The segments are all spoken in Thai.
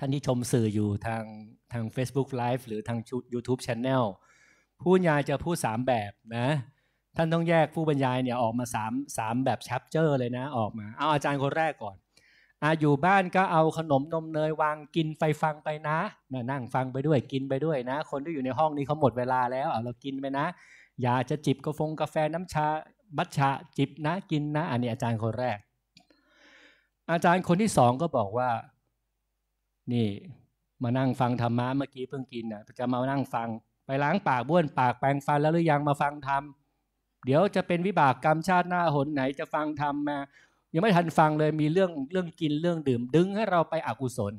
ท่านที่ชมสื่ออยู่ทางทาง Facebook Live หรือทาง YouTube Channel ผู้บรรยายจะพูด 3 แบบนะ ท่านต้องแยกผู้บรรยายเนี่ยออกมา3 3แบบชัปเจอร์เลยนะออกมาเอาอาจารย์คนแรกก่อนอาอยู่บ้านก็เอาขนมนมเนยวางกินไปฟังไปนะนะ นั่งฟังไปด้วยกินไปด้วยนะ คนที่อยู่ในห้องนี้เขาหมดเวลาแล้ว เอาเรากินไปนะอย่าจะจิบกาแฟกาแฟน้ำชาบัตชาจิบนะกินนะ อันนี้อาจารย์คนแรก อาจารย์คนที่สองก็บอกว่านี่มานั่งฟังธรรมะเมื่อกี้เพิ่งกินอ่ะจะมานั่งฟังไปล้างปากบ้วนปากแปรงฟันแล้วหรือยังมาฟังธรรมเดี๋ยวจะเป็นวิบากกรรมชาติหน้าหนไหนจะฟังธรรมมายังไม่ทันฟังเลยมีเรื่องเรื่องกินเรื่องดื่ม ดึงให้เราไปอกุศล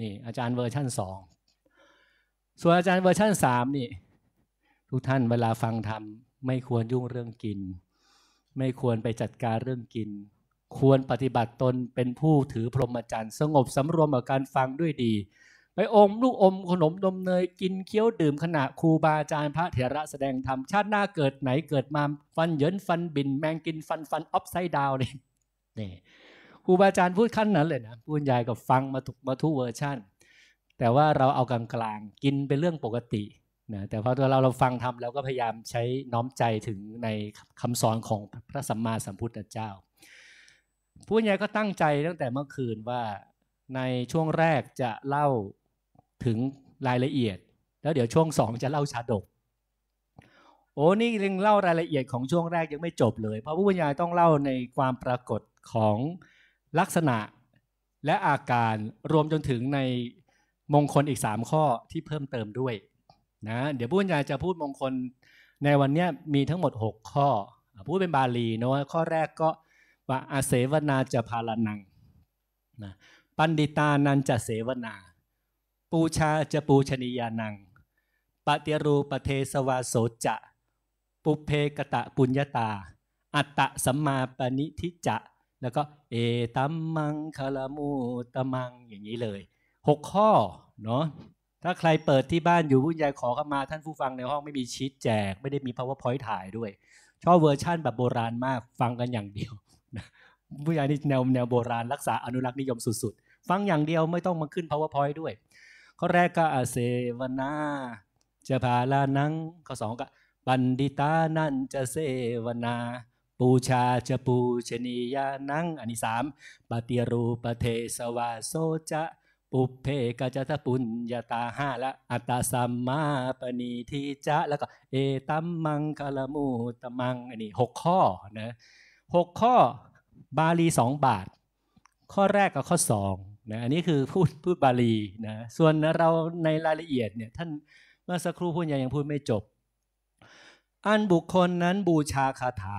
นี่อาจารย์เวอร์ชั่นสองส่วนอาจารย์เวอร์ชั่นสามนี่ทุกท่านเวลาฟังธรรมไม่ควรยุ่งเรื่องกิน ไม่ควรไปจัดการเรื่องกินควรปฏิบัติตนเป็นผู้ถือพรหมจรรย์ สงบสำรวมกับการฟังด้วยดี ไปอมลูกอมขนมนมเนยกินเคี้ยวดื่มขณะครูบาอาจารย์พระเถระแสดงธรรม ชาติหน้าเกิดไหนเกิดมา ฟันเยินฟันบินแมงกินฟันฟันออฟไซด์ดาวนี่นี่ครูบาอาจารย์พูดขั้นนั้นเลยนะพูดยายกับฟังมาทุกมาทุกเวอร์ชั่น แต่ว่าเราเอากลางกลางกินเป็นเรื่องปกตินะแต่พอเราเราฟังทำแล้วก็พยายามใช้น้อมใจถึงในคำสอนของพระสัมมาสัมพุทธเจ้าผู้ใหญ่ก็ตั้งใจตั้งแต่เมื่อคืนว่าในช่วงแรกจะเล่าถึงรายละเอียด แล้วเดี๋ยวช่วงสองจะเล่าชาดก โอ้นี่ยังเล่ารายละเอียดของช่วงแรกยังไม่จบเลยเพราะผู้บรรยายต้องเล่าในความปรากฏของลักษณะและอาการรวมจนถึงในมงคลอีก 3 ข้อที่เพิ่มเติมด้วยนะเดี๋ยวผู้บรรยายจะพูดมงคลในวันนี้มีทั้งหมด 6 ข้อ พูดเป็นบาลีเนาะข้อแรกก็ว่าอาเสวนาจะพาลนังนะปันดิตานันจะเสวนา ปูชาจะปูชนียานังปฏิรูปเทสวาโสจะ ปุเพกตะปุญญาตา อัตตะสัมมาปณิทิจะ แล้วก็เอตัมมังคารมูตมัง อย่างนี้เลยหกข้อเนาะ ถ้าใครเปิดที่บ้านอยู่ผู้ใหญ่ขอเข้ามาท่านผู้ฟังในห้องไม่มีชีตแจกไม่ได้มี powerpoint ถ่ายด้วย ชอบเวอร์ชั่นแบบโบราณมาก ฟังกันอย่างเดียวผู้ใหญ่นี่แนวแนวโบราณรักษา อนุรักษ์นิยมสุด ๆ ฟังอย่างเดียวไม่ต้องมาขึ้น powerpoint ด้วยข้อแรกก็อาเสวนาจะพาลานังข้อสองก็ บันดิตานั่นจะเสวนา ปูชาจะปูชนียานัง อันนี้สามปฏิรูปเทสวาโซจะ ปุเพกะจตปุญญาตาห้าละอัตตาสัมมาปณีทีจะแล้วก็ เอตัมมังคลมูตมัง อันนี้หกข้อนะ6 ข้อบาลี 2 บาท ข้อแรกกับข้อ 2นะอันนี้คือพูดพูดบาลีนะส่วนเราในรายละเอียดเนี่ยท่านเมื่อสักครู่พูดยังยังพูดไม่จบอันบุคคลนั้นบูชาคาถา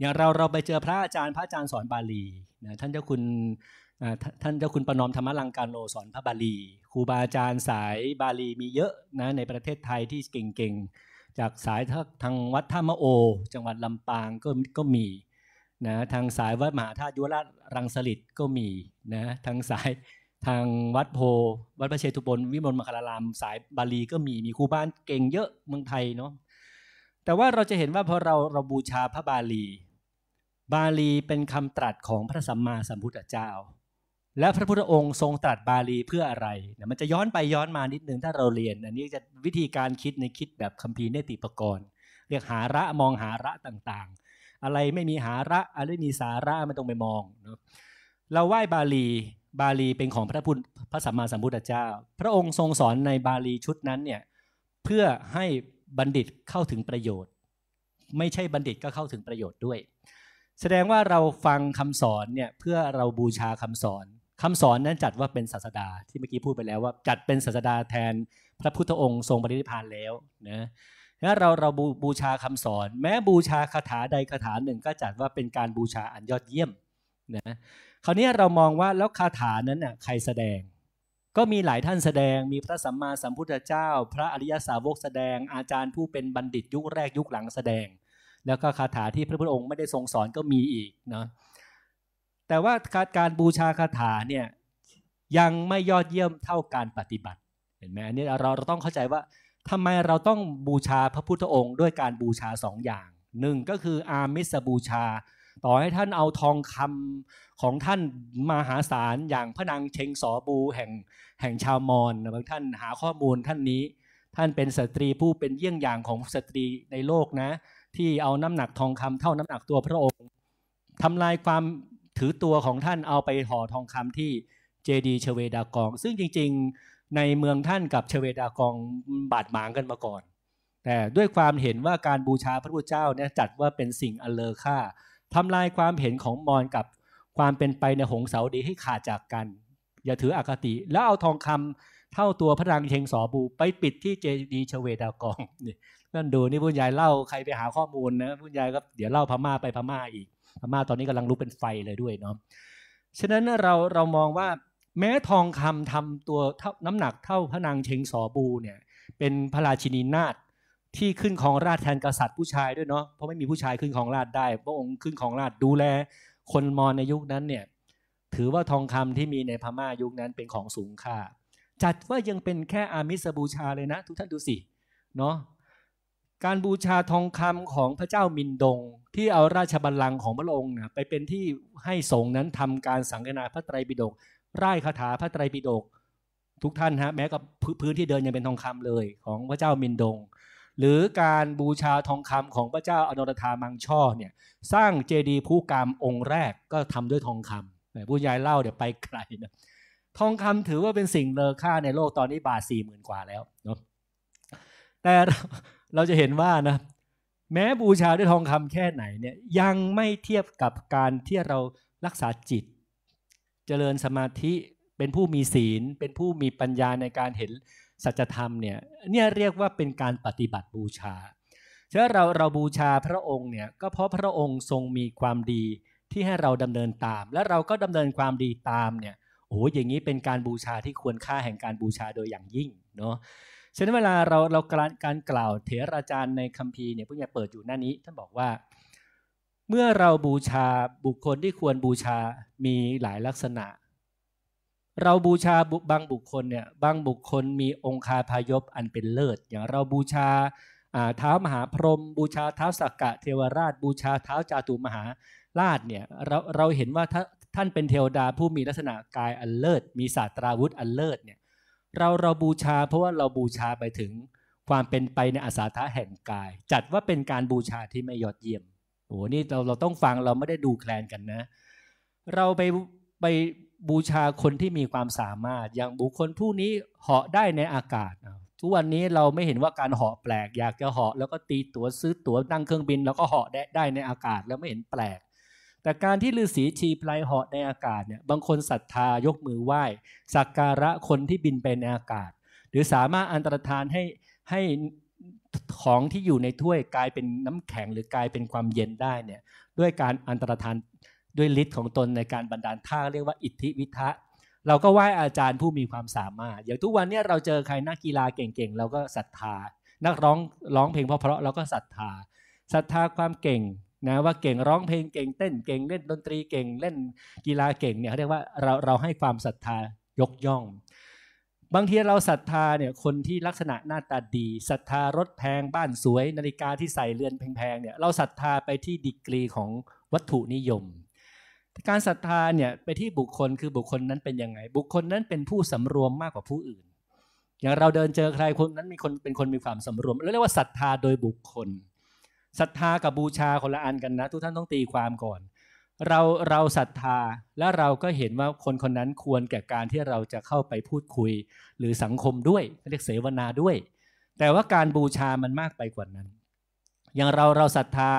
อย่างเราเราไปเจอพระอาจารย์พระอาจารย์สอนบาลีนะท่านเจ้าคุณท่านเจ้าคุณประนอมธรรมลังการโลสอนพระบาลี ครูบาอาจารย์สายบาลีมีเยอะนะในประเทศไทยที่เก่งๆ จากสายทางวัดท่ามะโอ จังหวัดลำปางก็ก็มีนะทางสายวัดมหาธาตุยุวราชรังสลิดก็มีนะทางสายทางวัดโพวัดพระเชตุพนวิมลมังคลาราม สายบาลีก็มีมีครูบ้านเก่งเยอะเมืองไทยเนาะแต่ว่าเราจะเห็นว่าพอเราเราบูชาพระบาลี บาลีเป็นคำตรัสของพระสัมมาสัมพุทธเจ้า และพระพุทธองค์ทรงตรัสบาลีเพื่ออะไรนะมันจะย้อนไปย้อนมานิดนึงถ้าเราเรียน อันนี้จะวิธีการคิดในคิดแบบคัมภีร์เนติปกรณ์ เรียกหาระมองหาระต่างอะไรไม่มีหาระอะไรมีสาระไม่ต้องไปมองเเราไหว้บาลีบาลีเป็นของพระพุทธพระสัมมาสัมพุทธเจ้า พระองค์ทรงสอนในบาลีชุดนั้นเนี่ยเพื่อให้บัณฑิตเข้าถึงประโยชน์ ไม่ใช่บัณฑิตก็เข้าถึงประโยชน์ด้วย แสดงว่าเราฟังคำสอนเนี่ยเพื่อเราบูชาคำสอน คำสอนนั้นจัดว่าเป็นศาสดาที่เมื่อกี้พูดไปแล้วว่าจัดเป็นศาสดาแทนพระพุทธองค์ทรงปรินิพานแล้วนะนั้นเราเราบูชาคำสอน แม้บูชาคาถาใดคาถาหนึ่งก็จัดว่าเป็นการบูชาอันยอดเยี่ยมนะคราวนี้เรามองว่าแล้วคาถานั้นน่ะใครแสดงก็มีหลายท่านแสดง มีพระสัมมาสัมพุทธเจ้าพระอริยสาวกแสดง อาจารย์ผู้เป็นบัณฑิตยุคแรกยุคหลังแสดง แล้วก็คาถาที่พระพุทธองค์ไม่ได้ทรงสอนก็มีอีกเนาะแต่ว่าการบูชาคาถาเนี่ยยังไม่ยอดเยี่ยมเท่าการปฏิบัติเห็นไหมอันนี้เราเราต้องเข้าใจว่าทำไมเราต้องบูชาพระพุทธองค์ด้วยการบูชาสองอย่างหนึ่งก็คืออามิสบูชา ต่อให้ท่านเอาทองคำของท่านมหาศาลอย่างพระนางเชงสอบูแห่งแห่งชาวมอญบางท่านหาข้อมูลท่านนี้ท่านเป็นสตรีผู้เป็นเยี่ยงอย่างของสตรีในโลกนะ ที่เอาน้ำหนักทองคำเท่าน้ำหนักตัวพระองค์ทำลายความถือตัวของท่านเอาไปห่อทองคำที่เจดีเชเวดากองซึ่งจริง ๆในเมืองท่านกับเชเวดากองบาดหมางกันมาก่อน แต่ด้วยความเห็นว่าการบูชาพระพุทธเจ้าเนี่ยจัดว่าเป็นสิ่งอันเลอค่าทำลายความเห็นของมอญกับความเป็นไปในหงสาวดีให้ขาดจากกัน อย่าถืออคติ แล้วเอาทองคำเท่าตัวพระรังเชงสอบูไปปิดที่เจดีเชเวดากองนี่นั่นดูนี่ผู้ใหญ่เล่าใครไปหาข้อมูลนะผู้ใหญ่ก็เดี๋ยวเล่าพม่าไปพม่าอีกพม่าตอนนี้กำลังรู้เป็นไฟเลยด้วยเนาะฉะนั้นเราเรามองว่าแม้ทองคำทำตัวน้ำหนักเท่าพระนางเชงสอบูเนี่ยเป็นพระราชินีนาถที่ขึ้นของราชแทนกษัตริย์ผู้ชายด้วยเนาะเพราะไม่มีผู้ชายขึ้นของราชได้ พระองค์ขึ้นของราชดูแล คนมอญในยุคนั้นเนี่ยถือว่าทองคำที่มีในพม่ายุคนั้นเป็นของสูงค่า จัดว่ายังเป็นแค่อามิสบูชาเลยนะ ทุกท่านดูสิเนาะการบูชาทองคำของพระเจ้ามินดง ที่เอาราชบัลลังก์ของพระองค์นะไปเป็นที่ให้สงนั้นทำการสังฆนาพระไตรปิฎกไร้คาถาพระไตรปิฎกทุกท่านฮะแม้กับพื้นที่เดินยังเป็นทองคำเลยของพระเจ้ามินดง หรือการบูชาทองคำของพระเจ้าอนรธามังช่อเนี่ยสร้างเจดีย์ผูกามองค์แรกก็ทำด้วยทองคำผู้ยายเล่าเดี๋ยวไปไกลนะทองคำถือว่าเป็นสิ่งเลอค่าในโลกตอนนี้บาทสี่หมื่นกว่าแล้วเนาะแต่เราจะเห็นว่านะแม้บูชาด้วยทองคำแค่ไหนเนี่ยยังไม่เทียบกับการที่เรารักษาจิตเจริญสมาธิเป็นผู้มีศีล เป็นผู้มีปัญญาในการเห็น สัจธรรมเนี่ยเนี่ยเรียกว่าเป็นการปฏิบัติบูชาถ้าเราเราบูชาพระองค์เนี่ยก็เพราะพระองค์ทรงมีความดีที่ให้เราดำเนินตาม และเราก็ดำเนินความดีตามเนี่ยโอ้อย่างนี้เป็นการบูชาที่ควรค่าแห่งการบูชาโดยอย่างยิ่งเนาะฉะนั้นเวลาเราเราการกล่าวเถรอาจารย์ในคัมภีร์เนี่ยพวกเนี่เปิดอยู่หน้านี้ท่านบอกว่าเมื่อเราบูชาบุคคลที่ควรบูชามีหลายลักษณะ เราบูชาบางบุคคลเนี่ย บางบุคคล มีองค์คาพยพอันเป็นเลิศ อย่างเราบูชาเท้ามหาพรหม บูชาเท้าสักกะเทวราช บูชาเท้าจาตุมหาราช เนี่ย เราเราเห็นว่าท่านเป็นเทวดาผู้มีลักษณะกายอันเลิศ มีศาสตราวุธอันเลิศ เนี่ย เราเราบูชาเพราะว่าเราบูชาไปถึงความเป็นไปในอาสาทะแห่งกาย จัดว่าเป็นการบูชาที่ไม่ยอดเยี่ยมโอหนี่เราเราต้องฟังเราไม่ได้ดูแคลนกันนะ เราไปไปบูชาคนที่มีความสามารถอย่างบุคคลผู้นี้เหาะได้ในอากาศทุกวันนี้เราไม่เห็นว่าการเหาะแปลกอยากจะเหาะแล้วก็ตีตัว๋วซื้อตั๋วนั่งเครื่องบินแล้วก็เหาะได้ได้ในอากาศแล้วไม่เห็นแปลก แต่การที่ฤาษีชีพลายเหาะในอากาศเนี่ยบางคนศรัทธายกมือไหว้สักการะคนที่บินไปในอากาศ หรือสามารถอันตรธานให้ให้ของที่อยู่ในถ้วยกลายเป็นน้ำแข็งหรือกลายเป็นความเย็นได้เนี่ยด้วยการอันตรธาน ด้วยฤทธิ์ของตนในการบันดาลท่าเรียกว่าอิทธิวิทะเราก็ไหว้อาจารย์ผู้มีความสามารถอย่างทุกวันนี้เราเจอใครนักกีฬาเก่งๆเราก็ศรัทธา นักร้องร้องเพลงเพราะๆเราก็ศรัทธาศรัทธาความเก่งนะว่าเก่งร้องเพลงเก่ง เต้นเก่ง เล่นดนตรีเก่งเล่นกีฬาเก่งเนี่ยเขาเรียกว่าเราเราให้ความศรัทธายกย่องบางทีเราศรัทธาเนี่ยคนที่ลักษณะหน้าตาดีศรัทธารถแพงบ้านสวย นาฬิกาที่ใส่เรือนแพงๆเนี่ยเราศรัทธาไปที่ดีกรีของวัตถุนิยม การศรัทธาเนี่ยไปที่บุคคลคือบุคคลนั้นเป็นยังไง บุคคลนั้นเป็นผู้สำรวมมากกว่าผู้อื่น อย่างเราเดินเจอใครคนนั้นมีคนเป็นคนมีความสำรวม เรียกว่าศรัทธาโดยบุคคลศรัทธากับบูชาคนละอันกันนะทุกท่านต้องตีความก่อนเราเราศรัทธาและเราก็เห็นว่าคนคนนั้นควรแก่การที่เราจะเข้าไปพูดคุยหรือสังคมด้วยเรียกเสวนาด้วย แต่ว่าการบูชามันมากไปกว่านั้น อย่างเราเราศรัทธา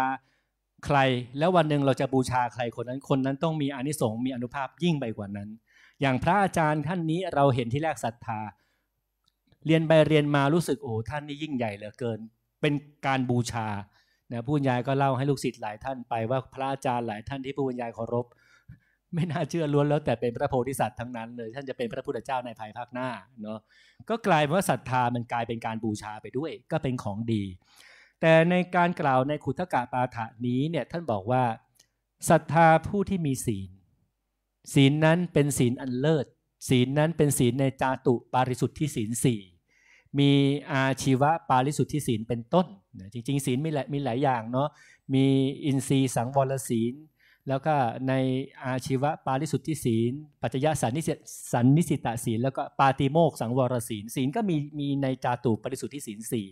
ใครแล้ววันหนึ่งเราจะบูชาใคร คนนั้นคนนั้นต้องมีอนิสงส์มีอนุภาพยิ่งไปกว่านั้น อย่างพระอาจารย์ท่านนี้เราเห็นที่แรกศรัทธา เรียนไปเรียนมารู้สึกโอ้ท่านนี้ยิ่งใหญ่เหลือเกิน เป็นการบูชานะผู้บรรยายก็เล่าให้ลูกศิษย์หลายท่านไปว่าพระอาจารย์หลายท่านที่ผู้บรรยายเคารพ ไม่น่าเชื่อล้วนแล้วแต่เป็นพระโพธิสัตว์ทั้งนั้นเลยท่านจะเป็นพระพุทธเจ้าในภายภาคหน้าเนาะก็กลายว่าศรัทธามันกลายเป็นการบูชาไปด้วยก็เป็นของดี แต่ในการกล่าวในขุทกาปาฐานี้เนี่ยท่านบอกว่าศรัทธาผู้ที่มีศีล ศีลนั้นเป็นศีลอันเลิศ ศีลนั้นเป็นศีลในจาตุปาริสุทธิศีลสี่มีอาชีวะปาริสุทธิศีลเป็นต้นจริงๆศีลมีหลายมีหลายอย่างเนาะมีอินทรีย์สังวรศีล แล้วก็ในอาชีวะปาลิสุทธิศีลปัจจยสันนิสันนิสิตาศีลแล้วก็ปาติโมกสังวรศีล ศีลก็มีมีในจาตุปาลิสุทธิศีลสี่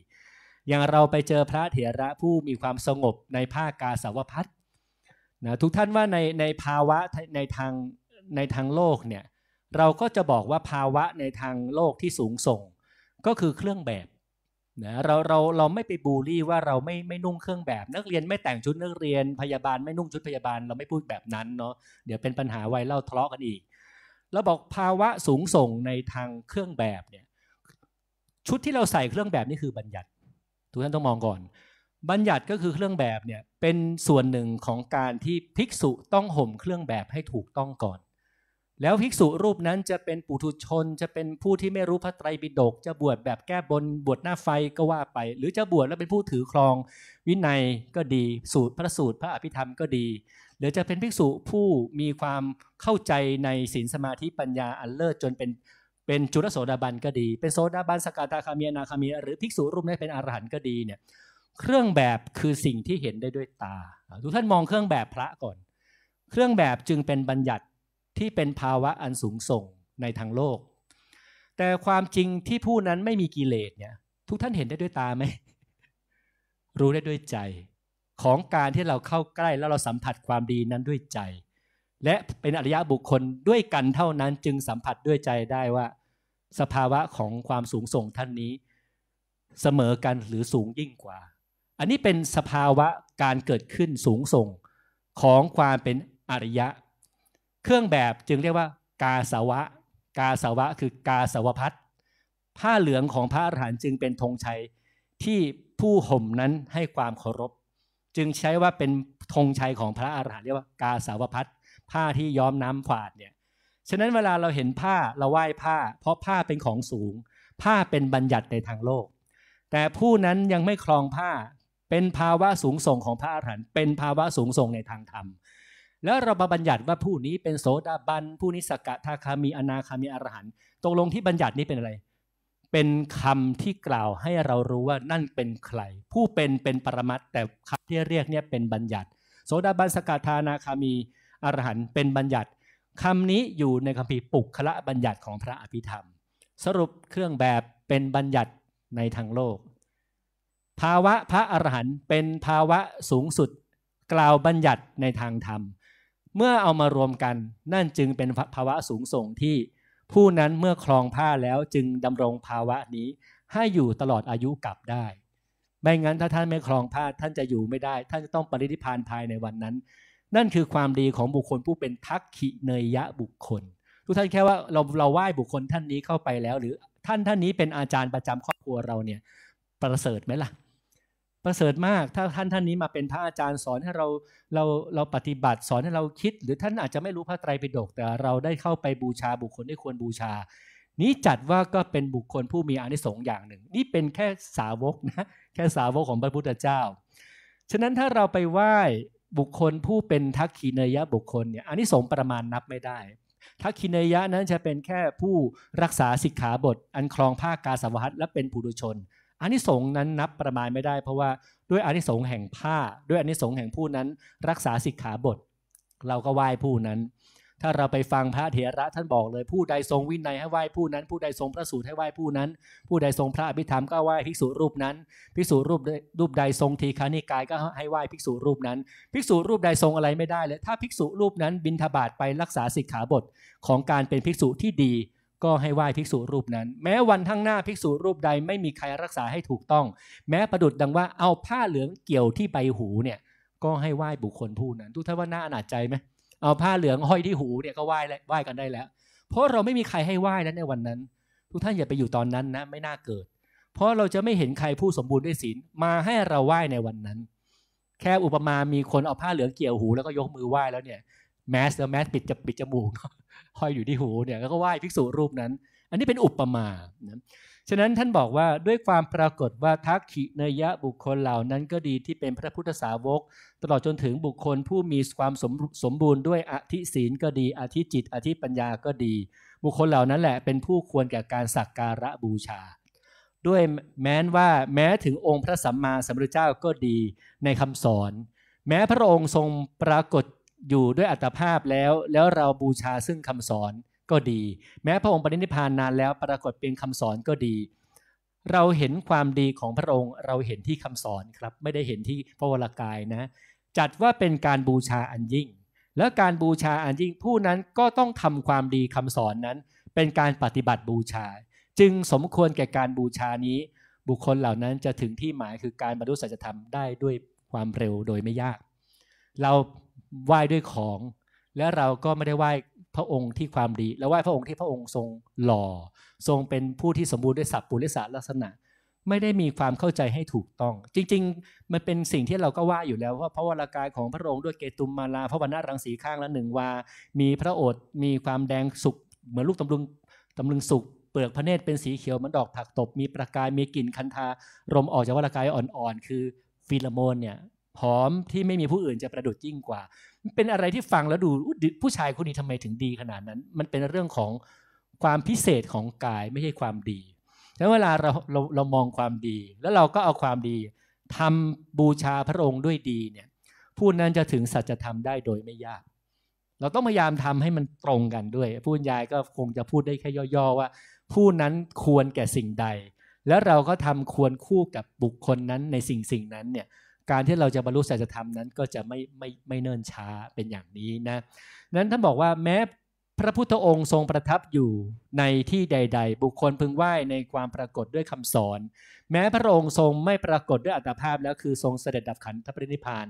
อย่างเราไปเจอพระเถระผู้มีความสงบในภาคกาสาวพัฒนะทุกท่านว่าในในภาวะในทางในทางโลกเนี่ยเราก็จะบอกว่าภาวะในทางโลกที่สูงส่ง ก็คือเครื่องแบบนะเราเราเราไม่ไปบูลลี่ว่าเราไม่ไม่นุ่งเครื่องแบบนักเรียนไม่แต่งชุดนักเรียนพยาบาลไม่นุ่งชุดพยาบาลเราไม่พูดแบบนั้นเนาะเดี๋ยวเป็นปัญหาไวเล่าทะเลาะกันอีกเราบอกภาวะสูงส่งในทางเครื่องแบบเนี่ยชุดที่เราใส่เครื่องแบบนี่คือบัญญัติทุกท่านต้องมองก่อน บัญญัติก็คือเครื่องแบบเนี่ยเป็นส่วนหนึ่งของการที่ภิกษุต้องห่มเครื่องแบบให้ถูกต้องก่อนแล้วภิกษุรูปนั้นจะเป็นปุถุชน จะเป็นผู้ที่ไม่รู้พระไตรปิฎกจะบวชแบบแก้บนบวชหน้าไฟก็ว่าไป หรือจะบวชแล้วเป็นผู้ถือครองวินัยก็ดี สูตรพระสูตรพระอภิธรรมก็ดี หรือจะเป็นภิกษุผู้มีความเข้าใจในศีลสมาธิปัญญาอันเลิศจนเป็นเป็นจุลโสดาบันก็ดีเป็นโสดาบันสกาตาคามีนาคามีหรือภิกษุรูปนี้เป็นอรหันต์ก็ดีเนี่ยเครื่องแบบคือสิ่งที่เห็นได้ด้วยตาทุกท่านมองเครื่องแบบพระก่อน เครื่องแบบจึงเป็นบัญญัติที่เป็นภาวะอันสูงส่งในทางโลก แต่ความจริงที่ผู้นั้นไม่มีกิเลสเนี่ย ทุกท่านเห็นได้ด้วยตาไหม รู้ได้ด้วยใจ ของการที่เราเข้าใกล้แล้วเราสัมผัสความดีนั้นด้วยใจ และเป็นอริยะบุคคลด้วยกันเท่านั้นจึงสัมผัสด้วยใจได้ว่า สภาวะของความสูงส่งท่านนี้ เสมอกันหรือสูงยิ่งกว่า อันนี้เป็นสภาวะการเกิดขึ้นสูงส่งของความเป็นอริยะเครื่องแบบจึงเรียกว่ากาสาวะ กาสาวะคือกาสาวพัดผ้าเหลืองของพระอรหันต์จึงเป็นธงชัยที่ผู้ห่มนั้นให้ความเคารพจึงใช้ว่าเป็นธงชัยของพระอรหันต์เรียกว่ากาสาวพัดผ้าที่ย้อมน้ำฝาดเนี่ยฉะนั้นเวลาเราเห็นผ้าเราไหว้ผ้า เพราะผ้าเป็นของสูง ผ้าเป็นบัญญัติในทางโลก แต่ผู้นั้นยังไม่ครองผ้าเป็นภาวะสูงส่งของพระอรหันต์เป็นภาวะสูงส่งในทางธรรมแล้วเรามาบัญญัติว่าผู้นี้เป็นโสดาบันผู้นี้สกทาคามีอนาคามีอรหันต์ ตกลงที่บัญญัตินี้เป็นอะไร เป็นคำที่กล่าวให้เรารู้ว่านั่นเป็นใคร ผู้เป็นเป็นปรมัตแต่คำที่เรียกเนี่ยเป็นบัญญัติโสดาบันสกทานาคามีอรหันต์เป็นบัญญัติคำนี้อยู่ในคัมภีร์ปุกคละบัญญัติของพระอภิธรรม สรุปเครื่องแบบเป็นบัญญัติในทางโลก ภาวะพระอรหันต์เป็นภาวะสูงสุด กล่าวบัญญัติในทางธรรมเมื่อเอามารวมกันนั่นจึงเป็นภาวะสูงส่งที่ ผู้นั้นเมื่อคลองผ้าแล้วจึงดำรงภาวะนี้ ให้อยู่ตลอดอายุกลับได้ไม่งั้นถ้าท่านไม่คลองผ้าท่านจะอยู่ไม่ได้ ท่านจะต้องปรินิพานภายในวันนั้น นั่นคือความดีของบุคคลผู้เป็นทักขิเนยยะบุคคล ทุกท่านแค่ว่าเราเราไหว้บุคคลท่านนี้เข้าไปแล้ว หรือท่านท่านนี้เป็นอาจารย์ประจำครอบครัวเราเนี่ยประเสริฐไหมล่ะประเสริฐมาก ถ้าท่านท่านนี้มาเป็นพระอาจารย์สอนให้เรา เราเราปฏิบัติสอนให้เราคิด หรือท่านอาจจะไม่รู้พระไตรปิฎกแต่เราได้เข้าไปบูชาบุคคลที่ควรบูชา นี้จัดว่าก็เป็นบุคคลผู้มีอานิสงส์อย่างหนึ่ง นี่เป็นแค่สาวกนะแค่สาวกของพระพุทธเจ้าฉะนั้นถ้าเราไปไหว้บุคคลผู้เป็นทักขีเนยะบุคคลเนี่ยอานิสงส์ประมาณนับไม่ได้ ทักขินยะนั้นจะเป็นแค่ผู้รักษาสิกขาบท อันคลองผ้ากาสาวัสและเป็นผู้ดุชนอานิสงส์นั้นนับประมาณไม่ได้ เพราะว่าด้วยอานิสงส์แห่งผ้า ด้วยอานิสงส์แห่งผู้นั้น รักษาสิกขาบท เราก็ไหว้ผู้นั้น ถ้าเราไปฟังพระเถระท่านบอกเลยผู้ใดทรงวินัยให้ไหว้ผู้นั้น ผู้ใดทรงพระสูตรให้ไหว้ผู้นั้น ผู้ใดทรงพระอภิธรรมก็ไหว้ภิกษุรูปนั้นภิกษุรูปรูปใดทรงทีฆานิกายก็ให้ไหว้ภิกษุรูปนั้นภิกษุรูปใดทรงอะไรไม่ได้เลยถ้าภิกษุรูปนั้นบินทบาทไปรักษาสิกขาบท ของการเป็นภิกษุที่ดีก็ให้ไหว้ภิกษุรูปนั้น แม้วันทั้งหน้าภิกษุรูปใดไม่มีใครรักษาให้ถูกต้อง แม้ประดุดดังว่า เอาผ้าเหลืองเกี่ยวที่ใบหูเนี่ยก็ให้ไหว้บุคคลผู้นั้น ทุกท่านว่าน่าอนาจใจไหมเอาผ้าเหลืองห้อยที่หูเนี่ยก็ไหว้ไหว้กันได้แล้ว เพราะเราไม่มีใครให้ไหว้แล้วในวันนั้น ทุกท่านอย่าไปอยู่ตอนนั้นนะไม่น่าเกิด เพราะเราจะไม่เห็นใครผู้สมบูรณ์ด้วยศีลมาให้เราไหว้ในวันนั้น แค่อุปมา มีคนเอาผ้าเหลืองเกี่ยวหูแล้วก็ยกมือไหว้แล้วเนี่ยแมสแล้วแมสปิดจะปิดจมูกห้อยอยู่ที่หูเนี่ยแล้วก็ไหว้ภิกษุรูปนั้น อันนี้เป็นอุปมานะฉะนั้นท่านบอกว่าด้วยความปรากฏว่าทักขิเนยะบุคคลเหล่านั้น ก็ดีที่เป็นพระพุทธสาวก ตลอดจนถึงบุคคลผู้มีความสมสมบูรณ์ด้วยอธิศีลก็ดีอธิจิต อธิปัญญาก็ดี บุคคลเหล่านั้นแหละเป็นผู้ควรแก่การสักการะบูชา ด้วยแม้นว่าแม้ถึงองค์พระสัมมาสัมพุทธเจ้าก็ดีในคำสอน แม้พระองค์ทรงปรากฏอยู่ด้วยอัตภาพแล้วแล้วเราบูชาซึ่งคำสอนก็ดี แม้พระองค์ปรินิพานนานแล้วปรากฏเป็นคำสอนก็ดี เราเห็นความดีของพระองค์เราเห็นที่คำสอนครับ ไม่ได้เห็นที่พระวรากายนะ จัดว่าเป็นการบูชาอันยิ่ง และการบูชาอันยิ่ง ผู้นั้นก็ต้องทำความดีคำสอนนั้น เป็นการปฏิบัติบูชา จึงสมควรแก่การบูชานี้บุคคลเหล่านั้นจะถึงที่หมายคือการบรรลุสัจธรรมได้ด้วยความเร็วโดยไม่ยาก เราไหว้ด้วยของ และเราก็ไม่ได้ไหว้พระองค์ที่ความดี แลาไหว้พระองค์ที่พระองค์ทรงหล่อ ทรงเป็นผู้ที่สมบูรณ์ด้วยสัพปุริสลักษณะ ไม่ได้มีความเข้าใจให้ถูกต้อง จริงๆ มันเป็นสิ่งที่เราก็ว่าอยู่แล้วว่าพระวรากายของพระองค์ด้วยเกตุมมาลาพระวรรณรังสีข้างละหนึ่งวามีพระโอษฐ์มีความแดงสุกเหมือนลูกตำลึงตำลึงสุกเปลือกพระเนตรเป็นสีเขียวมันดอกผักตบ มีประกายมีกลิ่นคันธารมออกจากวรากายอ่อนๆคือฟิโโมนเนี่ย้อมที่ไม่มีผู้อื่นจะประดุดยิ่งกว่า เป็นอะไรที่ฟังแล้วดูผู้ชายคนนี้ทำไมถึงดีขนาดนั้น มันเป็นเรื่องของความพิเศษของกายไม่ใช่ความดี แล้วเวลาเราเราเรามองความดี แล้วเราก็เอาความดีทำบูชาพระองค์ด้วยดีเนี่ยผู้นั้นจะถึงสัจธรรมได้โดยไม่ยาก เราต้องพยายามทำให้มันตรงกันด้วย ผู้ยายก็คงจะพูดได้แค่ย่อ ๆ ว่า ผู้นั้นควรแก่สิ่งใด แล้วเราก็ทำควรคู่กับบุคคลนั้นในสิ่งสิ่งนั้นเนี่ยการที่เราจะบรรลุสัจธรรมนั้น ก็จะไม่ไม่ไม่เนิ่นช้าเป็นอย่างนี้นะนั้นท่านบอกว่าแม้พระพุทธองค์ทรงประทับอยู่ในที่ใด ๆ บุคคลพึงไหว้ในความปรากฏด้วยคำสอน แม้พระองค์ทรงไม่ปรากฏด้วยอัตภาพแล้วคือทรงเสด็จดับขันธปรินิพาน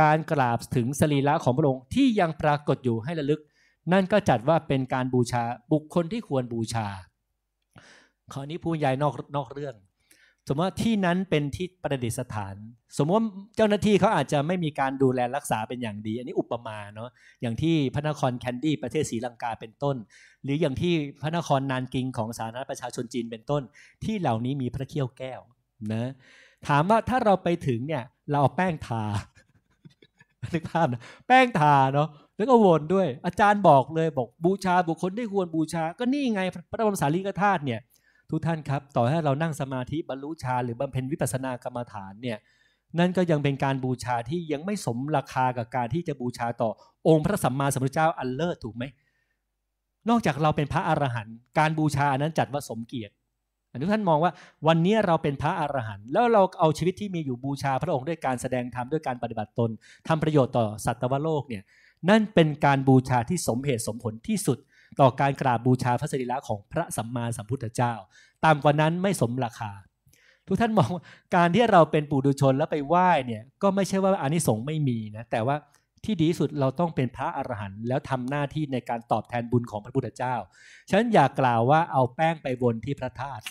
การกราบถึงสรีระของพระองค์ที่ยังปรากฏอยู่ให้ระลึก นั่นก็จัดว่าเป็นการบูชาบุคคลที่ควรบูชาข้อนี้ผู้ใหญ่นอกนอกเรื่องสมมติว่าที่นั้นเป็นที่ประดิษฐาน สมมติว่าเจ้าหน้าที่เขาอาจจะไม่มีการดูแลรักษาเป็นอย่างดี อันนี้อุปมาเนาะอย่างที่พระนครแคนดี้ประเทศศรีลังกาเป็นต้น หรืออย่างที่พระนครนานกิงของสาธารณประชาชนจีนเป็นต้น ที่เหล่านี้มีพระเขี้ยวแก้วนะถามว่าถ้าเราไปถึงเนี่ยเราเอาแป้งทานึกภาพนะแป้งทาเนาะแล้วก็วนด้วย อาจารย์บอกเลยบอกบูชาบุคคลที่ควรบูชา ก็นี่ไงพระบรมสารีริกธาตุเนี่ยทุกท่านครับต่อให้เรานั่งสมาธิบรรลุฌานหรือบำเพ็ญวิปัสสนากรรมฐานเนี่ยนั่นก็ยังเป็นการบูชาที่ยังไม่สมราคากับการที่จะบูชาต่อองค์พระสัมมาสัมพุทธเจ้าอันเลิศถูกไหม นอกจากเราเป็นพระอรหันต์การบูชานั้นจัดว่าสมเกียรติทุกท่านมองว่าวันนี้เราเป็นพระอรหันต์แล้วเราเอาชีวิตที่มีอยู่บูชาพระองค์ด้วยการแสดงธรรมด้วยการปฏิบัติตน ทำประโยชน์ต่อสัตวโลกเนี่ยนั่นเป็นการบูชาที่สมเหตุสมผลที่สุดต่อการกราบบูชาพระสิรีระของพระสัมมาสัมพุทธเจ้า ตามกว่านั้นไม่สมราคา ทุกท่านมองการที่เราเป็นปุถุชนแล้วไปไหว้เนี่ยก็ไม่ใช่ว่าอานิสงส์ไม่มีนะ แต่ว่าที่ดีสุดเราต้องเป็นพระอรหันต์แล้วทำหน้าที่ในการตอบแทนบุญของพระพุทธเจ้าฉันอยากกล่าวว่าเอาแป้งไปบนที่พระธาตุ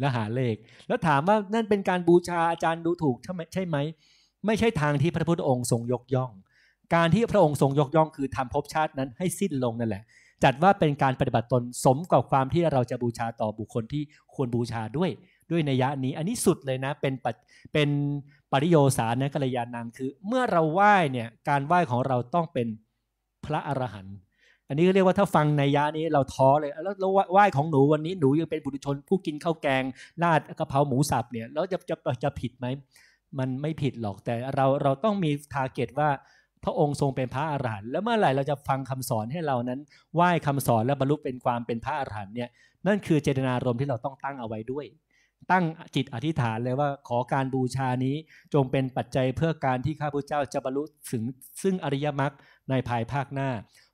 และหาเลข แล้วถามว่านั่นเป็นการบูชาอาจารย์ดูถูกใช่ไหมใช่ไหมไม่ใช่ทางที่พระพุทธองค์ทรงยกย่อง การที่พระองค์ทรงยกย่อง คือทำภพชาตินั้นให้สิ้นลงนั่นแหละจัดว่าเป็นการปฏิบัติตนสมกับความที่เราจะบูชาต่อบุคคลที่ควรบูชาด้วยด้วยในยะนี้อันนี้สุดเลยนะเป็นปเป็นปริโยสารนะกัลยาณังคือ เมื่อเราไหว้เนี่ยการไหว้ของเราต้องเป็นพระอรหันต์อันนี้ก็เรียกว่าถ้าฟังในยะนี้เราท้อเลยแล้วไหว้ของหนูวันนี้หนูยังเป็นบุตรชน ผู้กินข้าวแกง ลาดกระเพราหมูสับเนี่ยแล้วจะจะจะผิดไหมมันไม่ผิดหรอกแต่เราเราต้องมีทาร์เก็ตว่าพระองค์ทรงเป็นพระอรหันต์แล้วเมื่อไหร่เราจะฟังคำสอนให้เรานั้น ไหว้คำสอนและบรรลุเป็นความเป็นพระอรหันต์เนี่ยนั่นคือเจตนารมณ์ที่เราต้องตั้งเอาไว้ด้วย ตั้งจิตอธิษฐานเลยว่า ขอการบูชานี้จงเป็นปัจจัยเพื่อการที่ข้าพเจ้าจะบรรลุถึงซึ่งอริยมรรคในภายภาคหน้า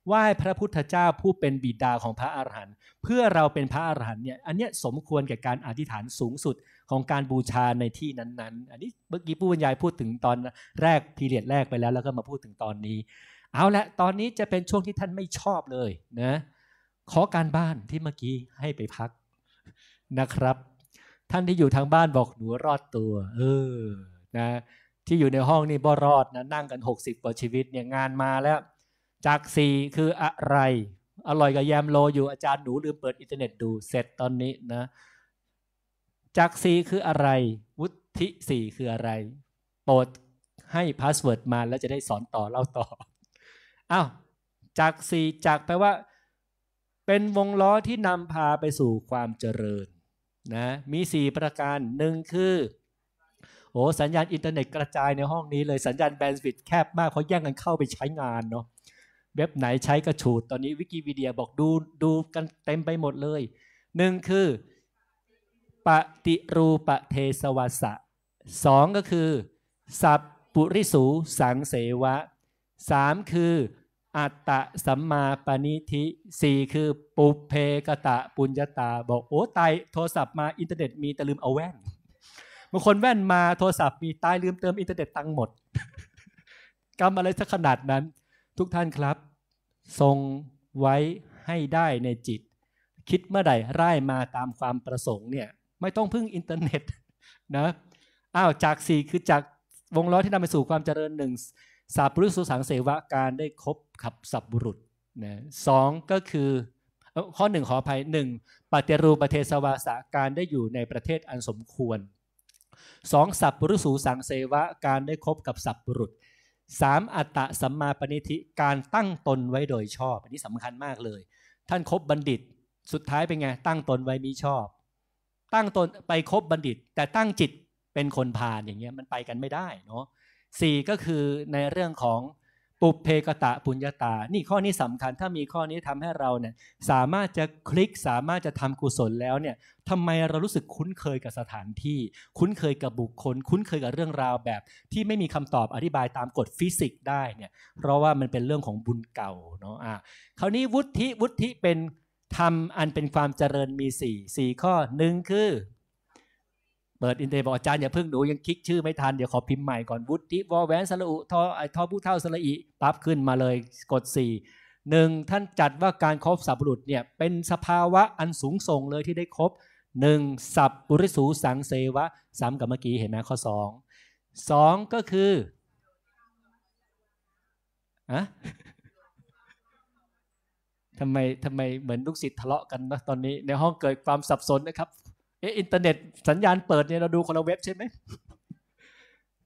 ไหว้พระพุทธเจ้าผู้เป็นบิดาของพระอรหันต์เพื่อเราเป็นพระอรหันต์เนี่ยอันเนี้ยสมควรแก่การอธิษฐานสูงสุดของการบูชาในที่นั้นๆ อันนี้เมื่อกี้ผู้บรรยายพูดถึงตอนแรกทีเรียดแรกไปแล้ว แล้วก็มาพูดถึงตอนนี้ เอาละตอนนี้จะเป็นช่วงที่ท่านไม่ชอบเลยนะขอการบ้านที่เมื่อกี้ให้ไปพักนะครับ ท่านที่อยู่ทางบ้านบอกหนูรอดตัว เออนะที่อยู่ในห้องนี่บ่รอดนะนั่งกัน 60กว่าชีวิตเนี่ยงานมาแล้วจากสี่คืออะไร อร่อยกับแยมโลอยู่อาจารย์หนูลืมเปิดอินเทอร์เน็ตดู เสร็จตอนนี้นะจากสี่คืออะไรวุฒิสี่คืออะไร โปรดให้พาสเวิร์ดมาแล้วจะได้สอนต่อ เล่าต่ออ้าวจากสี่จากแปลว่าเป็นวงล้อที่นำพาไปสู่ความเจริญนะ มีสี่ประการหนึ่งคือโอ้สัญญาณอินเทอร์เน็ตกระจายในห้องนี้เลย สัญญาณแบนด์วิดต์แคบมากเพราะแย่งกันเข้าไปใช้งานเนาะเว็บไหนใช้กระฉูด ตอนนี้วิกิวีเดียบอกดูดูกันเต็มไปหมดเลยหนึ่งคือปฏิรูปเทสวสะสองก็คือ สัพปุริสูสังเสวะสามคืออัตตะสัมมาปณิธิสี่คือปุเพกะตะปุญญาตา บอกโอ้ตายโทรศัพท์มาอินเทอร์เน็ตมีแต่ลืมเอาแว่นบางคนแว่นมาโทรศัพท์มีตายลืมเติมอินเทอร์เน็ตตังหมดกรรมอะไรสักขนาดนั้นทุกท่านครับทรงไว้ให้ได้ในจิต คิดเมื่อใดร่ายมาตามความประสงค์เนี่ยไม่ต้องพึ่งอินเทอร์เน็ตนะอ้าวจากสี่คือจากวงล้อที่นำไปสู่ความเจริญหนึ่งสาปรุสุสังเสวะการได้คบขับสับบุรุษนะสองก็คือข้อหนึ่งขออภัยหนึ่งปฏิรูประเทศวาสาการได้อยู่ในประเทศอันสมควรสองสับปุรุสูสังเสวะการได้คบกับสับบุรุษสามอัตตะสัมมาปณิธิการตั้งตนไว้โดยชอบ อันนี้สำคัญมากเลย ท่านคบบัณฑิตสุดท้ายเป็นไงตั้งตนไว้มีชอบ ตั้งตนไปคบบัณฑิตแต่ตั้งจิตเป็นคนพาลอย่างเงี้ยมันไปกันไม่ได้เนาะสี่ก็คือในเรื่องของปุเพกตะปุญญาตา นี่ข้อนี้สำคัญ ถ้ามีข้อนี้ทำให้เราเนี่ยสามารถจะคลิกสามารถจะทำกุศลแล้วเนี่ยทำไมเรารู้สึกคุ้นเคยกับสถานที่คุ้นเคยกับบุคคล คุ้นเคยกับเรื่องราวแบบ ที่ไม่มีคำตอบอธิบายตามกฎฟิสิกส์ได้เนี่ย เพราะว่ามันเป็นเรื่องของบุญเก่าเนาะอ่ะคราวนี้วุฒิวุฒิเป็นธรรมอันเป็นความเจริญมี4่สี่ข้อหนึ่งคือเปิดอินเทอร์บอกอาจารย์อย่าเพิ่งหนูยังคลิกชื่อไม่ทัน เดี๋ยวขอพิมพ์ใหม่ก่อนวุฒิวอแวนสระอุทอทอผู้เท่าสระอิปั๊บขึ้นมาเลยกด 4 1ท่านจัดว่าการครบสับบุรุษเนี่ยเป็นสภาวะอันสูงส่งเลยที่ได้ครบ 1. สับปุริสูสังเสวะสามกับเมื่อกี้ เห็นไหมข้อ2 2 ก็คืออะทำไมทำไมเหมือนลูกศิษย์ทะเลาะกันนะตอนนี้ ในห้องเกิดความสับสนนะครับเอออินเทอร์เน็ตสัญญาณเปิดเนี่ยเราดูคนละเว็บใช่ไหม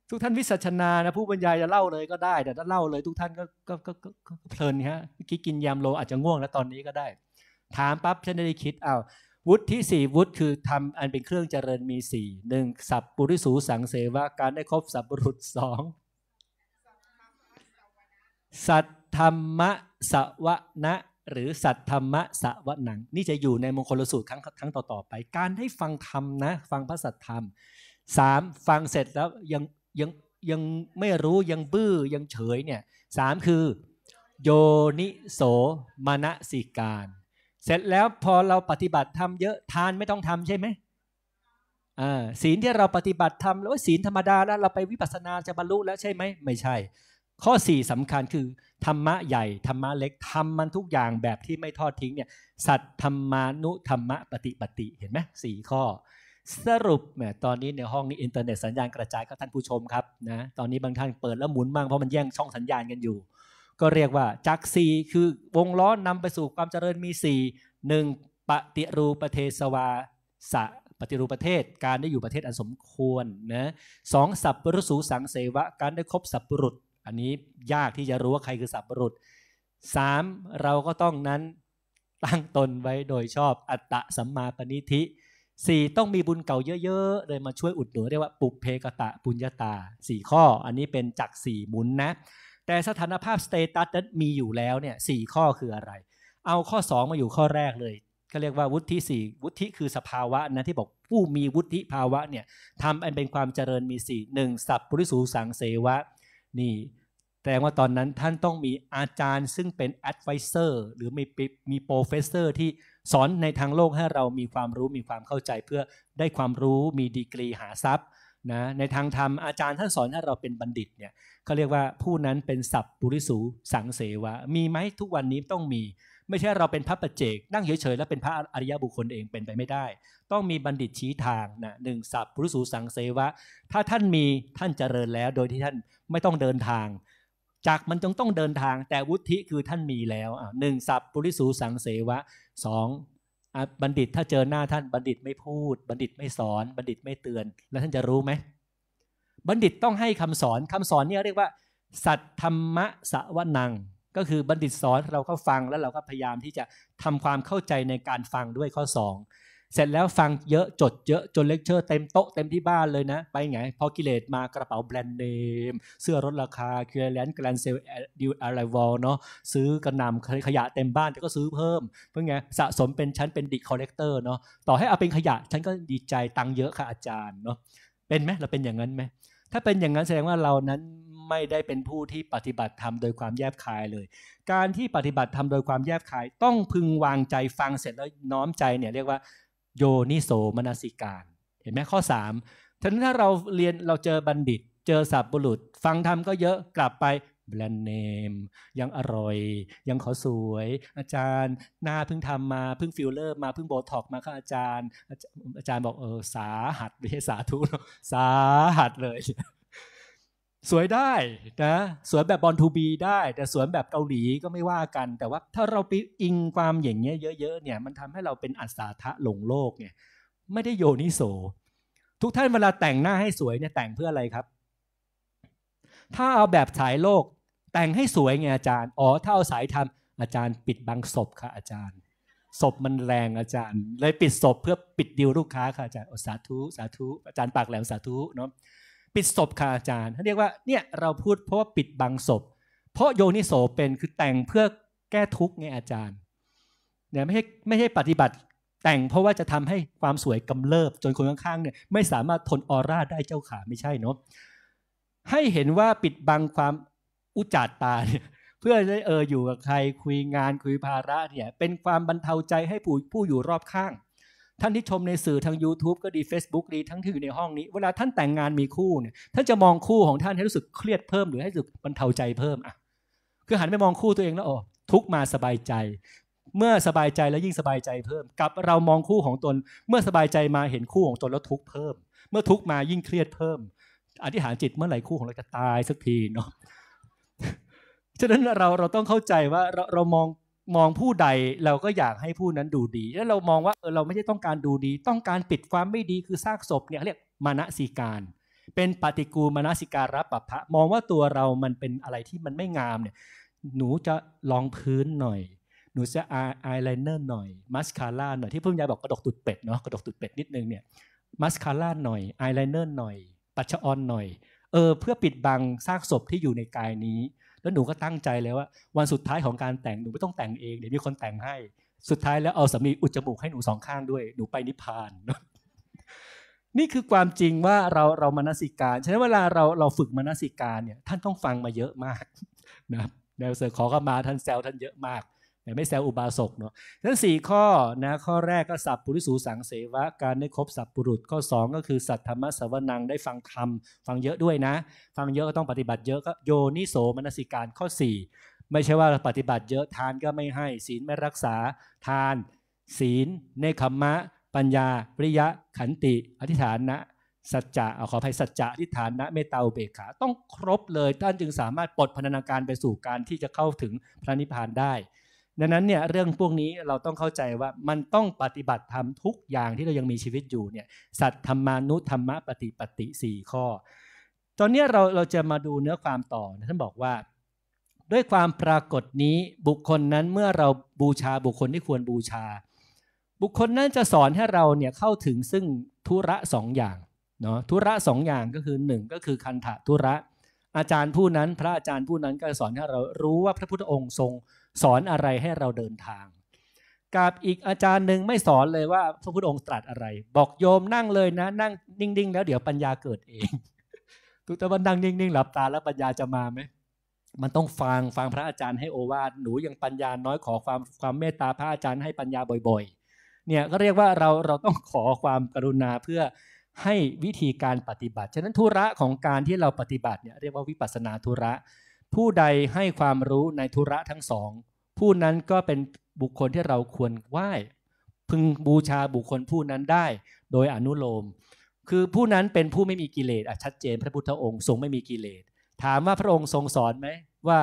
ทุกท่านวิสัชนานะผู้บรรยายจะเล่าเลยก็ได้ แต่ถ้าเล่าเลยทุกท่านก็ก็ก็เพลินฮะเมื่อกี้กินยามโล อาจจะง่วงแล้วตอนนี้ก็ได้ ถามปั๊บท่านได้คิดเอาววุฒิที่สี่วุฒิคือทำอันเป็นเครื่องเจริญมีสี่หนึ่งสับปุริสูสังเสวะ การได้ครบสับบุรุษสองสัตธรรมะสวนะหรือสัตธรรมะสะวะหนัง นี่จะอยู่ในมงคลสูตรครั้งครั้งต่อๆ ไป การได้ฟังธรรมนะ ฟังพระสัตธรรมสามฟังเสร็จแล้วยังยังยังไม่รู้ ยังบื้อ ยังเฉยเนี่ยสามคือโยนิโสมณสิการ เสร็จแล้วพอเราปฏิบัติทำเยอะทานไม่ต้องทำใช่ไหมศีลที่เราปฏิบัติทำแล้วศีลธรรมดาแล้ว เราไปวิปัสสนาจะบรรลุแล้วใช่ไหมไม่ใช่ข้อ 4 สำคัญคือ ธรรมะใหญ่ธรรมะเล็กทำมันทุกอย่างแบบที่ไม่ทอดทิ้งเนี่ยสัตธรรมานุธรรมะปฏิปฏิเห็นไหมสี่ข้อ สรุปเนี่ยตอนนี้ในห้องนี้ อินเทอร์เน็ตสัญญาณกระจายกับท่านผู้ชมครับนะตอนนี้บางท่านเปิดแล้วหมุนบ้างเพราะมันแย่งช่องสัญญาณกันอยู่ ก็เรียกว่าจักสีคือวงล้อนำไปสู่ความเจริญมี4หนึ่งปฏิรูประเทศวาสะปฏิรูปประเทศ การได้อยู่ประเทศอันสมควรนะสองสับปรุสูสังเสวะการได้คบสัพปรุษอันนี้ยากที่จะรู้ว่าใครคือสัพปรุษสามเราก็ต้องนั้นตั้งตนไว้ โดยชอบอัตตะสัมมาปณิธิสี่ต้องมีบุญเก่าเยอะๆ เลยมาช่วยอุดหนุนเรียกว่าปุเพกตะปุญญาตาสี่ข้อ อันนี้เป็นจากสี่บมุนนะ แต่สถานภาพสเตตัสนั้นมีอยู่แล้วเนี่ยสี่ข้อคืออะไร เอาข้อสองมาอยู่ข้อแรกเลยก็เรียกว่าวุฒิสี่วุฒิคือสภาวะนะที่บอกผู้มีวุฒิภาวะเนี่ยทำอันเป็นความเจริญมีสี่หนึ่งสัพปริสูสังเสวะนี่แต่ว่าตอนนั้นท่านต้องมีอาจารย์ซึ่งเป็น advisor หรือมีมีโปรเฟสเซอร์ที่สอนในทางโลกให้เรามีความรู้ มีความเข้าใจเพื่อได้ความรู้ มีดีกรีหาทรัพย์นะในทางธรรมอาจารย์ท่านสอนให้เราเป็นบัณฑิตเนี่ยเขาเรียกว่าผู้นั้นเป็นสัพปุริสูสังเสวะ มีไหมทุกวันนี้ต้องมีไม่ใช่เราเป็นพระปัจเจกนั่งเฉยๆแล้วเป็นพระอริยบุคคลเองเป็นไปไม่ได้ ต้องมีบัณฑิตชี้ทางนะหนึ่งสัพพุรุสูสังเสวะถ้าท่านมีท่านเจริญแล้ว โดยที่ท่านไม่ต้องเดินทาง จากมันจงต้องเดินทางแต่วุฒิคือท่านมีแล้วหนึ่งสัพปุริสูสังเสวะสองบัณฑิตถ้าเจอหน้าท่านบัณฑิตไม่พูด บัณฑิตไม่สอน บัณฑิตไม่เตือน แล้วท่านจะรู้ไหมบัณฑิตต้องให้คำสอนคำสอนเนี่ยเรียกว่า สัตธรรมะสวนังก็คือบัณฑิตสอนเราก็ฟังแล้วเราก็พยายามที่จะทำความเข้าใจในการฟังด้วยข้อ 2 เสร็จแล้วฟังเยอะจดเยอะ จนเลคเชอร์เต็มโต๊ะเต็มที่บ้านเลยนะ ไปไง พอกิเลสมากระเป๋าแบรนด์เนมเสื้อรถราคาเคลียร์แลนด์แกลนเซลดิวอะไรวอลเนาะซื้อกระนำขยะเต็มบ้านแต่ก็ซื้อเพิ่มเพื่อไงสะสมเป็นชั้นเป็นดิคอเลกเตอร์เนาะต่อให้เอาเป็นขยะฉันก็ดีใจตังเยอะค่ะอาจารย์เนาะเป็นไหมเราเป็นอย่างนั้นไหมถ้าเป็นอย่างนั้นแสดงว่าเรานั้นไม่ได้เป็นผู้ที่ปฏิบัติธรรมโดยความแยบคายเลย การที่ปฏิบัติธรรมโดยความแยบคาย ต้องพึงวางใจฟังเสร็จแล้วน้อมใจเนี่ยเรียกว่าโยนิโสมนสิการ เห็นไหมข้อ3ฉะนั้นถ้าเราเรียนเราเจอบัณฑิตเจอสัพบุรุษ ฟังธรรมก็เยอะกลับไปแบรนด์เนมยังอร่อย ยังขอสวย อาจารย์หน้าเพิ่งทำมาเพิ่งฟิลเลอร์ มาเพิ่งโบท็อกมาค่ะอาจารย์อาจารย์บอกเออสาหัสไม่ใช่สาธุสาหัสเลยสวยได้นะสวยแบบบอลทูบีได้แต่สวยแบบเกาหลีก็ไม่ว่ากัน แต่ว่าถ้าเราไปอิงความอย่างเงี้ยเยอะๆเนี่ย มันทำให้เราเป็นอัศทะหลงโลกเนี่ย ไม่ได้โยนิโสทุกท่านเวลาแต่งหน้าให้สวยเนี่ยแต่งเพื่ออะไรครับ ถ้าเอาแบบสายโลกแต่งให้สวยไงอาจารย์อ๋อถ้าเอาสายธรรมอาจารย์ปิดบังศพค่ะอาจารย์ ศพมันแรงอาจารย์ เลยปิดศพเพื่อปิดดิวลูกค้าค่ะอาจารย์สาธุสาธุอาจารย์ปากแหลมสาธุเนาะปิดศพคาอาจารย์เขาเรียกว่าเนี่ยเราพูดเพราะว่าปิดบังศพ เพราะโยนิโสเป็นคือแต่งเพื่อแก้ทุกข์ไงอาจารย์เนี่ยไม่ใช่ไม่ใช่ปฏิบัติแต่งเพราะว่าจะทำให้ความสวยกำเริบจนคนข้างๆเนี่ยไม่สามารถทนออร่าได้เจ้าขาไม่ใช่เนาะให้เห็นว่าปิดบังความอุจจาตาเนี่ยเพื่อได้เอออยู่กับใครคุยงานคุยภาระเนี่ยเป็นความบรรเทาใจให้ผู้ผู้อยู่รอบข้างท่านที่ชมในสื่อทาง YouTube ก็ดี Facebook ดี ทั้งที่อยู่ในห้องนี้เวลาท่านแต่งงานมีคู่เนี่ยท่านจะมองคู่ของท่านให้รู้สึกเครียดเพิ่ม หรือให้รู้สึกบรรเทาใจเพิ่มอ่ะคือหันไปมองคู่ตัวเองแล้วโอ้ทุกมาสบายใจ เมื่อสบายใจแล้วยิ่งสบายใจเพิ่มกับเรามองคู่ของตน เมื่อสบายใจมาเห็นคู่ของตนแล้วทุกเพิ่ม เมื่อทุกมายิ่งเครียดเพิ่มอธิษฐานจิตเมื่อไหร่คู่ของเราจะตายสักทีเนาะฉะนั้นเราเราต้องเข้าใจว่าเราเรามองมองผู้ใดเราก็อยากให้ผู้นั้นดูดี แล้วเรามองว่าเออเราไม่ใช่ต้องการดูดี ต้องการปิดความไม่ดีคือซากศพเนี่ยเรียกมานะสีการเป็นปฏิกูลมานะสิการรับปัพะมองว่าตัวเรามันเป็นอะไรที่มันไม่งามเนี่ย หนูจะลองพื้นหน่อยหนูจะอายไลเนอร์หน่อยมัสคาร่าหน่อย ที่พุ่มยายบอกกระดกตุดเป็ดเนาะกระดกตุดเป็ดนิดนึงเนี่ยมัสคาร่าหน่อยอายไลเนอร์หน่อย ปัชออนหน่อย เออเพื่อปิดบังซากศพที่อยู่ในกายนี้แล้วหนูก็ตั้งใจแล้วว่าวันสุดท้ายของการแต่งหนูไม่ต้องแต่งเองเดี๋ยวมีคนแต่งให้ สุดท้ายแล้วเอาสามีอุดจมูกให้หนูสองข้างด้วยหนูไปนิพพานนี่คือความจริงว่าเราเรามานสิการฉะนั้นเวลาเราเราฝึกมานสิการเนี่ยท่านต้องฟังมาเยอะมากนะเดวเซอร์ขอเข้ามาท่านแซวท่านเยอะมากแต่ไม่แซวอุบาสกเนาะ ทั้งสี่ข้อนะข้อแรกก็สัพปุริสูสังเสวะ การได้ครบสัพปุรุษข้อ2 ก็คือสัตธรรมสวนัง ได้ฟังธรรมฟังเยอะด้วยนะ ฟังเยอะก็ต้องปฏิบัติเยอะก็โยนิโสมนสิการ ข้อ 4 ไม่ใช่ว่าปฏิบัติเยอะ ทานก็ไม่ให้ ศีลไม่รักษา ทาน ศีลเนคขมะ ปัญญาปริยะขันติ อธิษฐานนะสัจจะเอาขออภัยสัจจะอธิษฐานะเมตตาอุเบกขาต้องครบเลยท่านจึงสามารถปลดพนันาการไปสู่การที่จะเข้าถึงพระนิพพานได้ดังนั้นเนี่ยเรื่องพวกนี้เราต้องเข้าใจว่ามันต้องปฏิบัติธรรมทุกอย่างที่เรายังมีชีวิตอยู่เนี่ยสัตธรรมานุธรรมปฏิปฏิสี่ข้อ ตอนนี้เราเราจะมาดูเนื้อความต่อ ท่านบอกว่า ด้วยความปรากฏนี้บุคคลนั้นเมื่อเราบูชาบุคคลที่ควรบูชา บุคคลนั้นจะสอนให้เราเนี่ยเข้าถึงซึ่งธุระสองอย่างเนาะธุระสองอย่างก็คือหนึ่งก็คือคันธะธุระอาจารย์ผู้นั้นพระอาจารย์ผู้นั้นก็สอนให้เรารู้ว่าพระพุทธองค์ทรงสอนอะไรให้เราเดินทาง กับอีกอาจารย์หนึ่งไม่สอนเลยว่าพระพุทธองค์ตรัสอะไร บอกโยมนั่งเลยนะ นั่งนิ่งๆ แล้วเดี๋ยวปัญญาเกิดเองตุตะวันนั่งนิ่งๆ หลับตาแล้วปัญญาจะมาไหม มันต้องฟังฟังพระอาจารย์ให้โอวาทหนูยังปัญญาน้อยขอความความเมตตาพระอาจารย์ให้ปัญญาบ่อย ๆ เนี่ยก็เรียกว่าเราเราต้องขอความกรุณาเพื่อให้วิธีการปฏิบัติ ฉะนั้นธุระของการที่เราปฏิบัติเนี่ยเรียกว่าวิปัสนาธุระผู้ใดให้ความรู้ในธุระทั้งสอง ผู้นั้นก็เป็นบุคคลที่เราควรไหว้ พึงบูชาบุคคลผู้นั้นได้โดยอนุโลม คือผู้นั้นเป็นผู้ไม่มีกิเลสชัดเจน พระพุทธองค์ทรงไม่มีกิเลส ถามว่าพระองค์ทรงสอนไหมว่า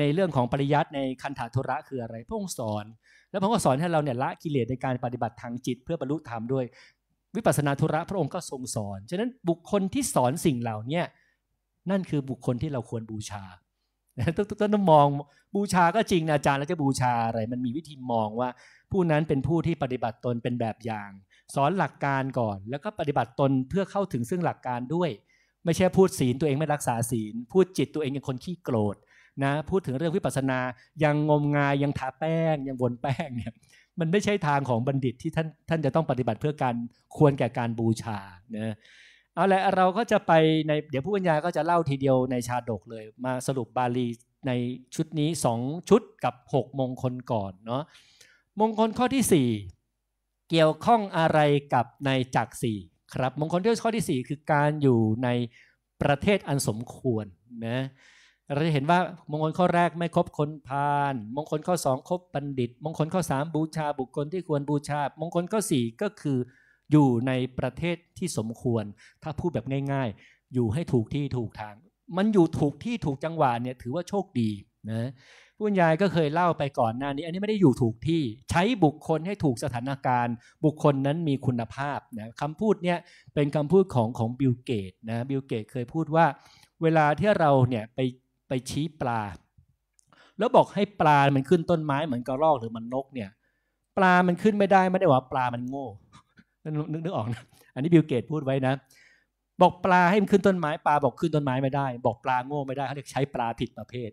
ในเรื่องของปริยัติในคันธาธุระคืออะไรพระองค์สอน แล้วพระองค์ก็สอนให้เราเนี่ยละกิเลสในการปฏิบัติทางจิตเพื่อบรรลุธรรมด้วย วิปัสสนาธุระพระองค์ก็ทรงสอนฉะนั้นบุคคลที่สอนสิ่งเหล่านี้นั่นคือบุคคลที่เราควรบูชาต้องมองบูชาก็จริงนะอาจารย์แล้วจะบูชาอะไรมันมีวิธีมองว่าผู้นั้นเป็นผู้ที่ปฏิบัติตนเป็นแบบอย่าง สอนหลักการก่อน แล้วก็ปฏิบัติตนเพื่อเข้าถึงซึ่งหลักการด้วย ไม่ใช่พูดศีลตัวเองไม่รักษาศีลพูดจิตตัวเองเป็นคนขี้โกรธนะพูดถึงเรื่องวิปัสสนายังงมงายยังทาแป้งยังวนแป้งเนี่ยมันไม่ใช่ทางของบัณฑิตที่ท่านท่านจะต้องปฏิบัติเพื่อการควรแก่การบูชานะเอาละเราก็จะไปในเดี๋ยวผู้บรรยายก็จะเล่าทีเดียวในชาดกเลย มาสรุปบาลีในชุดนี้ 2 ชุดกับ 6 มงคลก่อนเนาะมงคลข้อที่ 4 เกี่ยวข้องอะไรกับในจักสี่ครับ มงคลที่ข้อที่ 4 คือการอยู่ในประเทศอันสมควรนะเราจะเห็นว่ามงคลข้อแรกไม่คบคนพาลมงคลข้อ 2คบบัณฑิต มงคลข้อ 3 บูชา บุคคลที่ควรบูชา มงคลข้อ4ก็คืออยู่ในประเทศที่สมควร ถ้าพูดแบบง่ายๆ อยู่ให้ถูกที่ถูกทาง มันอยู่ถูกที่ถูกจังหวะเนี่ยถือว่าโชคดีนะผู้ยายก็เคยเล่าไปก่อนหน้านี้ อันนี้ไม่ได้อยู่ถูกที่ ใช้บุคคลให้ถูกสถานการณ์ บุคคลนั้นมีคุณภาพนะคำพูดเนี่ยเป็นคำพูดของของบิลเกตนะ บิลเกตเคยพูดว่า เวลาที่เราเนี่ยไปไปชี้ปลา แล้วบอกให้ปลา มันขึ้นต้นไม้เหมือนกระรอกหรือมันนกเนี่ยปลา มันขึ้นไม่ได้ไม่ได้ว่าปลามันโง่นึกนึกออกนะ อันนี้บิลเกตพูดไว้นะ บอกปลาให้มันขึ้นต้นไม้ปลาบอกขึ้นต้นไม้ไม่ได้ บอกปลาโง่ไม่ได้เขาเรียกใช้ปลาผิดประเภท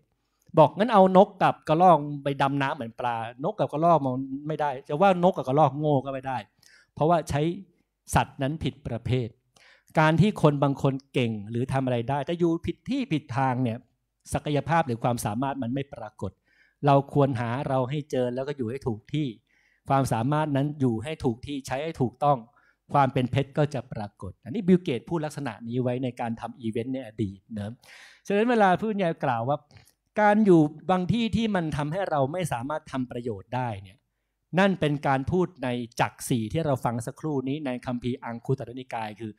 บอกงั้นเอานกกับกระรอกไปดำน้ำเหมือนปลานกกับกระรอกมันไม่ได้ จะว่านกกับกระรอกโง่ก็ไม่ได้ เพราะว่าใช้สัตว์นั้นผิดประเภท การที่คนบางคนเก่งหรือทำอะไรได้แต่อยู่ผิดที่ผิดทางเนี่ย ศักยภาพหรือความสามารถมันไม่ปรากฏ เราควรหาเราให้เจอแล้วก็อยู่ให้ถูกที่ความสามารถนั้นอยู่ให้ถูกที่ใช้ให้ถูกต้องความเป็นเพชรก็จะปรากฏ อันนี้บิลเกตพูดลักษณะนี้ไว้ในการทำอีเวนต์ในอดีตนะฉะนั้นเวลาพูใหายกล่าวว่า การอยู่บางที่ที่มันทำให้เราไม่สามารถทำประโยชน์ได้เนี่ยนั่นเป็นการพูดในจักสี่ที่เราฟังสักครู่นี้ในคัมภีร์อังคุตรนิกายคือ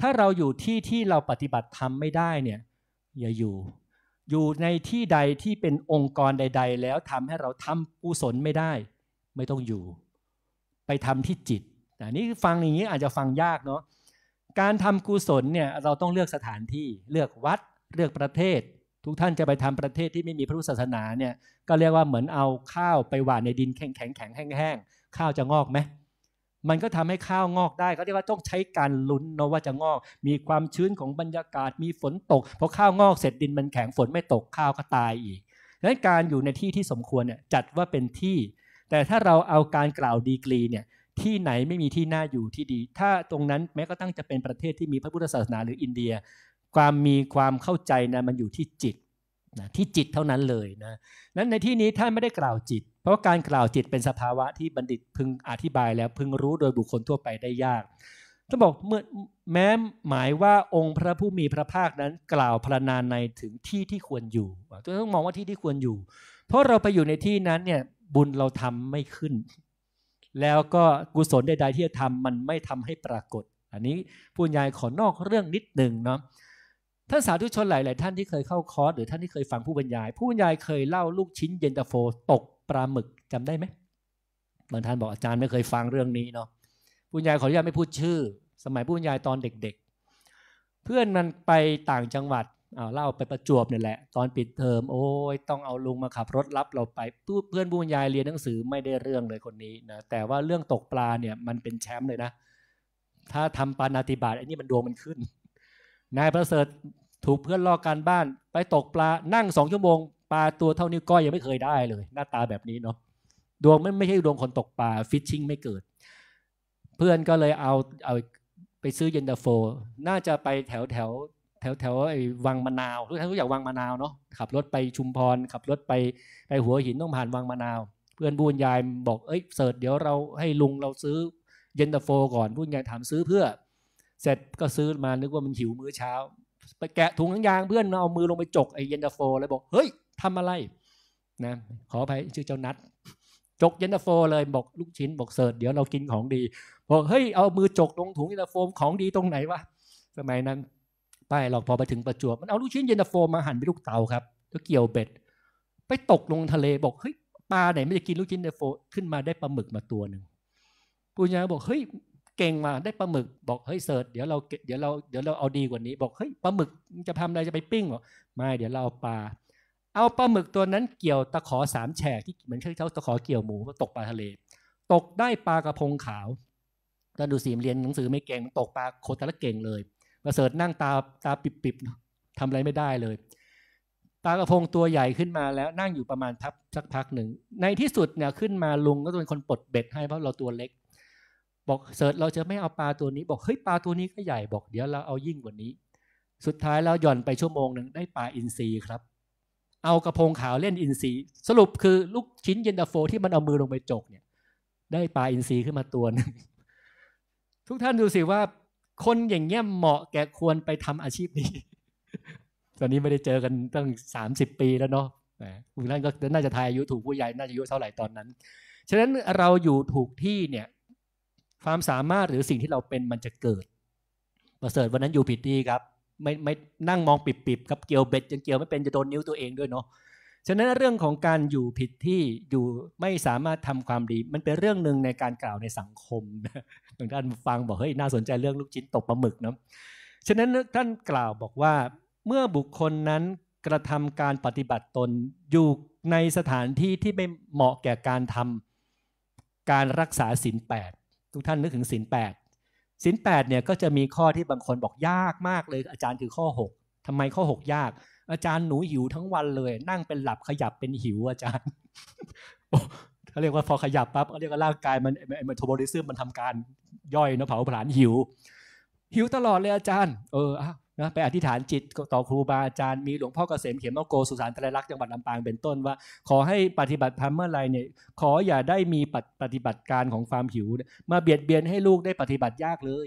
ถ้าเราอยู่ที่ที่เราปฏิบัติธรรมไม่ได้เนี่ยอย่าอยู่อยู่ในที่ใดที่เป็นองค์กรใด ๆ แล้วทำให้เราทำกุศลไม่ได้ไม่ต้องอยู่ไปทำที่จิตอันนี้ฟังอย่างนี้อาจจะฟังยากเนาะ การทำกุศลเนี่ยเราต้องเลือกสถานที่เลือกวัดเลือกประเทศ ทุกท่านจะไปทำประเทศที่ไม่มีพระพุทธศาสนาเนี่ย ก็เรียกว่าเหมือนเอาข้าวไปหว่านในดิน แข็งแข็งแข็งแห้งๆข้าวจะงอกไหมมันก็ทำให้ข้าวงอกได้เขาเรียกว่าต้องใช้การลุ้นเนาะว่าจะงอกมีความชื้นของบรรยากาศมีฝนตกพอข้าวงอก เสร็จดินมันแข็งฝนไม่ตกข้าวก็ตายอีกดังนั้นการอยู่ในที่ที่สมควรเนี่ยจัดว่าเป็นที่แต่ถ้าเราเอาการกล่าวดีกรีเนี่ย ที่ไหนไม่มีที่น่าอยู่ที่ดี ถ้าตรงนั้นแม้ก็ตั้งจะเป็นประเทศที่มีพระพุทธศาสนาหรืออินเดีย ความมีความเข้าใจนะมันอยู่ที่จิตนะที่จิตเท่านั้นเลยนะนั้นในที่นี้ท่านไม่ได้กล่าวจิต เพราะการกล่าวจิตเป็นสภาวะที่บัณฑิตพึงอธิบายแล้วพึงรู้โดยบุคคลทั่วไปได้ยากท่านบอกเมื่อแม้หมายว่าองค์พระผู้มีพระภาคนั้น กล่าวพรรณนาในถึงที่ที่ควรอยู่ต้องมองว่าที่ที่ควรอยู่เพราะเราไปอยู่ในที่นั้นเนี่ยบุญเราทำไม่ขึ้น แล้วก็กุศลใดๆที่จะทำมันไม่ทำให้ปรากฏ อันนี้ผู้ใหญ่ขอนอกเรื่องนิดหนึ่งเนาะท่านสาธุชนหลาย ๆ ท่านที่เคยเข้าคอร์สหรือท่านที่เคยฟังผู้บรรยาย ผู้บรรยายเคยเล่าลูกชิ้นเย็นตาโฟ ตกปลาหมึกจำได้ไหมบางท่านบอกอาจารย์ไม่เคยฟังเรื่องนี้เนาะผู้บรรยายขออนุญาตไม่พูดชื่อ สมัยผู้บรรยายตอนเด็กๆ เพื่อนมันไปต่างจังหวัดเอาเล่าไปประจวบเนี่ยแหละตอนปิดเทอม โอ้ยต้องเอาลุงมาขับรถรับเราไปเพื่อนบุญยายเรียนหนังสือไม่ได้เรื่องเลยคนนี้นะแต่ว่าเรื่องตกปลาเนี่ยมันเป็นแชมป์เลยนะ ถ้าทำปานาติบาตไอ้นี่มันดวงมันขึ้นนายประเสริฐถูกเพื่อนลอกการบ้านไปตกปลานั่งสองชั่วโมง ปลาตัวเท่านิ้วก้อยยังไม่เคยได้เลย หน้าตาแบบนี้เนาะดวงมันไม่ใช่ดวงคนตกปลาฟิชชิ่งไม่เกิด เพื่อนก็เลยเอาเอาไปซื้อเย็นตาโฟน่าจะไปแถวแถวแถวแถวไอ้วังมะนาว ทุกท่านรู้จักวังมะนาวเนาะขับรถไปชุมพรขับรถไปไปหัวหินต้องผ่านวังมะนาว เพื่อนบุญยายบอกเอ้ยเสิร์ชเดี๋ยวเราให้ลุงเราซื้อเย็นตาโฟก่อนบุญยายถามซื้อเพื่อ เสร็จก็ซื้อมานึกว่ามันหิวมื้อเช้าไปแกะถุงน้ำยางเพื่อนเอามือลงไปจกไอ้เย็นตาโฟเลยบอกเฮ้ยทำอะไรนะขออภัยชื่อเจ้านัดจกเย็นตาโฟเลยบอกลูกชิ้นบอกเสิร์ชเดี๋ยวเรากินของดีบอกเฮ้ยเอามือจกลงถุงเย็นตาโฟของดีตรงไหนวะสมัยนั้นไปหรอกพอไปถึงประจวบ มันเอาลูกชิ้นเย็นตาโฟมาหั่นเป็นลูกเต๋าครับแล้วเกี่ยวเบ็ด ไปตกลงทะเลบอกเฮ้ยปลาไหนไม่จะกินลูกชิ้นเย็นตาโฟขึ้นมาได้ปลาหมึกมาตัวหนึ่งปุญญาบอกเฮ้ยเก่งมาได้ปลาหมึกบอกเฮ้ยเสิร์ชเดี๋ยวเราเดี๋ยวเราเดี๋ยวเราเอาดีกว่านี้บอกเฮ้ยปลาหมึกจะทำอะไรจะไปปิ้งหรอ ไม่เดี๋ยวเราเอาปลา เอาปลาหมึกตัวนั้นเกี่ยวตะขอสามแฉกที่เหมือนเขาตะขอเกี่ยวหมูตกปลาทะเล ตกได้ปลากระพงขาวแล้ดูสิมเรียนหนังสือไม่เก่งตกปลาโคตรละเก่งเลยมระเสริฐนั่งตาตาปิบๆทำอะไรไม่ได้เลย ตากระพงตัวใหญ่ขึ้นมาแล้วนั่งอยู่ประมาณทับสักพักหนึ่งในที่สุดเนี่ยขึ้นมาลุงก็เป็นคนปลดเบ็ดให้เพราะเราตัวเล็ก บอกเสิร์ชเราจะไม่เอาปลาตัวนี้ บอกเฮ้ยปลาตัวนี้ก็ใหญ่บอกเดี๋ยวเราเอายิ่งกว่านี้ สุดท้ายเราหย่อนไปชั่วโมงหนึ่งได้ปลาอินทรีครับ เอากระพงขาวเล่นอินทรีสรุปคือลูกชิ้นเย็นตาโฟที่มันเอามือลงไปจกเนี่ย ได้ปลาอินทรีขึ้นมาตัวนึงทุกท่านดูสิว่าคนอย่างเงี้ยเหมาะแก่ควรไปทำอาชีพนี้ ตอนนี้ไม่ได้เจอกันตั้งสามสิบปีแล้วเนาะคุณนั่นก็น่าจะทายอายุถูกผู้ใหญ่น่าจะอายุเท่าไหร่ตอนนั้น ฉะนั้นเราอยู่ถูกที่เนี่ย ความสามารถหรือสิ่งที่เราเป็นมันจะเกิด ประเสริฐวันนั้นอยู่ผิดที่ครับ ไม่ไม่นั่งมองปิบๆครับเกี่ยวเบ็ดจนเกี่ยวไม่เป็นจะโดนนิ้วตัวเองด้วยเนาะฉะนั้นเรื่องของการอยู่ผิดที่อยู่ไม่สามารถทำความดี มันเป็นเรื่องหนึ่งในการกล่าวในสังคมทางท่านฟังบอกเฮ้ยน่าสนใจเรื่องลูกชิ้นตกปลาหมึกเนาะฉะนั้นท่านกล่าวบอกว่าเมื่อบุคคลนั้นกระทำการปฏิบัติตนอยู่ในสถานที่ที่ไม่เหมาะแก่การทำการรักษาศีลแปดทุกท่านนึกถึงศีลแปดศีลแปดเนี่ยก็จะมีข้อที่บางคนบอกยากมากเลยอาจารย์คือข้อ 6 ทำไมข้อ 6 ยากอาจารย์หนูหิวทั้งวันเลยนั่งเป็นหลับขยับเป็นหิวอาจารย์เขาเรียกว่าพอขยับปั๊บเขาเรียกว่าร่างกายมันเมันทบริซึมมันทำการย่อยนะเผาผลาญหิว หิวตลอดเลยอาจารย์เออนะไปอธิษฐานจิตต่อครูบาอาจารย์มีหลวงพ่อเกษมเขียนมโกสุสานตรลักษ์จังหวัดลำปางเป็นต้นว่า ขอให้ปฏิบัติธรรมเมื่อไรเนี่ย ขออย่าได้มีปฏิบัติการของความหิวมาเบียดเบียนให้ลูกได้ปฏิบัติยากเลย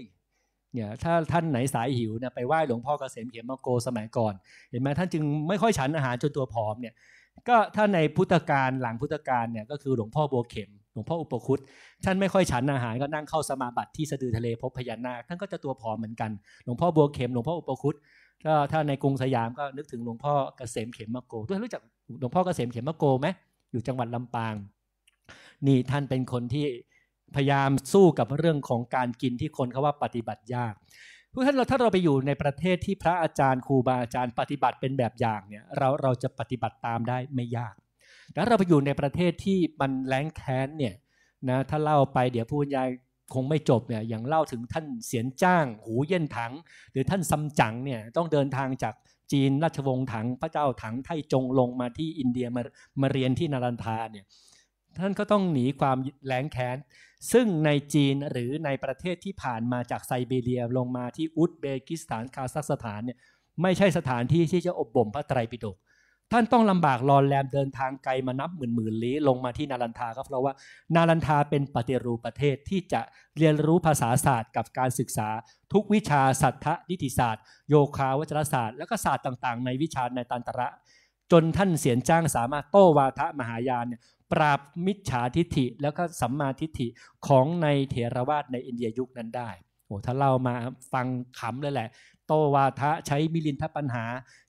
เนี่ยถ้าท่านไหนสายหิวนะไปไหว้หลวงพ่อเกษมเขียมโกสมัยก่อน เห็นไหมท่านจึงไม่ค่อยฉันอาหารจนตัวผอมเนี่ยก็ถ้าในพุทธกาลหลังพุทธกาลเนี่ยก็คือหลวงพ่อบัวเข็ม หลวงพ่ออุปคุตท่านไม่ค่อยฉันอาหารก็นั่งเข้าสมาบัติที่สะดือทะเลพบพญานาคท่านก็จะตัวผอมเหมือนกัน หลวงพ่อบัวเข็มหลวงพ่ออุปคุตก็ถ้าในกรุงสยามก็นึกถึงหลวงพ่อเกษมเขมมาโกด้วยรู้จักหลวงพ่อเกษมเขมมาโกไหมอยู่จังหวัดลำปาง นี่ท่านเป็นคนที่พยายามสู้กับเรื่องของการกินที่คนเขาว่าปฏิบัติยากทุกท่านเราถ้าเราไปอยู่ในประเทศที่พระอาจารย์ครูบาอาจารย์ปฏิบัติเป็นแบบอย่างเนี่ยเราเราจะปฏิบัติตามได้ไม่ยาก แต่เราไปอยู่ในประเทศที่มันแรงแค้นเนี่ยนะถ้าเล่าไปเดี๋ยวผู้ยายคงไม่จบเนี่ยอย่างเล่าถึงท่านเสียนจ้าง หูเย่นถัง หรือท่านซัมจั๋งเนี่ยต้องเดินทางจากจีนราชวงศ์ถัง พระเจ้าถังไทจงลงมาที่อินเดียมามาเรียนที่นารันทาเนี่ยท่านก็ต้องหนีความแรงแค้นซึ่งในจีนหรือในประเทศที่ผ่านมาจากไซบีเรียลงมาที่อุซเบกิสถานคาซัคสถานเนี่ยไม่ใช่สถานที่ที่จะอบบ่มพระไตรปิฎกท่านต้องลำบากรอนแรมเดินทางไกลมานับหมื่นหมื่นลี้ลงมาที่นารันทาครับเพราะว่า นารันทาเป็นปฏิรูปประเทศที่จะเรียนรู้ภาษาศาสตร์ กับการศึกษา ทุกวิชาสัทธนิติศาสตร์ โยคาวัจรศาสตร์ และก็ศาสตร์ต่างๆ ในวิชาในตันตระ จนท่านเสียนจ้างสามารถโต้วาทะมหายานเนี่ยปราบมิจฉาทิฐิแล้วก็สัมมาทิฐิของในเถรวาทในอินเดียยุคนั้นได้โอ้ถ้าเล่ามาฟังขำเลยแหละ โตวาทะใช้มิลินทปัญหา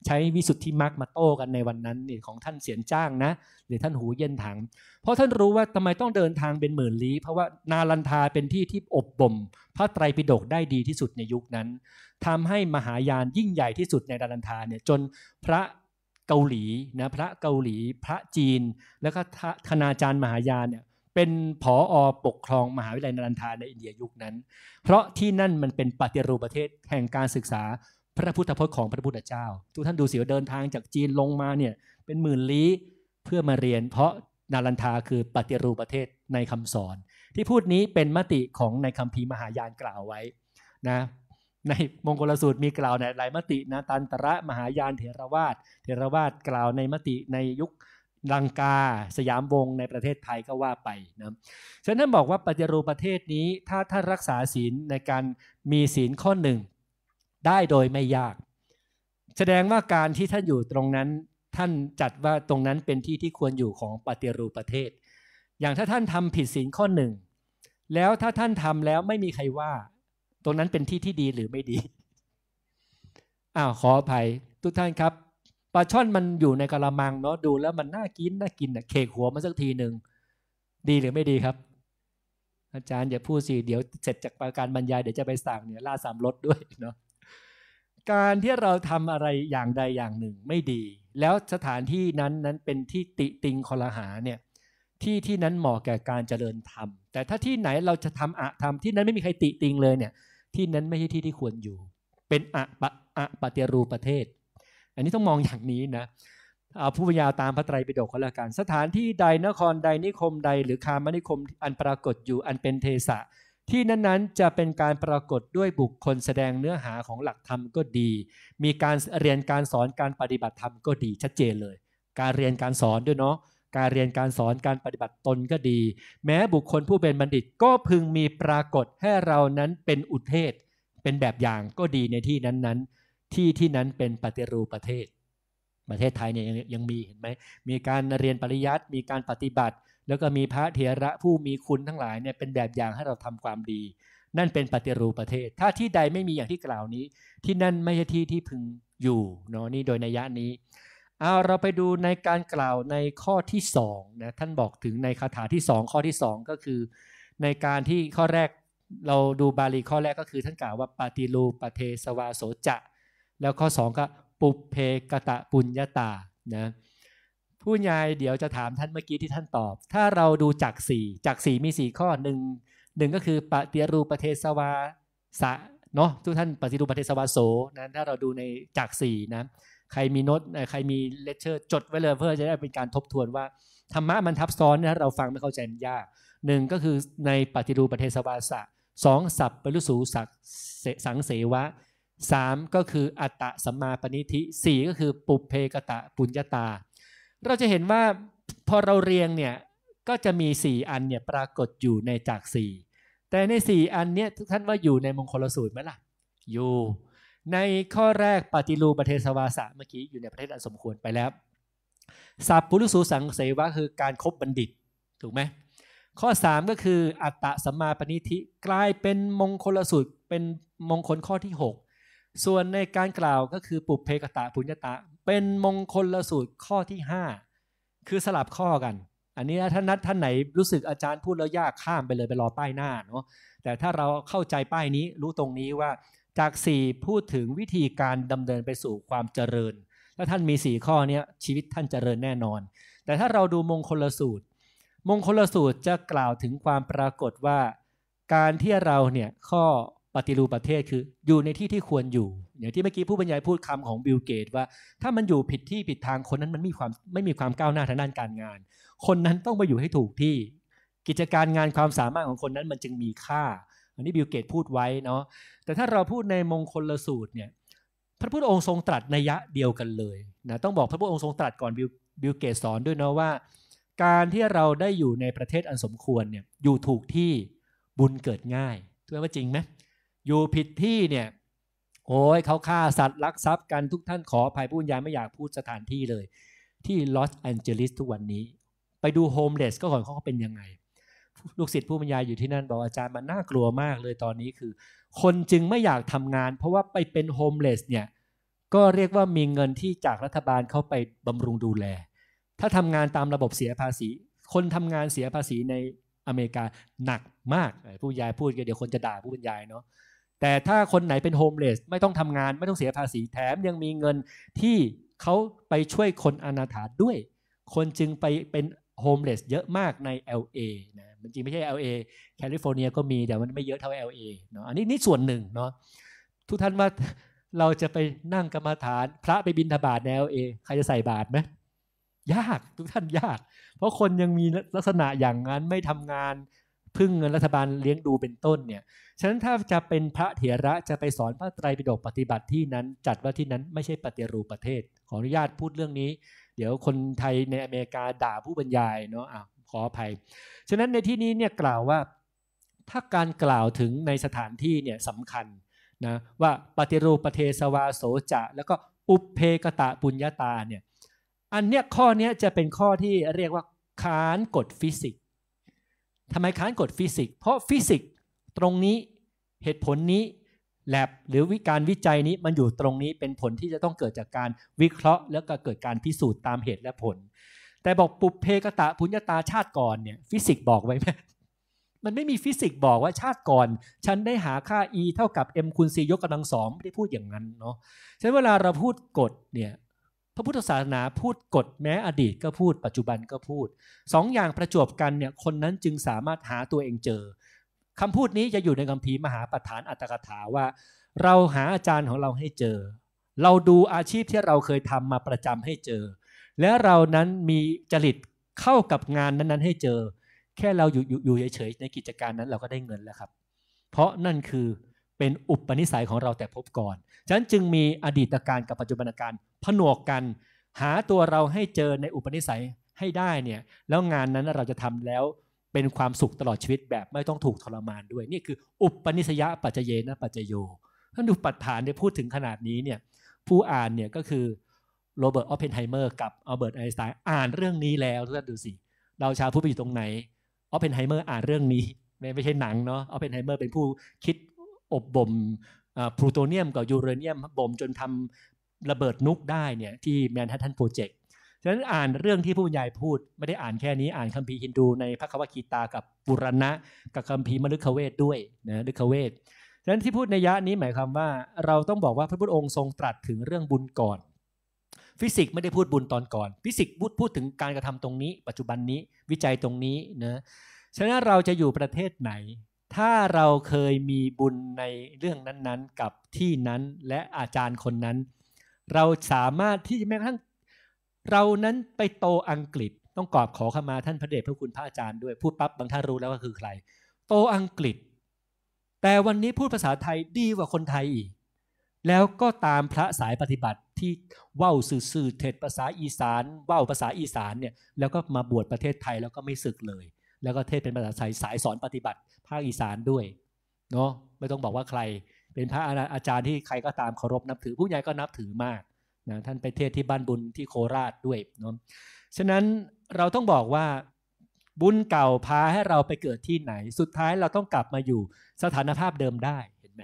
ใช้วิสุทธิมรรคมาโต้กันในวันนั้นนี่ของท่านเสียนจ้างนะ หรือท่านหูเย็นถัง เพราะท่านรู้ว่าทำไมต้องเดินทางเป็นหมื่นลี้ เพราะว่านาลันทาเป็นที่ที่อบบ่ม พระไตรปิฎกได้ดีที่สุดในยุคนั้น ทำให้มหายานยิ่งใหญ่ที่สุดในนาลันทาเนี่ยจนพระเกาหลีนะพระเกาหลี พระจีน แล้วก็คณาจารย์มหายานเนี่ยเป็นผออปกครองมหาวิทยาลัยนารันทาในอินเดียยุคนั้น เพราะที่นั่นมันเป็นปฏิรูปประเทศแห่งการศึกษา พระพุทธพจน์ของพระพุทธเจ้า ทุกท่านดูสิว่าเดินทางจากจีนลงมาเนี่ยเป็นหมื่นลี้เพื่อมาเรียน เพราะนารันทาคือปฏิรูปประเทศในคำสอน ที่พูดนี้เป็นมติของในคัมภีร์มหายานกล่าวไว้นะในมงคลสูตรมีกล่าวในหลายมตินะตันตระมหายานเถรวาทเถรวาทกล่าวในมติในยุคลังกาสยามวงในประเทศไทยก็ว่าไปนะฉะนั้นบอกว่าปฏิรูปประเทศนี้ ถ้าท่านรักษาศีลในการมีศีลข้อหนึ่ง ได้โดยไม่ยาก แสดงว่าการที่ท่านอยู่ตรงนั้นท่านจัดว่าตรงนั้นเป็นที่ที่ควรอยู่ของปฏิรูปประเทศ อย่างถ้าท่านทำผิดศีลข้อหนึ่ง แล้วถ้าท่านทำแล้วไม่มีใครว่าตรงนั้นเป็นที่ที่ดีหรือไม่ดี อ้าวขออภัยทุกท่านครับปลาช่อนมันอยู่ในกระมังเนาะดูแล้วมันน่ากินน่ากินเคกหัวมาสักทีหนึ่งดีหรือไม่ดีครับ อาจารย์อย่าพูดสิเดี๋ยว เสร็จจากการบรรยายเดี๋ยวจะไปสั่งเนี่ยล่าสามรสด้วยเนาะการที่เราทำอะไรอย่างใดอย่างหนึ่งไม่ดี แล้วสถานที่นั้นนั้นเป็นที่ติติงคลหาเนี่ยที่ที่นั้นเหมาะแก่การเจริญธรรมแต่ถ้าที่ไหนเราจะทำอะทำที่นั้นไม่มีใครติติงเลยเนี่ยที่นั้นไม่ใช่ที่ที่ควรอยู่ เป็นอะปะอะปเตรูประเทศ อันนี้ต้องมองอย่างนี้นะเอาผู้วญญาตามพระไตรปิฎกก็แล้วกัน สถานที่ใดนครใดนิคมใดหรือคามนิคมอันปรากฏอยู่อันเป็นเทสะที่นั้นๆจะเป็นการปรากฏด้วยบุคคลแสดงเนื้อหาของหลักธรรมก็ดี มีการเรียนการสอนการปฏิบัติ ธรรมก็ดี ชัดเจนเลย การเรียนการสอนด้วยเนาะการเรียนการสอนการปฏิบัติตนก็ดี แม้บุคคลผู้เป็นบัณฑิตก็พึงมีปรากฏให้เรานั้นเป็นอุเทศ เป็นแบบอย่างก็ดีในที่นั้น ๆ ที่ที่นั้นเป็นปฏิรูปประเทศ ประเทศไทยเนี่ยยยังมี เห็นไหม มีการเรียนปริยัติมีการปฏิบัติ แล้วก็มีพระเถระผู้มีคุณทั้งหลายเนี่ยเป็นแบบอย่างให้เราทำความดี นั่นเป็นปฏิรูปประเทศ ถ้าที่ใดไม่มีอย่างที่กล่าวนี้ที่นั่นไม่ใช่ที่ที่พึงอยู่เนาะนี่โดยนัยยะนี้เอาเราไปดูในการกล่าวในข้อที่สองนะท่านบอกถึงในคาถาที่สองข้อที่สองก็คือ ในการที่ข้อแรกเราดูบาลีข้อแรกก็คือท่านกล่าวว่าปาติลูปเทสวาโส จะ แล้วข้อสองก็ปุเพกะตะปุญญาตานะผู้ใหญ่เดี๋ยวจะถามท่านเมื่อกี้ที่ท่านตอบ ถ้าเราดูจากสี่จากสี่มีสี่ข้อหนึ่งหนึ่งก็คือปฏิรูปเทสวาสะเนาะทุกท่านปฏิรูปเทสวาโสนะถ้าเราดูในจากสี่นะใครมีโน้ตใครมีเลคเชอร์จดไว้เลยเพื่อจะได้เป็นการทบทวนว่า ธรรมะมันทับซ้อนนะเราฟังไม่เข้าใจมันยากหนึ่งก็คือในปฏิรูปประเทศวาสะสองสับปรุสูสักสังเสวะสามก็คืออัตตะสัมมาปณิธิสี่ก็คือปุเพกตะปุญญาตา เราจะเห็นว่าพอเราเรียงเนี่ยก็จะมีสี่อันเนี่ยปรากฏอยู่ในจากสี่แต่ในสี่อันเนี่ยทุกท่านว่าอยู่ในมงคลสูตรไหมล่ะ อยู่ในข้อแรกปฏิรูประเทศวาสะเมื่อกี้ อยู่ในประเทศอันสมควรไปแล้วสับพุรุสูสังเสวะคือการครบบัณฑิต ถูกไหม ข้อ 3 ก็คืออัตตะสัมมาปณิธิ กลายเป็นมงคลสุดเป็นมงคลข้อที่ 6 ส่วนในการกล่าวก็คือปุเพกตะปุญญตะ เป็นมงคลลสูตรข้อที่ 5 คือสลับข้อกัน อันนี้ถ้านัดท่านไหนรู้สึกอาจารย์พูดแล้วยากข้ามไปเลยไปรอป้ายหน้าเนาะแต่ถ้าเราเข้าใจป้ายนี้รู้ตรงนี้ว่าจาก 4 พูดถึงวิธีการดำเนินไปสู่ความเจริญถ้าท่านมี 4 ข้อนี้ชีวิตท่านเจริญแน่นอน แต่ถ้าเราดูมงคลสูตร มงคลสูตรจะกล่าวถึงความปรากฏว่า การที่เราเนี่ย ข้อปฏิรูปประเทศคืออยู่ในที่ที่ควรอยู่ อย่างที่เมื่อกี้ผู้บรรยายพูดคำของบิลเกตว่า ถ้ามันอยู่ผิดที่ผิดทางคนนั้นมันมีความไม่มีความก้าวหน้าทางด้านการงาน คนนั้นต้องไปอยู่ให้ถูกที่กิจการงานความสามารถของคนนั้นมันจึงมีค่าอันนี้บิลเกตพูดไว้เนาะแต่ถ้าเราพูดในมงคลลสูตรเนี่ยพระพุทธองค์ทรงตรัสนัยะเดียวกันเลยนะต้องบอกพระพุทธองค์ทรงตรัสก่อนบิลบิลเกตสอนด้วยเนาะว่า การที่เราได้อยู่ในประเทศอันสมควรเนี่ยอยู่ถูกที่บุญเกิดง่ายถูกไหมว่าจริงไหมอยู่ผิดที่เนี่ยโอ้ยเขาฆ่าสัตว์ลักทรัพย์กัน ทุกท่านขออภัยผู้ยาไม่อยากพูดสถานที่เลย ที่ลอสแอนเจลิสทุกวันนี้ไปดูโฮมเลสก็ก่อนเขาเป็นยังไงลูกศิษย์ผู้บรรยายอยู่ที่นั่นบอกอาจารย์มันน่ากลัวมากเลยตอนนี้คือ คนจึงไม่อยากทำงานเพราะว่าไปเป็นโฮมเลสเนี่ยก็เรียกว่ามีเงินที่จากรัฐบาลเข้าไปบำรุงดูแล ถ้าทำงานตามระบบเสียภาษี คนทำงานเสียภาษีในอเมริกาหนักมากผู้บรรยายพูดเดี๋ยวคนจะด่าผู้บรรยายเนาะแต่ถ้าคนไหนเป็นโฮมเลสไม่ต้องทำงาน ไม่ต้องเสียภาษีแถม ยังมีเงินที่เขาไปช่วยคนอนาถาด้วย คนจึงไปเป็นโฮมเลสเยอะมากใน LA นะจริงไม่ใช่ LA แคลิฟอร์เนียก็มีแต่มันไม่เยอะเท่า LA เนาะอันนี้นี่ส่วนหนึ่งเนาะทุกท่านว่าเราจะไปนั่งกรรมฐาน พระไปบินธบาตใน LA ใครจะใส่บาตรไหมยากทุกท่านยาก เพราะคนยังมีลักษณะอย่างนั้นไม่ทำงาน พึ่งเงินรัฐบาลเลี้ยงดูเป็นต้นเนี่ยฉะนั้นถ้าจะเป็นพระเถระ จะไปสอนพระไตรปิฎกปฏิบัติที่นั้น จัดว่าที่นั้นไม่ใช่ปฏิรูปประเทศขออนุญาตพูดเรื่องนี้ เดี๋ยวคนไทยในอเมริกาด่าผู้บรรยายเนาะอาขออภัย ฉะนั้นในที่นี้เนี่ยกล่าวว่าถ้าการกล่าวถึงในสถานที่เนี่ยสำคัญนะว่าปฏิรูปประเทสวาโสจะแล้วก็อุปเพกตะปุญญาตาเนี่ยอันเนี้ยข้อเนี้ยจะเป็นข้อที่เรียกว่าข้านกฎฟิสิกส์ทำไมข้านกฎฟิสิกส์เพราะฟิสิกส์ตรงนี้เหตุผลนี้แลบหรือวิการวิจัยนี้มันอยู่ตรงนี้เป็นผลที่จะต้องเกิดจากการวิเคราะห์ แล้วก็เกิดการพิสูจน์ตามเหตุและผลแต่บอกปุเพกตะพุญญาตาชาติก่อนเนี่ยฟิสิกส์บอกไว้ไหมมันไม่มีฟิสิกส์บอกว่าชาติก่อน ฉันได้หาค่า e เท่ากับ m คูณ c ยกกำลังสองไม่ได้พูดอย่างนั้นเนาะฉะนั้นเวลาเราพูดกฎเนี่ยพระพุทธศาสนาพูดกฎแม้อดีตก็พูดปัจจุบันก็พูดสองอย่างประจวบกันเนี่ยคนนั้นจึงสามารถหาตัวเองเจอคำพูดนี้จะอยู่ในคำพีมหาประธานอัตกถาว่า เราหาอาจารย์ของเราให้เจอ เราดูอาชีพที่เราเคยทำมาประจำให้เจอและเรานั้นมีจริตเข้ากับงานนั้น ๆ ให้เจอแค่เราอยู่อยู่เฉยๆในกิจการนั้นเราก็ได้เงินแล้วครับ เพราะนั่นคือเป็นอุปนิสัยของเราแต่พบก่อนฉะนั้นจึงมีอดีตการกับปัจจุบันการผนวกกัน หาตัวเราให้เจอในอุปนิสัยให้ได้เนี่ยแล้วงานนั้นเราจะทำแล้วเป็นความสุขตลอดชีวิตแบบไม่ต้องถูกทรมานด้วย นี่คืออุปนิสยปัจเจเยนะปัจจโยท่านดูปัฏฐานได้พูดถึงขนาดนี้เนี่ยผู้อ่านเนี่ยก็คือโรเบิร์ต ออฟเพนไฮเมอร์ กับอัลเบิร์ตไอน์สไตน์อ่านเรื่องนี้แล้วท่านดูสิ เราชาวผู้ไปอยู่ตรงไหน ออฟเพนไฮเมอร์อ่านเรื่องนี้ ไม่ไม่ใช่หนังเนาะ ออฟเพนไฮเมอร์เป็นผู้คิดอบบ่มพลูโตเนียมกับยูเรเนียมบ่มจนทำระเบิดนุกได้เนี่ยที่แมนฮัตตันโปรเจกต์ ฉะนั้นอ่านเรื่องที่ผู้บรรยายพูดไม่ได้อ่านแค่นี้ อ่านคัมภีร์ฮินดูในพระคัมภีร์คีตากับปุรณะ กับคัมภีร์มฤคเวทด้วยนะฤคเวท ฉะนั้นที่พูดในยะนี้หมายความว่าเราต้องบอกว่าพระพุทธองค์ทรงตรัสถึงเรื่องบุญก่อนฟิสิกส์ไม่ได้พูดบุญตอนก่อน ฟิสิกส์พูดพูดถึงการกระทำตรงนี้ ปัจจุบันนี้วิจัยตรงนี้นะฉะนั้นเราจะอยู่ประเทศไหน ถ้าเราเคยมีบุญในเรื่องนั้นๆ กับที่นั้นและอาจารย์คนนั้น เราสามารถที่แม้กระทั่งเรานั้นไปโตอังกฤษต้องกราบขอขมาท่านพระเดชพระคุณพระอาจารย์ด้วยพูดปั๊บบางท่านรู้แล้วว่าคือใคร โตอังกฤษ แต่วันนี้พูดภาษาไทยดีกว่าคนไทยอีก แล้วก็ตามพระสายปฏิบัติที่ว่าวสื่อเทศภาษาอีสานว่าวภาษาอีสานเนี่ยแล้วก็มาบวชประเทศไทยแล้วก็ไม่ศึกเลย แล้วก็เทศเป็นภาษาไทยสายสอนปฏิบัติภาคอีสานด้วยเนาะไม่ต้องบอกว่าใคร เป็นพระอาจารย์ที่ใครก็ตามเคารพนับถือผู้ใหญ่ก็นับถือมากนะท่านไปเทศที่บ้านบุญที่โคราชด้วยเนาะฉะนั้นเราต้องบอกว่าบุญเก่าพาให้เราไปเกิดที่ไหน สุดท้ายเราต้องกลับมาอยู่สถานภาพเดิมได้เห็นไหม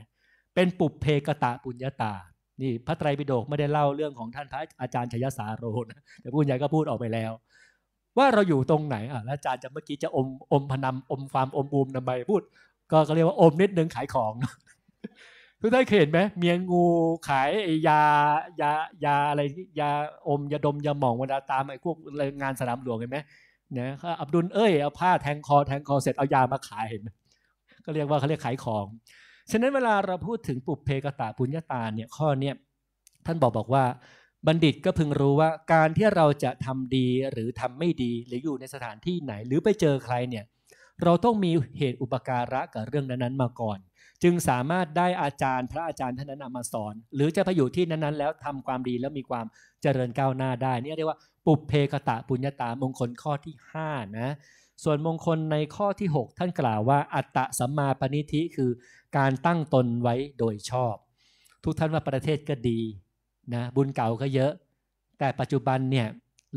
เป็นปุบเพกตะปุญญาตานี่พระไตรปิฎกไม่ได้เล่าเรื่องของท่านพระอาจารย์ชยสาโรนะแต่ผู้ใหญ่ก็พูดออกไปแล้ว ว่าเราอยู่ตรงไหนอ่ะอาจารย์จะเมื่อกี้จะอมอมพนันอมความอมบูมนำบพูด ก็เรียกว่าอมนิดนึงขายของทุกท่านเคยเห็นไหมเมียงูขายยายายาอะไรยาอมยาดมยาหมองเวลาตามไอ้พวกงานสนามหลวงเห็นไหมเนี่ยอับดุลเอ้ยเอาผ้าแทงคอแทงคอเสร็จเอายามาขายเห็นไหมก็เรียกว่าเขาเรียกขายของฉะนั้นเวลาเราพูดถึงปุเพกตาปุญญาตาเนี่ยข้อเนี้ยท่านบอกบอกว่าบัณฑิตก็พึงรู้ว่าการที่เราจะทำดีหรือทำไม่ดีหรืออยู่ในสถานที่ไหน หรือไปเจอใครเนี่ยเราต้องมีเหตุอุปการะกับเรื่องนั้นๆมาก่อน จึงสามารถได้อาจารย์พระอาจารย์ท่านนั้นมาสอนหรือจะไปอยู่ที่นั้นๆ แล้วทำความดีแล้วมีความเจริญก้าวหน้าได้นี่เรียกว่า ปุเพกตะปุญญาตามงคลข้อที่5นะส่วนมงคลในข้อที่ 6 ท่านกล่าวว่า อัตตะสัมมาปณิธิคือการตั้งตนไว้โดยชอบ ทุกท่านว่าประเทศก็ดีนะ บุญเก่าก็เยอะ แต่ปัจจุบันเนี่ย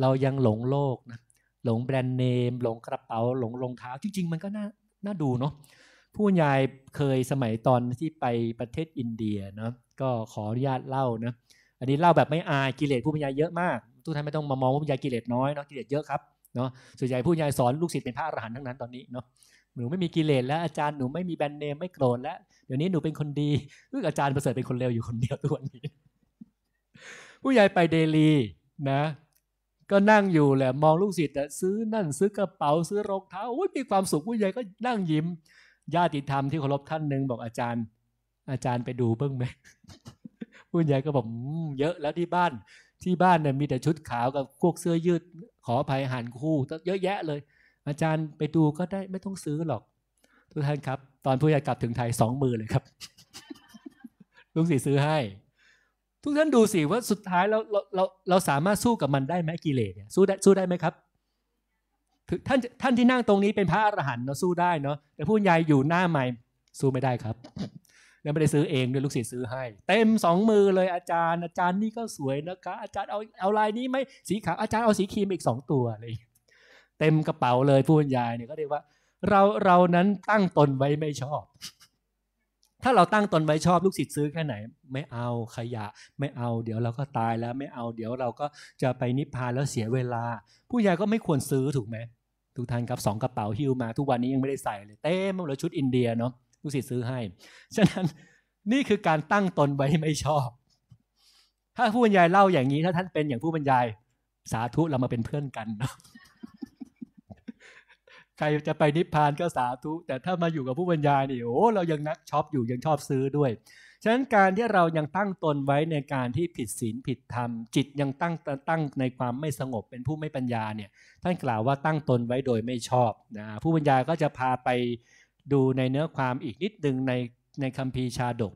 เรายังหลงโลกนะหลงแบรนด์เนมหลงกระเป๋า หลงรองเท้า จริง ๆ มันก็น่าน่าดูเนาะผู้ยายเคยสมัยตอนที่ไปประเทศอินเดียเนาะก็ขออนุญาตเล่านะ อันนี้เล่าแบบไม่อาย กิเลสผู้บรญยายเยอะมากทุกท่านไม่ต้องมามองว่าผู้บยายกิเลสน้อยเนาะกิเลสเยอะครับเนาะส่วนใหญ่ผู้ใหญยายสอนลูกศิษย์เป็นพระอรหันต์ทั้งนั้นตอนนี้เนาะหนูไม่มีกิเลสแล้วอาจารย์หนูไม่มีแบรนด์เนมไม่โกรธแล้วเดี๋ยวนี้หนูเป็นคนดีลูกอาจารย์ประเสริฐเป็นคนเลวอยู่คนเดียวทุกวันนี้ ผู้ใหญ่ไปเดลีนะ ก็นั่งอยู่แหละมองลูกศิษย์ซื้อนั่นซื้อกระเป๋าซื้อรองเท้าโอ้ยมีความสุขผู้ใหญ่ก็นั่งยิ้มญาติธรรมที่เคารพท่านหนึ่งบอกอาจารย์ อาจารย์ไปดูเบ้างไหมผู้ใหญ่ก็บอก เยอะแล้วที่บ้าน ที่บ้านเนี่ยมีแต่ชุดขาวกับพวกเสื้อยืด ขออภัยหันคู่เยอะแยะเลยอาจารย์ไปดูก็ได้ไม่ต้องซื้อหรอก ทุกท่านครับ ตอนผู้ใหญ่กลับถึงไทยสองมือเลยครับลุงสีซื้อให้ ทุกท่านดูสิว่าสุดท้ายเราเราเราเราสามารถสู้กับมันได้ไหมกิเลสเนี่ยสู้ได้สู้ได้ไหมครับท่านท่านที่นั่งตรงนี้เป็นพระอรหันต์เนาะสู้ได้เนาะแต่ผู้ใหญ่อยู่หน้าใหม่สู้ไม่ได้ครับ แล้วไม่ได้ซื้อเองด้วยลูกศิษย์ซื้อให้ เต็มสองมือเลยอาจารย์อาจารย์นี่ก็สวยนะคะอาจารย์เอาเอาลายนี้ไหมสีขาวอาจารย์เอาสีครีมอีกสองตัวเลยเต็มกระเป๋าเลย ผู้บรรยายเนี่ยก็เรียกว่าเราเรานั้นตั้งตนไว้ไม่ชอบ ถ้าเราตั้งตนไว้ชอบลูกศิษย์ซื้อแค่ไหน ไม่เอาขยะไม่เอาเดี๋ยวเราก็ตายแล้วไม่เอาเดี๋ยวเราก็จะไปนิพพานแล้วเสียเวลา ผู้ใหญ่ก็ไม่ควรซื้อถูกไหมทุกท่านครับสองกระเป๋าหิ้วมา ทุกวันนี้ยังไม่ได้ใส่เลย เต็มเลยชุดอินเดียเนาะลูกศิษย์ซื้อให้ฉะนั้นนี่คือการตั้งตนไว้ไม่ชอบ ถ้าผู้บรรยายเล่าอย่างนี้ถ้าท่านเป็นอย่างผู้บรรยายสาธุเรามาเป็นเพื่อนกันเนาะใครจะไปนิพพานก็สาธุ แต่ถ้ามาอยู่กับผู้บรรยายนี่โอ้เรายังนักช็อปอยู่ ยังชอบซื้อด้วย ฉะนั้นการที่เรายังตั้งตนไว้ ในการที่ผิดศีลผิดธรรม จิตยังตั้งตั้งในความไม่สงบเป็นผู้ไม่ปัญญาเนี่ยท่านกล่าวว่าตั้งตนไว้โดยไม่ชอบนะผู้บรรยายก็จะพาไปดูในเนื้อความอีกนิดหนึ่งในในคำพีชาดก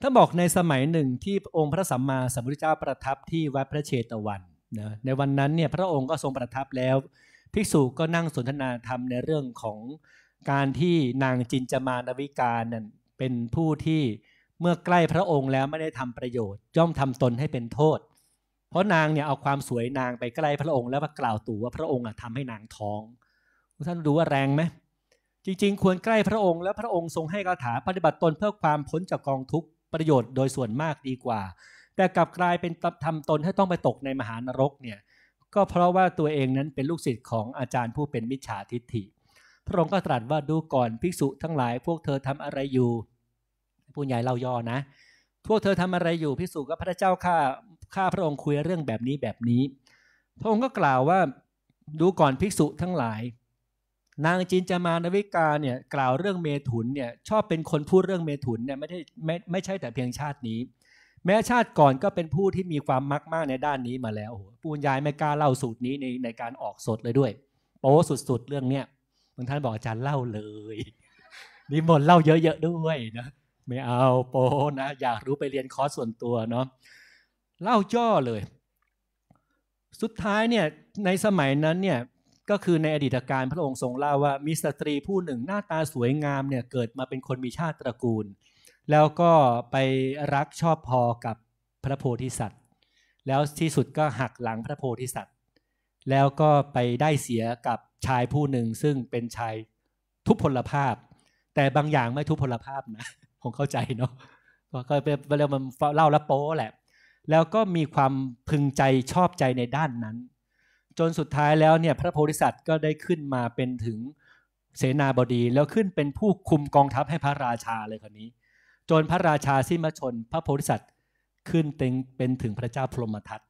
ถ้าบอกในสมัยหนึ่งที่องค์พระสัมมาสัมพุทธเจ้าประทับที่วัดพระเชตวันนะในวันนั้นเนี่ยพระองค์ก็ทรงประทับแล้วภิกษุก็นั่งสนทนาธรรมในเรื่องของการที่นางจินจมานวิการเป็นผู้ที่เมื่อใกล้พระองค์แล้วไม่ได้ทำประโยชน์ย่อมทำตนให้เป็นโทษ เพราะนางเนี่ยเอาความสวยนางไปใกล้พระองค์แล้วมากล่าวตู่ว่าพระองค์ทำทำให้นางท้องท่านดูว่าแรงไหมจริง ๆ ควรใกล้พระองค์ และพระองค์ทรงให้คาถาปฏิบัติตนเพื่อความพ้นจากกองทุกข์ประโยชน์ โดยส่วนมากดีกว่า แต่กลับกลายเป็นทำตนให้ต้องไปตกในมหานรกเนี่ยก็เพราะว่าตัวเองนั้นเป็นลูกศิษย์ของอาจารย์ผู้เป็นมิจฉาทิฏฐิ พระองค์ก็ตรัสว่าดูก่อนภิกษุทั้งหลายพวกเธอทำอะไรอยู่ผู้ใหญ่เล่าย่อนะ พวกเธอทำอะไรอยู่ ภิกษุก็พระเจ้าข้าข้าพระองค์คุยเรื่องแบบนี้แบบนี้พระองค์ก็กล่าวว่าดูก่อนภิกษุทั้งหลาย นางจินจามานวิกาเนี่ยกล่าวเรื่องเมถุนเนี่ยชอบเป็นคนพูดเรื่องเมถุนเนี่ยไม่ได้ไม่ไม่ใช่แต่เพียงชาตินี้แม้ชาติก่อนก็เป็นผู้ที่มีความมักมากในด้านนี้มาแล้วโู้ปูนยายไม่กล้าเล่าสูตรนี้ในในการออกสดเลยด้วย โป้สุดๆเรื่องเนี้ยบางท่านบอกอาจารย์เล่าเลยนหมดเล่าเยอะๆด้วยนะ ไม่เอา โป๊นะ อยากรู้ไปเรียนคอร์สส่วนตัวเนาะ เล่าจ่อเลย สุดท้ายเนี่ย ในสมัยนั้นเนี่ย ก็คือในอดีตการพระองค์ทรงเล่าว่ามีสตรีผู้หนึ่งหน้าตาสวยงามเนี่ยเกิดมาเป็นคนมีชาติตระกูลแล้วก็ไปรักชอบพอกับพระโพธิสัตว์ แล้วที่สุดก็หักหลังพระโพธิสัตว์ แล้วก็ไปได้เสียกับชายผู้หนึ่ง ซึ่งเป็นชายทุพพลภาพ แต่บางอย่างไม่ทุพพลภาพนะผมเข้าใจเนาะ ก็เป็นเรื่องมันเล่าละโป้แหละ แล้วก็มีความพึงใจชอบใจในด้านนั้น จนสุดท้ายแล้วเนี่ยพระโพธิสัตว์ก็ได้ขึ้นมาเป็นถึงเสนาบดี แล้วขึ้นเป็นผู้คุมกองทัพให้พระราชาเลยคนนี้จนพระราชาสิมชนพระโพธิสัตว์ขึ้นเป็นถึงพระเจ้าพรหมทัต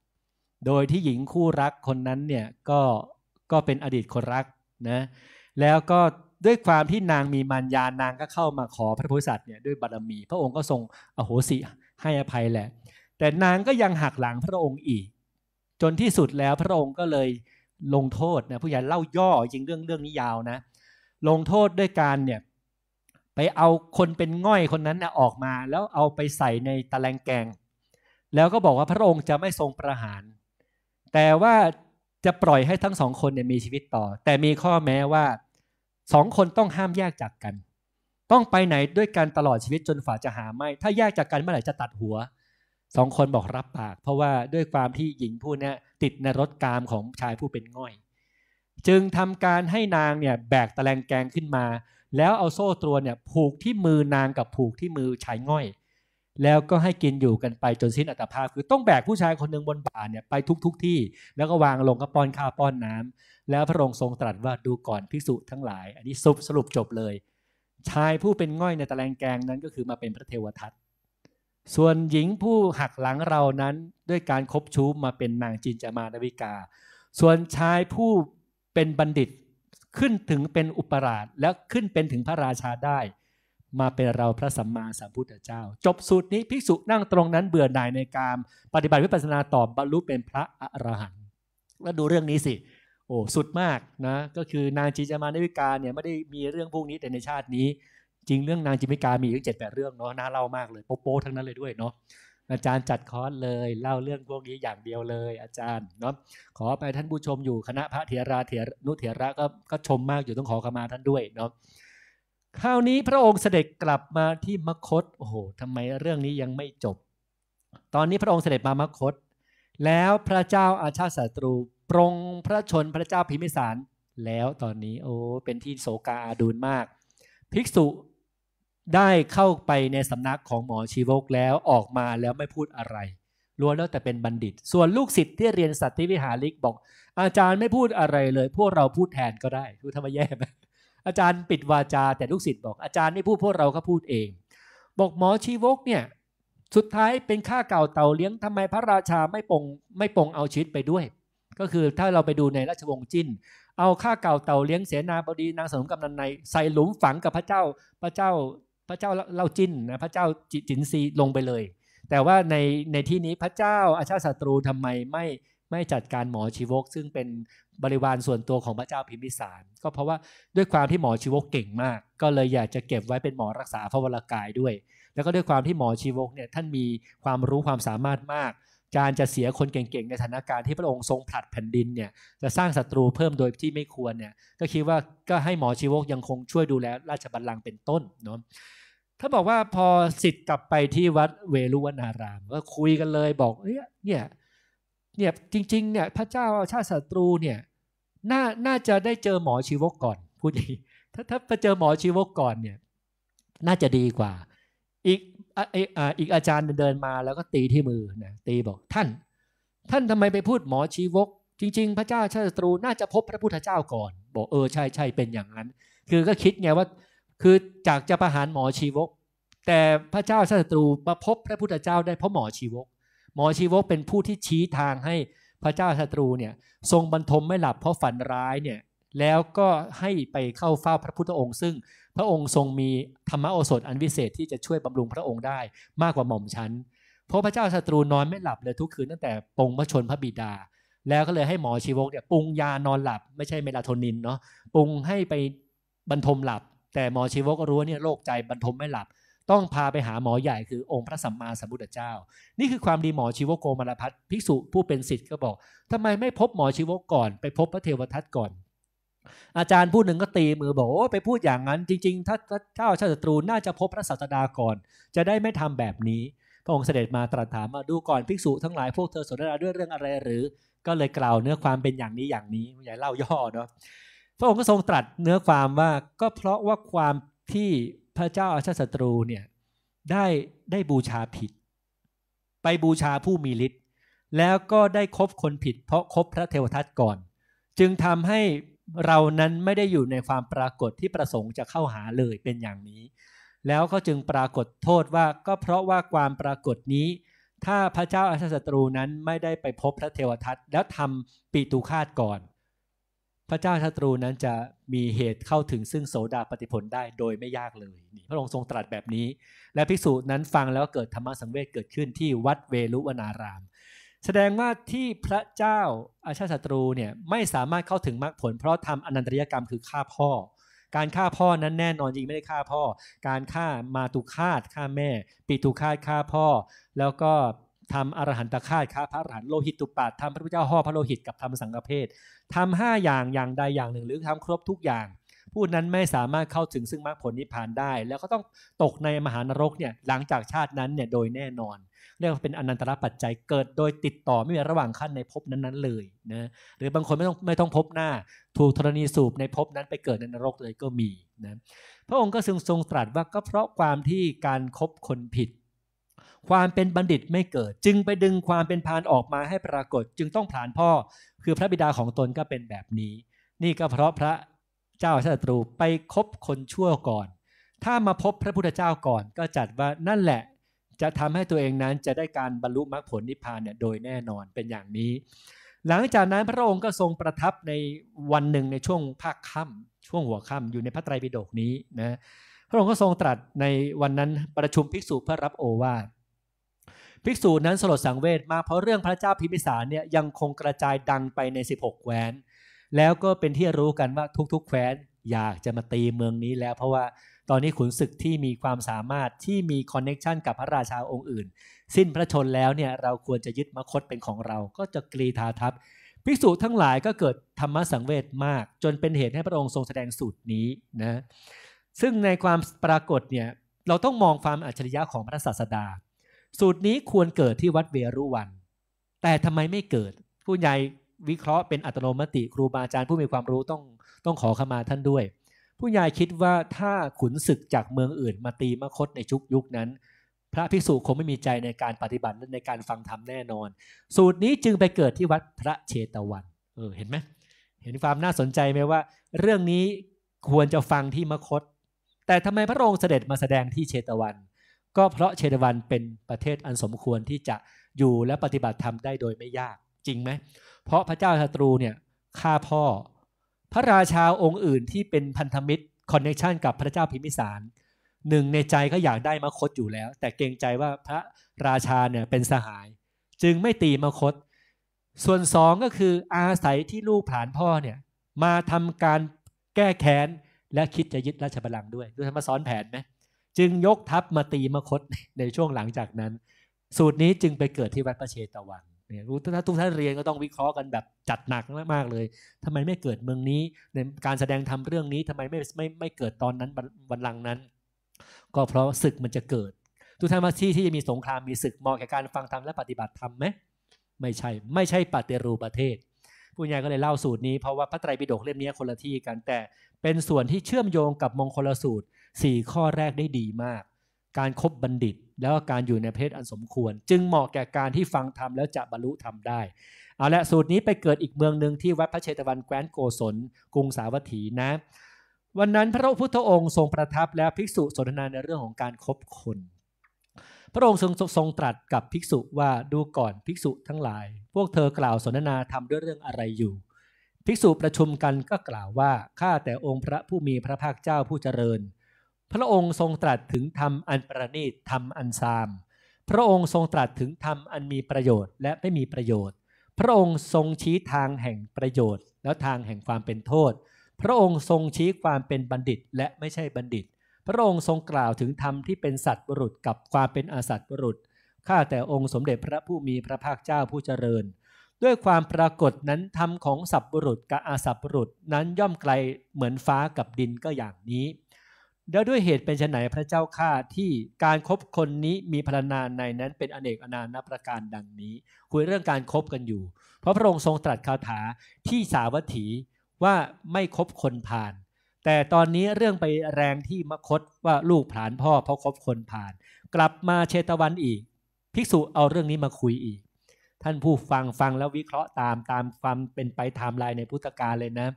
โดยที่หญิงคู่รักคนนั้นเนี่ยก็ก็เป็นอดีตคนรักนะ แล้วก็ด้วยความที่นางมีมัญญานางก็เข้ามาขอพระโพธิสัตว์เนี่ยด้วยบารมี พระองค์ก็ทรงอโหสิให้อภัยแหละ แต่นางก็ยังหักหลังพระองค์อีก จนที่สุดแล้วพระองค์ก็เลยลงโทษนะผู้ใหญ่เล่าย่อจริงเรื่องเรื่องนี้ยาวนะ ลงโทษด้วยการเนี่ยไปเอาคนเป็นง่อยคนนั้นนะออกมา แล้วเอาไปใส่ในตะแลงแกง แล้วก็บอกว่าพระองค์จะไม่ทรงประหาร แต่ว่าจะปล่อยให้ทั้งสองคนเนี่ยมีชีวิตต่อ แต่มีข้อแม้ว่าสองคนต้องห้ามแยกจากกัน ต้องไปไหนด้วยกันตลอดชีวิตจนฝ่าจะหาไม่ ถ้าแยกจากกันเมื่อไหร่จะตัดหัว สองคนบอกรับปาก เพราะว่าด้วยความที่หญิงผู้นี้ติดในรถกามของชายผู้เป็นง่อย จึงทำการให้นางเนี่ยแบกตะแลงแกงขึ้นมาแล้วเอาโซ่ตรวนเนี่ยผูกที่มือนางกับผูกที่มือชายง่อย แล้วก็ให้กินอยู่กันไปจนสิ้นอัตภาพ คือต้องแบกผู้ชายคนหนึ่งบนบ่าเนี่ยไปทุกุกที่ แล้วก็วางลงกระป้อนข้าวป้อนน้ำ แล้วพระองค์ทรงตรัสว่าดูก่อนภิกษุทั้งหลาย อันนี้สุปสรุปจบเลย ชายผู้เป็นง่อยในตะแลงแกงนั้นก็คือมาเป็นพระเทวทัตส่วนหญิงผู้หักหลังเรานั้นด้วยการคบชู้มาเป็นนางจินจามานวิกา ส่วนชายผู้เป็นบัณฑิตขึ้นถึงเป็นอุปราชและขึ้นเป็นถึงพระราชาได้ มาเป็นเราพระสัมมาสัมพุทธเจ้า จบสูตรนี้ ภิกษุนั่งตรงนั้นเบื่อหน่ายในกามปฏิบัติวิปัสสนาต่อบรรลุเป็นพระอรหันต์แล้วดูเรื่องนี้สิ โอ้สุดมากนะ ก็คือนางจีจามานิวิกาเนี่ยไม่ได้มีเรื่องพวกนี้แต่ในชาตินี้ จริงเรื่องนางจิมิกามีอู่เจ็ดแปดเรื่องเนาะน่าเล่ามากเลยโป๊ะทั้งนั้นเลยด้วยเนาะอาจารย์จัด คอร์สเลยเล่าเรื่องพวกนี้อย่างเดียวเลย อาจารย์เนาะขอไปท่านผู้ชมอยู่คณะพระเถราเถรนุเถระก็ก็ชมมากอยู่ต้องขอขมาท่านด้วยเนาะคราวนี้พระองค์เสด็จกลับมาที่มคต โอ้โหทำไมเรื่องนี้ยังไม่จบ ตอนนี้พระองค์เสด็จมามคต แล้วพระเจ้าอาชาศัตรู ปรงพระชนพระเจ้าพิมิสาร แล้วตอนนี้โอ้เป็นที่โศกาอาดูนมาก ภิกษุได้เข้าไปในสำนักของหมอชีวกแล้วออกมาแล้วไม่พูดอะไรล้วนแล้วแต่เป็นบัณฑิต ส่วนลูกศิษย์ที่เรียนสัตวิหาริกบอก อาจารย์ไม่พูดอะไรเลยพวกเราพูดแทนก็ได้ดูทำไมแย่ไหมอาจารย์ปิดวาจา แต่ลูกศิษย์บอกอาจารย์ไม่พูดพวกเราก็พูดเอง บอกหมอชีวกเนี่ยสุดท้ายเป็นข้าเก่าเต่าเลี้ยงทำไมพระราชาไม่ปงไม่ปงเอาชีวิตไปด้วย ก็คือถ้าเราไปดูในราชวงศ์จิ้นเอาข้าเก่าเต่าเลี้ยงเสนาบดีนางสนมกำนันในใส่หลุมฝังกับพระเจ้าพระเจ้าพระเจ้าเล่าจิ้นนะพระเจ้าจินซีลงไปเลย แต่ว่าในในที่นี้พระเจ้าอาชาศัตรูทำไมไม่ไม่จัดการหมอชีวก ซึ่งเป็นบริวารส่วนตัวของพระเจ้าพิมพิสาร ก็เพราะว่าด้วยความที่หมอชีวกเก่งมาก ก็เลยอยากจะเก็บไว้เป็นหมอรักษาพระวรากายด้วย แล้วก็ด้วยความที่หมอชีวกเนี่ยท่านมีความรู้ความสามารถมากการจะเสียคนเก่ง ๆ ในสถานการณ์ที่พระองค์ทรงผลัดแผ่นดินเนี่ย จะสร้างศัตรูเพิ่มโดยที่ไม่ควรเนี่ย ก็คิดว่าก็ให้หมอชีวกยังคงช่วยดูแลราชบัลลังก์เป็นต้นเนาะถ้าบอกว่าพอสิทธิ์กลับไปที่วัดเวรุวนารามก็คุยกันเลยบอกเนี่ย เนี่ย จริงๆ เนี่ยพระเจ้าชาติศัตรูเนี่ย น่า น่าจะได้เจอหมอชีวกก่อน พูดอย่างนี้ถ้า ถ้าไปเจอหมอชีวกก่อนเนี่ย น่าจะดีกว่า อีกอีกอาจารย์เดินมาแล้วก็ตีที่มือนะตีบอกท่านท่านทำไมไปพูดหมอชีวก จริง ๆ พระเจ้าชาติตรูน่าจะพบพระพุทธเจ้าก่อนบอกเออใช่ใช่เป็นอย่างนั้น คือก็คิดไงว่าคือจากจะประหารหมอชีวก แต่พระเจ้าชาติตรูมาพบพระพุทธเจ้าได้เพราะหมอชีวก หมอชีวกเป็นผู้ที่ชี้ทางให้พระเจ้าชาติตรูเนี่ยทรงบรรทมไม่หลับเพราะฝันร้ายเนี่ยแล้วก็ให้ไปเข้าเฝ้าพระพุทธองค์ซึ่งพระองค์ทรงมีธรรมโอสถอันวิเศษ ที่จะช่วยบำรุงพระองค์ได้มากกว่าหม่อมฉัน เพราะพระเจ้าศัตรูนอนไม่หลับเลยทุกคืนตั้งแต่ปงพระชนพระบิดา แล้วก็เลยให้หมอชีวกเนี่ยปรุงยานอนหลับไม่ใช่เมลาโทนินเนาะ ปรุงให้ไปบรรทมหลับ แต่หมอชีวกก็รู้ว่าเนี่ยโรคใจบรรทมไม่หลับ ต้องพาไปหาหมอใหญ่คือองค์พระสัมมาสัมพุทธเจ้า นี่คือความดีหมอชีวโกมารพัฒภิกษุผู้เป็นสิทธิ์ก็บอก ทำไมไม่พบหมอชีวกก่อน ไปพบพระเทวทัตก่อนอาจารย์ผู้หนึ่งก็ตีมือบอกโอ้ไปพูดอย่างนั้นจริง ๆ ถ้าเจ้าชาติศัตรูน่าจะพบพระศาสดาก่อนจะได้ไม่ทำแบบนี้ พระองค์เสด็จมาตรัสถามมาดูก่อนภิกษุทั้งหลายพวกเธอสนทนาด้วยเรื่องอะไรหรือ ก็เลยกล่าวเนื้อความเป็นอย่างนี้อย่างนี้ใหญ่เล่าย่อเนาะพระองค์ก็ทรงตรัสเนื้อความว่าก็เพราะว่าความที่พระเจ้าอาชาติศัตรูเนี่ยได้ได้บูชาผิด ไปบูชาผู้มีฤทธิ์แล้วก็ได้คบคนผิดเพราะคบพระเทวทัตก่อน จึงทำให้เรานั้นไม่ได้อยู่ในความปรากฏที่ประสงค์จะเข้าหาเลยเป็นอย่างนี้ แล้วก็จึงปรากฏโทษว่าก็เพราะว่าความปรากฏนี้ ถ้าพระเจ้าอาชาศัตรูนั้นไม่ได้ไปพบพระเทวทัตแล้วทำปีตุคาตก่อน พระเจ้าศัตรูนั้นจะมีเหตุเข้าถึงซึ่งโสดาปฏิผลได้โดยไม่ยากเลยนี่พระองค์ทรงตรัสแบบนี้ และภิกษุนั้นฟังแล้วเกิดธรรมสังเวชเกิดขึ้นที่วัดเวลุวนารามแสดงว่าที่พระเจ้าอาชาศัตรูเนี่ยไม่สามารถเข้าถึงมรรคผลเพราะทำอนันตริยกรรมคือฆ่าพ่อ การฆ่าพ่อนั้นแน่นอนจริงไม่ได้ฆ่าพ่อการฆ่ามาตุคาตฆ่าแม่ ปิตุคาตฆ่าพ่อ แล้วก็ทำอรหันตคาตฆ่าพระอรหันต์โลหิตตุปาตทำพระพุทธเจ้าห่อพระโลหิตกับทำสังฆเภททำห้าอย่างอย่างใดอย่างหนึ่งหรือทำครบทุกอย่างผู้นั้นไม่สามารถเข้าถึงซึ่งมรรคผลนิพพานได้ แล้วก็ต้องตกในมหานรกเนี่ยหลังจากชาตินั้นเนี่ยโดยแน่นอนเรียกว่าเป็นอนันตระปัจจัยเกิดโดยติดต่อไม่มีระหว่างขั้นในภพนั้นๆเลยนะหรือบางคนไม่ต้องไม่ต้องพบหน้า ถูกธรณีสูบในภพนั้นไปเกิดในนรกเลยก็มีนะพระองค์ก็ทรงทรงตรัสว่าก็เพราะความที่การครบคนผิด ความเป็นบัณฑิตไม่เกิด จึงไปดึงความเป็นพานออกมาให้ปรากฏจึงต้องผลานพ่อ คือพระบิดาของตนก็เป็นแบบนี้ นี่ก็เพราะพระเจ้าชาตรูไปคบคนชั่วก่อน ถ้ามาพบพระพุทธเจ้าก่อน ก็จัดว่านั่นแหละจะทำให้ตัวเองนั้นจะได้การบรรลุมรรคผลนิพพานเนี่ยโดยแน่นอนเป็นอย่างนี้ หลังจากนั้นพระองค์ก็ทรงประทับในวันหนึ่งในช่วงภาคค่ำช่วงหัวค่ำอยู่ในพระไตรปิฎกนี้นะพระองค์ก็ทรงตรัสในวันนั้นประชุมภิกษุเพื่อรับโอวาทภิกษุนั้นสลดสังเวชมากเพราะเรื่องพระเจ้าพิมพิสารเนี่ยยังคงกระจายดังไปใน 16แคว้นแล้วก็เป็นที่รู้กันว่าทุกๆแคว้นอยากจะมาตีเมืองนี้แล้วเพราะว่าตอนนี้ขุนศึกที่มีความสามารถที่มีคอนเน็ชันกับพระราชาองค์อื่น สิ้นพระชนแล้วเนี่ยเราควรจะยึดมคตเป็นของเราก็จะกรีธาทัพ ภิกษุทั้งหลายก็เกิดธรรมสังเวชมากจนเป็นเหตุให้พระองค์ทรงแสดงสูตรนี้นะซึ่งในความปรากฏเนี่ยเราต้องมองความอัจฉริยะของพระศาสดา สูตรนี้ควรเกิดที่วัดเวรุวัน แต่ทำไมไม่เกิด ผู้ใหญ่วิเคราะห์เป็นอัตโนมติ ครูบาอาจารย์ผู้มีความรู้ต้องต้องขอขมาท่านด้วยผู้ยายคิดว่าถ้าขุนศึกจากเมืองอื่นมาตีมคตในชุกยุคนั้น พระภิกษุ คงไม่มีใจในการปฏิบัติในการฟังธรรมแน่นอน สูตรนี้จึงไปเกิดที่วัดพระเชตวัน เออเห็นไหม เห็นความน่าสนใจไหมว่า เรื่องนี้ควรจะฟังที่มคต แต่ทำไมพระองค์เสด็จมาแสดงที่เชตวัน ก็เพราะเชตวันเป็นประเทศอันสมควรที่จะอยู่และปฏิบัติธรรมได้โดยไม่ยากจริงไหมเพราะพระเจ้าศัตรูเนี่ยฆ่าพ่อพระราชาองค์อื่นที่เป็นพันธมิตร คอนเนคชันกับพระเจ้าพิมิสารหนึ่งในใจก็อยากได้มคตอยู่แล้ว แต่เกรงใจว่าพระราชาเนี่ยเป็นสหาย จึงไม่ตีมคต ส่วนสองก็คืออาศัยที่ลูกผานพ่อเนี่ยมาทำการแก้แค้น และคิดจะยึดราชบัลลังก์ด้วยดูทำมาซ้อนแผนไหมจึงยกทัพมาตีมคตในช่วงหลังจากนั้น สูตรนี้จึงไปเกิดที่วัดพระเชตวันนี่ยรู้ถ้าทุกท่านเรียนก็ต้องวิเคราะห์กันแบบจัดหนักมากๆ เลย ทำไมไม่เกิดเมืองนี้ในการแสดงทำเรื่องนี้ทำไมไม่ไม่ไม่เกิดตอนนั้นวันหลังนั้น ก็เพราะศึกมันจะเกิด ทุกท่านมาที่ที่จะมีสงครามมีศึกมองแก่การฟังธรรมและปฏิบัติธรรมไหมไม่ใช่ไม่ใช่ปฏิรูปประเทศ ผู้ใหญ่ก็เลยเล่าสูตรนี้เพราะว่าพระไตรปิฎกเล่มนี้คนละที่กัน แต่เป็นส่วนที่เชื่อมโยงกับมงคลสูตร 4 ข้อแรกได้ดีมากการครบบัณฑิตแล้วก็การอยู่ในเพศอันสมควร จึงเหมาะแก่การที่ฟังธรรมแล้วจะบรรลุธรรมได้ เอาละสูตรนี้ไปเกิดอีกเมืองหนึ่งที่วัดพระเชตวันแคว้นโกศล กรุงสาวัตถีนะ วันนั้นพระพุทธองค์ทรงประทับและภิกษุสนทนาในเรื่องของการครบคน พระองค์ทรงทรงตรัสกับภิกษุว่าดูก่อนภิกษุทั้งหลาย พวกเธอกล่าวสนทนาทำด้วยเรื่องอะไรอยู่ ภิกษุประชุมกันก็กล่าวว่าข้าแต่องค์พระผู้มีพระภาคเจ้าผู้เจริญพระองค์ทรงตรัสถึงธรรมอันประณีตธรรมอันซาม พระองค์ทรงตรัสถึงธรรมอันมีประโยชน์และไม่มีประโยชน์ พระองค์ทรงชี้ทางแห่งประโยชน์ แล้วทางแห่งความเป็นโทษ พระองค์ทรงชี้ความเป็นบัณฑิตและไม่ใช่บัณฑิต พระองค์ทรงกล่าวถึงธรรมที่เป็นสัตว์บุรุษกับความเป็นอาสัตว์บุรุษข้าแต่องค์สมเด็จพระผู้มีพระภาคเจ้าผู้เจริญ ด้วยความปรากฏนั้นธรรมของสัตว์บุรุษกับอาสัตว์บุรุษนั้นย่อมไกลเหมือนฟ้ากับดินก็อย่างนี้แล้วด้วยเหตุเป็นไหนพระเจ้าข้าที่การครบคนนี้มีพรนานในนั้น เป็นอเนกอนานาประการดังนี้ คุยเรื่องการครบกันอยู่ เพราะพระองค์ทรงตรัสคาถาที่สาวัตถี ว่าไม่คบคนผ่าน แต่ตอนนี้เรื่องไปแรงที่มคต ว่าลูกผานพ่อเพราะคบคนผ่านกลับมาเชตวันอีก ภิกษุเอาเรื่องนี้มาคุยอีกท่านผู้ฟังฟังแล้ววิเคราะห์ตามตามความเป็นไปไทม์ไลน์ในพุทธกาลเลยนะ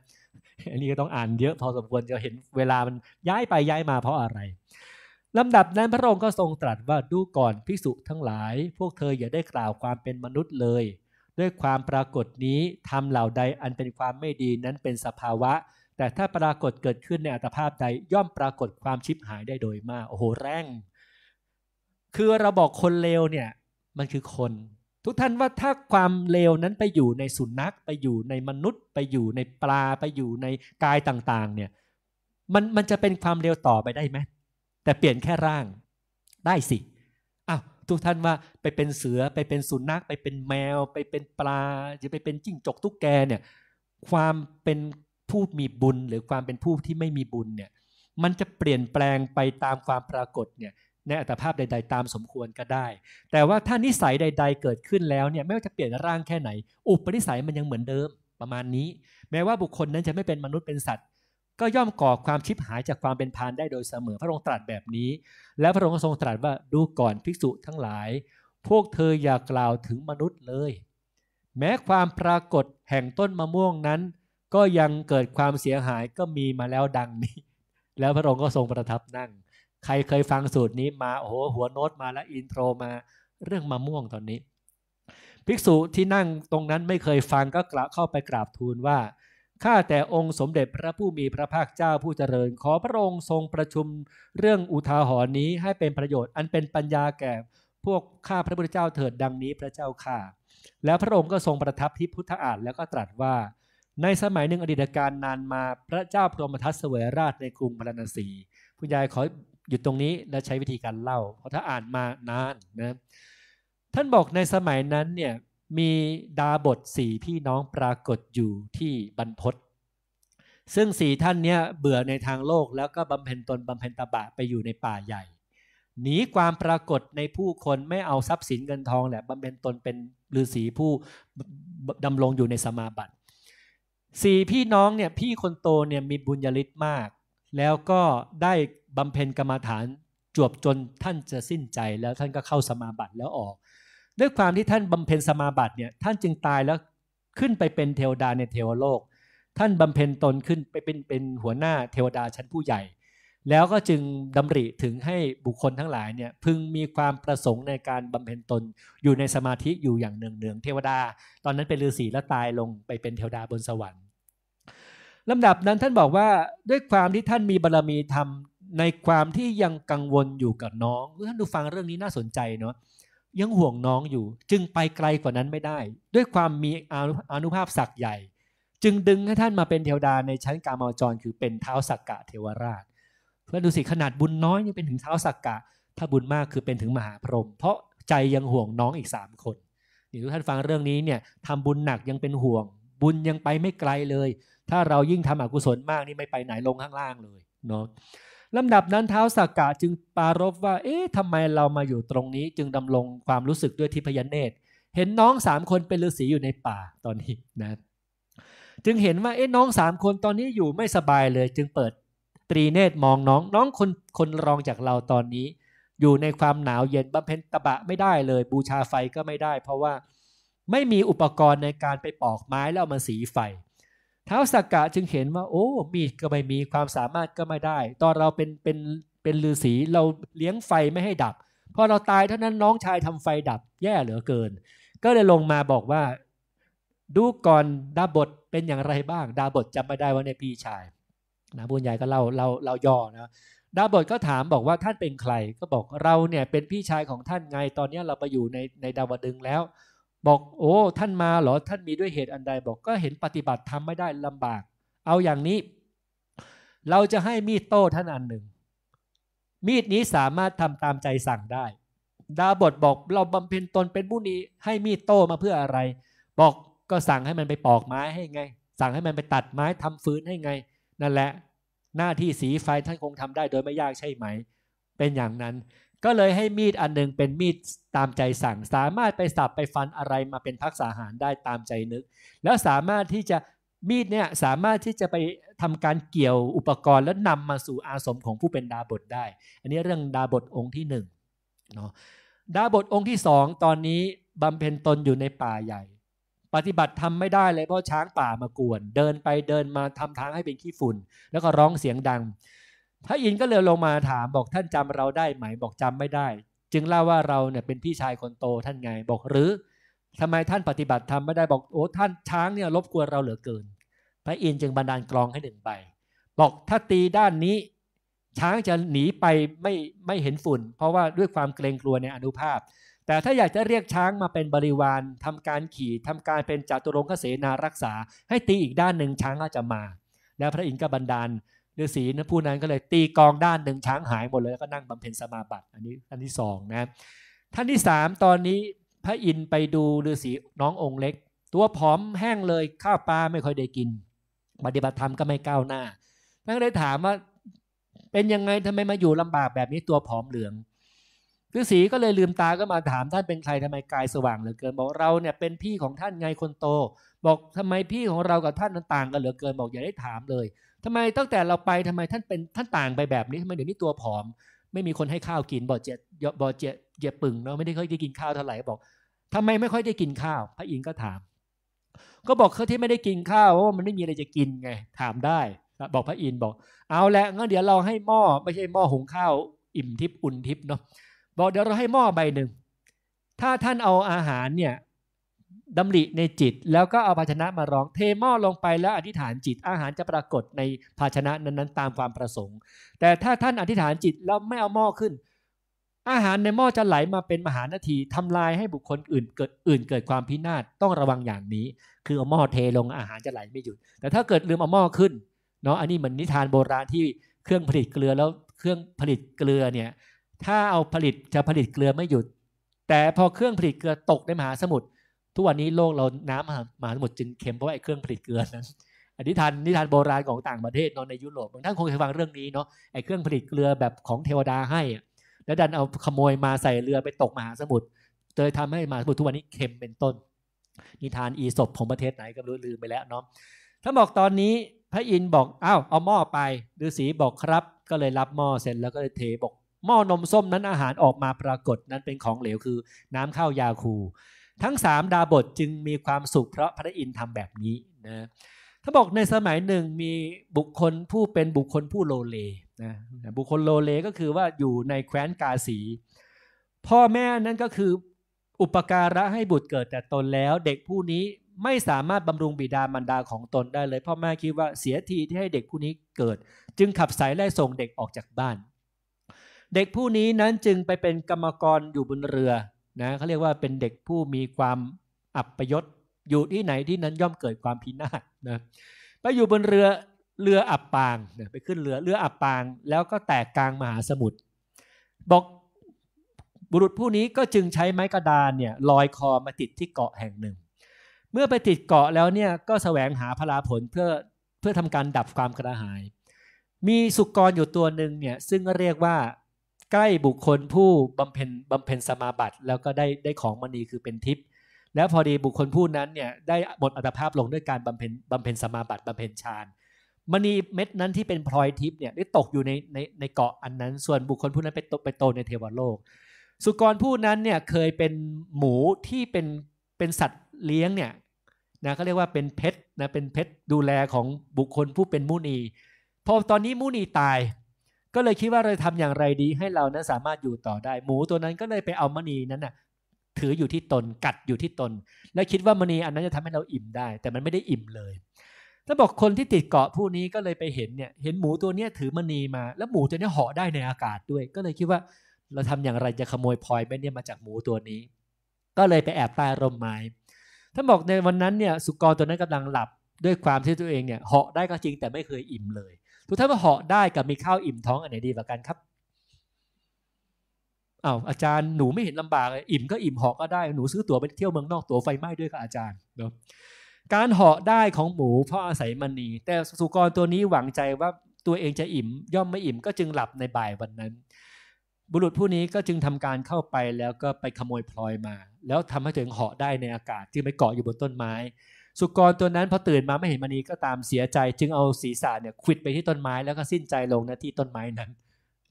อันนี้ก็ต้องอ่านเยอะ พอสมควรจะเห็นเวลามันย้ายไปย้ายมาเพราะอะไรลำดับนั้นพระองค์ก็ทรงตรัสว่าดูก่อน ภิกษุทั้งหลาย พวกเธออย่าได้กล่าวความเป็นมนุษย์เลย ด้วยความปรากฏนี้ทำเหล่าใดอันเป็นความไม่ดีนั้นเป็นสภาวะ แต่ถ้าปรากฏเกิดขึ้นในอัตภาพใดย่อมปรากฏความชิบหายได้โดยมากโอ้โหแรง คือเราบอกคนเลวเนี่ยมันคือคนทุกท่านว่าถ้าความเลวนั้นไปอยู่ในสุนัข ไปอยู่ในมนุษย์ ไปอยู่ในปลา ไปอยู่ในกายต่างๆเนี่ยมันมันจะเป็นความเลวต่อไปได้ไหมแต่เปลี่ยนแค่ร่างได้สิ อ้าว ทุกท่านว่าไปเป็นเสือ ไปเป็นสุนัขไปเป็นแมวไปเป็นปลาจะไปเป็นจิ้งจกตุ๊กแกเนี่ยความเป็นผู้มีบุญหรือความเป็นผู้ที่ไม่มีบุญเนี่ยมันจะเปลี่ยนแปลงไปตามความปรากฏเนี่ยในอัตภาพใด ๆ ตามสมควรก็ได้ แต่ว่าถ้านิสัยใด ๆ เกิดขึ้นแล้วเนี่ยไม่ว่าจะเปลี่ยนร่างแค่ไหน อุปนิสัยมันยังเหมือนเดิม ประมาณนี้ แม้ว่าบุคคลนั้นจะไม่เป็นมนุษย์เป็นสัตว์ ก็ย่อมก่อความชิบหายจากความเป็นพานได้โดยเสมอพระองค์ตรัสแบบนี้ และพระองค์ทรงตรัสว่าดูก่อนภิกษุทั้งหลาย พวกเธออย่ากล่าวถึงมนุษย์เลย แม้ความปรากฏแห่งต้นมะม่วงนั้น ก็ยังเกิดความเสียหายก็มีมาแล้วดังนี้ แล้วพระองค์ก็ทรงประทับนั่งใครเคยฟังสูตรนี้มาโอ้โหหัวโน้ตมาแล้วอินโทรมาเรื่องมะม่วงตอนนี้ ภิกษุที่นั่งตรงนั้นไม่เคยฟังก็กระเข้าไปกราบทูลว่าข้าแต่องค์ สมเด็จพระผู้มีพระภาคเจ้าผู้เจริญ ขอพระองค์ทรงประชุมเรื่องอุทาหรณ์นี้ให้เป็นประโยชน์อันเป็นปัญญาแก่ พวกข้าพระพุทธเจ้าเถิดดังนี้พระเจ้าข้าแล้วพระองค์ก็ทรงประทับที่พุทธอาฏแล้วก็ตรัสว่า ในสมัยหนึ่งอดีตการนานมาพระเจ้าพรหมทัตเสวยราชในกรุงพาราณสี ผู้ยายขอหยุดตรงนี้และใช้วิธีการเล่า เพราะถ้าอ่านมานานนะ ท่านบอกในสมัยนั้นเนี่ยมีดาบทสี่พี่น้องปรากฏอยู่ที่บรรพศซึ่งสี่ท่านเนี่ยเบื่อในทางโลกแล้วก็บำเพ็ญตนบำเพ็ญตบะไปอยู่ในป่าใหญ่ หนีความปรากฏในผู้คนไม่เอาทรัพย์สินเงินทองแหละบำเพ็ญตนเป็นฤาษีผู้ดำรงอยู่ในสมาบัติสี่พี่น้องเนี่ยพี่คนโตเนี่ยมีบุญญาลิศมากแล้วก็ได้บำเพ็ญกรรมฐานจวบจนท่านจะสิ้นใจแล้วท่านก็เข้าสมาบัติแล้วออก ด้วยความที่ท่านบำเพ็ญสมาบัติเนี่ยท่านจึงตายแล้วขึ้นไปเป็นเทวดาในเทวโลก ท่านบำเพ็ญตนขึ้นไปเป็นเป็นหัวหน้าเทวดาชั้นผู้ใหญ่ แล้วก็จึงดำริถึงให้บุคคลทั้งหลายเนี่ยพึงมีความประสงค์ในการบำเพ็ญตนอยู่ในสมาธิอยู่อย่างเนืองเนืองเทวดา ตอนนั้นเป็นฤาษีแล้วตายลงไปเป็นเทวดาบนสวรรค์ลำดับนั้น ท่านบอกว่าด้วยความที่ท่านมีบารรมีธรรมในความที่ยังกังวลอยู่กับน้องท่านดูฟังเรื่องนี้น่าสนใจเนาะยังห่วงน้องอยู่จึงไปไกลกว่านั้นไม่ได้ ด้วยความมีอนุภาพศักย์ใหญ่ จึงดึงให้ท่านมาเป็นเทวดาในชั้นกามาจรคือเป็นเท้าสักกะเทวราช เพื่อนดูสิขนาดบุญน้อยยังเป็นถึงเท้าสักกะ ถ้าบุญมากคือเป็นถึงมหาพรหมเพราะใจยังห่วงน้องอีกสามคนนี่ทุกท่านฟังเรื่องนี้เนี่ยทำบุญหนักยังเป็นห่วง บุญยังไปไม่ไกลเลยถ้าเรายิ่งทำอกุศลมากนี่ไม่ไปไหนลงข้างล่างเลยเนาะลำดับนั้นเท้าสักกะจึงปารบว่าเอ๊ะทำไมเรามาอยู่ตรงนี้ จึงดำรงความรู้สึกด้วยทิพยเนตร เห็นน้องสามคนเป็นฤาษีอยู่ในป่าตอนนี้นะจึงเห็นว่าเอ๊ะน้องสามคนตอนนี้อยู่ไม่สบายเลย จึงเปิดตรีเนตรมองน้องน้องคนคนรองจากเราตอนนี้ อยู่ในความหนาวเย็นบำเพ็ญตะบะไม่ได้เลยบูชาไฟก็ไม่ได้ เพราะว่าไม่มีอุปกรณ์ในการไปปอกไม้แล้วมาสีไฟท้าวสักกะจึงเห็นว่าโอ้มีดก็ไม่มีความสามารถก็ไม่ได้ตอนเราเป็นเป็นเป็นฤาษีเราเลี้ยงไฟไม่ให้ดับ พอเราตายเท่านั้นน้องชายทำไฟดับแย่เหลือเกิน ก็เลยลงมาบอกว่าดูก่อนดาบทเป็นอย่างไรบ้างดาบทจำไม่ได้ว่าในพี่ชายนะบุญใหญ่ก็เล่าเราเราย่อนะดาบทก็ถามบอกว่าท่านเป็นใครก็บอกเราเนี่ยเป็นพี่ชายของท่านไงตอนนี้เราไปอยู่ในในดาวดึงแล้วบอก โอ้ท่านมาเหรอท่านมีด้วยเหตุอันใดบอกก็เห็นปฏิบัติทำไม่ได้ลำบาก เอาอย่างนี้ เราจะให้มีดโต้ท่านอันหนึ่งมีดนี้สามารถทำตามใจสั่งได้ ดาบทบอกเราบำเพ็ญตนเป็นผู้นี้ให้มีดโต้มาเพื่ออะไร บอกก็สั่งให้มันไปปอกไม้ให้ไง สั่งให้มันไปตัดไม้ทำฟื้นให้ไง นั่นแหละ หน้าที่สีไฟท่านคงทำได้โดยไม่ยากใช่ไหม เป็นอย่างนั้นก็เลยให้มีดอันนึงเป็นมีดตามใจสั่งสามารถไปสับไปฟันอะไรมาเป็นพักษาหารได้ตามใจนึก แล้วสามารถที่จะมีดเนี่ยสามารถที่จะไปทำการเกี่ยวอุปกรณ์แล้วนำมาสู่อาสมของผู้เป็นดาบทได้อันนี้เรื่องดาบทองค์ที่1เนาะดาบทองค์ที่สองตอนนี้บำเพ็ญตนอยู่ในป่าใหญ่ ปฏิบัติทำไม่ได้เลยเพราะช้างป่ามากวน เดินไปเดินมาทำทางให้เป็นขี้ฝุ่นแล้วก็ร้องเสียงดังพระอินทร์ก็เลยลงมาถามบอกท่านจำเราได้ไหมบอกจำไม่ได้ จึงเล่าว่าเราเนี่ยเป็นพี่ชายคนโตท่านไงบอกหรือทำไมท่านปฏิบัติธรรมไม่ได้บอกโอ้ท่านช้างเนี่ยรบกวนเราเหลือเกิน พระอินทร์จึงบันดาลกรองให้หนึ่งใบบอกถ้าตีด้านนี้ช้างจะหนีไปไม่ไม่เห็นฝุ่น เพราะว่าด้วยความเกรงกลัวในอนุภาพ แต่ถ้าอยากจะเรียกช้างมาเป็นบริวาร ทำการขี่ทำการเป็นจัตุรงคเสนารักษา ให้ตีอีกด้านหนึ่งช้างก็จะมา แล้วพระอินทร์ก็บันดาลฤาษีนะผู้นั้นก็เลยตีกองด้านหนึ่งช้างหายหมดเลยแล้วก็นั่งบำเพ็ญสมาบัติอันนี้อันที่สองนะท่านที่สามตอนนี้พระอินไปดูฤาษีน้ององค์เล็ก ตัวผอมแห้งเลยข้าวปลาไม่ค่อยได้กินปฏิบัติธรรมก็ไม่ก้าวหน้าท่านเลยถามว่าเป็นยังไงทำไมมาอยู่ลำบากแบบนี้ตัวผอมเหลืองฤาษีก็เลยลืมตาก็มาถามท่านเป็นใครทำไมกายสว่างเหลือเกินบอกเราเนี่ยเป็นพี่ของท่านไงคนโต บอกทำไมพี่ของเรากับท่านนั้นต่างกันเหลือเกินบอกอย่าได้ถามเลยทำไมตั้งแต่เราไปทำไมท่านเป็นท่านต่างไปแบบนี้ทำไมเดี๋ยวนี้ตัวผอม ไม่มีคนให้ข้าวกินบ่อเจ็บอเจ็เจบปึงเนาะไม่ได้ค่อยได้กินข้าวเท่าไหร่บอกทำไมไม่ค่อยได้กินข้าว พระอินทร์ก็ถาม ก็บอกเขาที่ไม่ได้กินข้าวเพราะว่ามันไม่มีอะไรจะกินไงถามได้บอกพระอินทร์บอก เอาละงั้นเดี๋ยวเราให้หม้อไม่ใช่หม้อหุงข้าว อิ่มทิพย์อุ่นทิพย์เนาะบอกเดี๋ยวเราให้หม้อใบหนึ่งถ้าท่านเอาอาหารเนี่ยดำริในจิตแล้วก็เอาภาชนะมารองเทหม้อลงไปแล้วอธิษฐานจิตอาหารจะปรากฏในภาชนะนั้นๆตามความประสงค์ แต่ถ้าท่านอธิษฐานจิตแล้วไม่เอาหม้อขึ้น อาหารในหม้อจะไหลมาเป็นมหานาที ทำลายให้บุคคลอื่นเกิดอื่นเกิดความพินาศต้องระวังอย่างนี้ คือเอาหม้อเทลงอาหารจะไหลไม่หยุด แต่ถ้าเกิดลืมเอาหม้อขึ้นเนาะอันนี้เหมือนนิทานโบราณที่เครื่องผลิตเกลือแล้วเครื่องผลิตเกลือเนี่ยถ้าเอาผลิตจะผลิตเกลือไม่หยุด แต่พอเครื่องผลิตเกลือตกในมหาสมุทรทุกวันนี้โลกเราน้ำมหาสมุทรจึงเค็มเพราะไอ้เครื่องผลิตเกลือนั้นอธนษฐทานนิทานโบราณของต่างประเทศเนาะในยุโรปบางท่านคงเคยฟังเรื่องนี้เนาะไอ้เครื่องผลิตเกลือแบบของเทวดาให้ แล้วดันเอาขโมยมาใส่เรือไปตกมหาสมุทรเลยทำให้มหาสมุทรทุกวันนี้เค็มเป็นต้น นิทานอีศบของประเทศไหนก็ลืมไปแล้วเนาะถ้าบอกตอนนี้พระอินทร์บอกอ้าวเอาหม้อไปฤาษีบอกครับ ก็เลยรับหม้อเสร็จแล้วก็เลยเทบอกหม้อนมส้มนั้นอาหารออกมาปรากฏนั้นเป็นของเหลวคือ น้ำข้าวยาคูทั้งสามดาบทจึงมีความสุข เพราะพระอินทร์ทำแบบนี้นะ ถ้าบอกในสมัยหนึ่งมีบุคคลผู้เป็นบุคคลผู้โลเลนะบุคคลโลเลก็คือว่าอยู่ในแคว้นกาสี พ่อแม่นั้นก็คืออุปการะให้บุตรเกิดแต่ตนแล้วเด็กผู้นี้ไม่สามารถบำรุงบิดามารดาของตนได้เลยพ่อแม่คิดว่าเสียทีที่ให้เด็กผู้นี้เกิด จึงขับสายไล่ส่งเด็กออกจากบ้าน เด็กผู้นี้นั้นจึงไปเป็นกรรมกรอยู่บนเรือนะเขาเรียกว่าเป็นเด็กผู้มีความอับประยศอยู่ที่ไหนที่นั้นย่อมเกิดความพินาศนะไปอยู่บนเรือเรืออับปางนะไปขึ้นเรือเรืออับปาง แล้วก็แตกกลางมหาสมุทรบอกบุรุษผู้นี้ก็จึงใช้ไม้กระดานเนี่ยลอยคอมาติดที่เกาะแห่งหนึ่ง เมื่อไปติดเกาะแล้วเนี่ยก็แสวงหาพลาผลเพื่อเพื่อทำการดับความกระหาย มีสุกรอยู่ตัวหนึ่งเนี่ยซึ่งเรียกว่าใกล้บุคคลผู้บำเพ็ญบำเพ็ญสมาบัติ แล้วก็ได้ได้ของมณีคือเป็นทิพย์แล้วพอดีบุคคลผู้นั้นเนี่ยได้หมดอัตภาพลงด้วยการบำเพ็ญบำเพ็ญสมาบัติบำเพ็ญฌานมณีเม็ดนั้นที่เป็นพลอยทิพย์เนี่ยได้ตกอยู่ในในในเกาะอันนั้น ส่วนบุคคลผู้นั้นไปตกไปโตในเทวโลก สุกรผู้นั้นเนี่ยเคยเป็นหมูที่เป็นเป็นสัตว์เลี้ยงเนี่ยนะเขาเรียกว่าเป็นเพชรนะเป็นเพชรดูแลของบุคคลผู้เป็นมุนี พอตอนนี้มุนีตายก็เลยคิดว่าเราทำอย่างไรดีให้เรานั้นสามารถอยู่ต่อได้หมูตัวนั้นก็เลยไปเอามณีนั้นน่ะถืออยู่ที่ตนกัดอยู่ที่ตน และคิดว่ามณีอันนั้นจะทำให้เราอิ่มได้ แต่มันไม่ได้อิ่มเลยแล้วบอกคนที่ติดเกาะผู้นี้ก็เลยไปเห็นเนี่ยเห็นหมูตัวเนี้ยถือมณีมาแล้วหมูตัวนี้เหาะได้ในอากาศด้วย ก็เลยคิดว่าเราทำอย่างไรจะขโมยพลอยไม่เนี่ยมาจากหมูตัวนี้ ก็เลยไปแอบใต้ร่มไม้ท่านบอกในวันนั้นเนี่ยสุกรตัวนั้นกำลังหลับ ด้วยความที่ตัวเองเนี่ยเหาะได้ก็จริงแต่ไม่เคยอิ่มเลยทุกท่านว่าเหาะได้กับมีข้าวอิ่มท้องอันไหนดีกว่ากันครับอา้าวอาจารย์หนูไม่เห็นลำบากเลยอิ่ม ก็อิ่มเหาะก็ได้หนูซื้อตั๋วไปเที่ยวเมืองนอกตั๋วไฟไหม้ด้วยกับอาจารย์เนาะการเหาะได้ของหมูเพราะอาศัยมันนีแต่สุกรตัวนี้หวังใจว่าตัวเองจะอิ่ม ย่อมไม่อิ่มก็จึงหลับในบ่ายวันนั้น บุรุษผู้นี้ก็จึงทำการเข้าไปแล้วก็ไปขโมยพลอยมา แล้วทำให้ถึงเหาะได้ในอากาศที่ไปเกาะอยู่บนต้นไม้สุกรตัวนั้นพอตื่นมาไม่เห็นมณีก็ตามเสียใจ จึงเอาศีรษะเนี่ยควิดไปที่ต้นไม้แล้วก็สิ้นใจลงนะที่ต้นไม้นั้น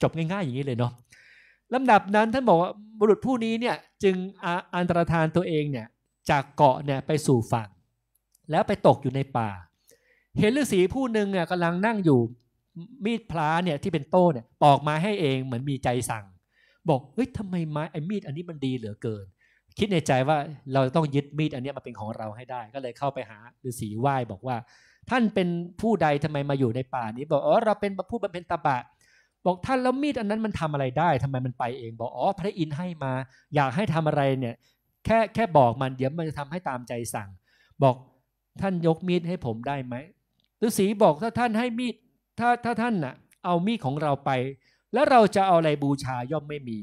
จบง่ายๆอย่างนี้เลยเนาะลำดับนั้นท่านบอกว่าบุรุษผู้นี้เนี่ยจึงอันตรธานตัวเองเนี่ย จากเกาะเนี่ยไปสู่ฝั่ง แล้วไปตกอยู่ในป่า เห็นฤาษีผู้หนึ่งเนี่ยกำลังนั่งอยู่มีดพลาเนี่ยที่เป็นโต้เนี่ยปอกมาให้เองเหมือนมีใจสั่ง บอกเฮ้ยทำไมไม้ไอ้มีดอันนี้มันดีเหลือเกินคิดในใจว่าเราต้องยึดมีด อันนี้มาเป็นของเราให้ได้ก็เลยเข้าไปหาฤาษีไหว้บอกว่า ท่านเป็นผู้ใดทำไมมาอยู่ในป่านี้ บอกอ๋อเราเป็นผู้บำเพ็ญตบะบอกท่านแล้วมีด อันนั้นมันทำอะไรได้ทำไมมันไปเองบอกอ๋อพระอินทร์ให้มา อยากให้ทำอะไรเนี่ย แค่แค่บอกมันเดี๋ยวมันจะทำให้ตามใจสั่ง บอกท่านยกมีด ให้ผมได้ไหมฤาษีบอกถ้าท่านให้มีดถ้าถ้าท่านน่ะเอามีดของเราไป แล้วเราจะเอาอะไรบูชาย่อมไม่มี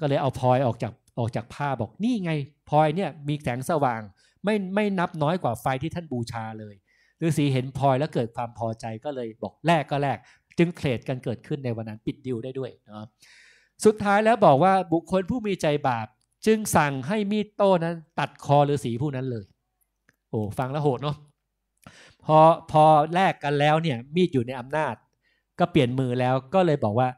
ก็เลยเอาพลอยออกจากออกจากผ้าบอกนี่ไงพลอยเนี่ยมีแสงสว่าง ไม่ไม่นับน้อยกว่าไฟที่ท่านบูชาเลยฤาษีเห็นพลอยแล้วเกิดความพอใจก็เลยบอกแลกก็แลกจึงเทรดกันเกิดขึ้นในวันนั้นปิดดิวได้ด้วยนะสุดท้ายแล้วบอกว่าบุคคลผู้มีใจบาปจึงสั่งให้มีดโต้นั้นตัดคอฤาษีผู้นั้นเลย โอ้ฟังแล้วโหดเนาะพอพอแลกกันแล้วเนี่ยมีดอยู่ในอำนาจก็เปลี่ยนมือแล้วก็เลยบอกว่า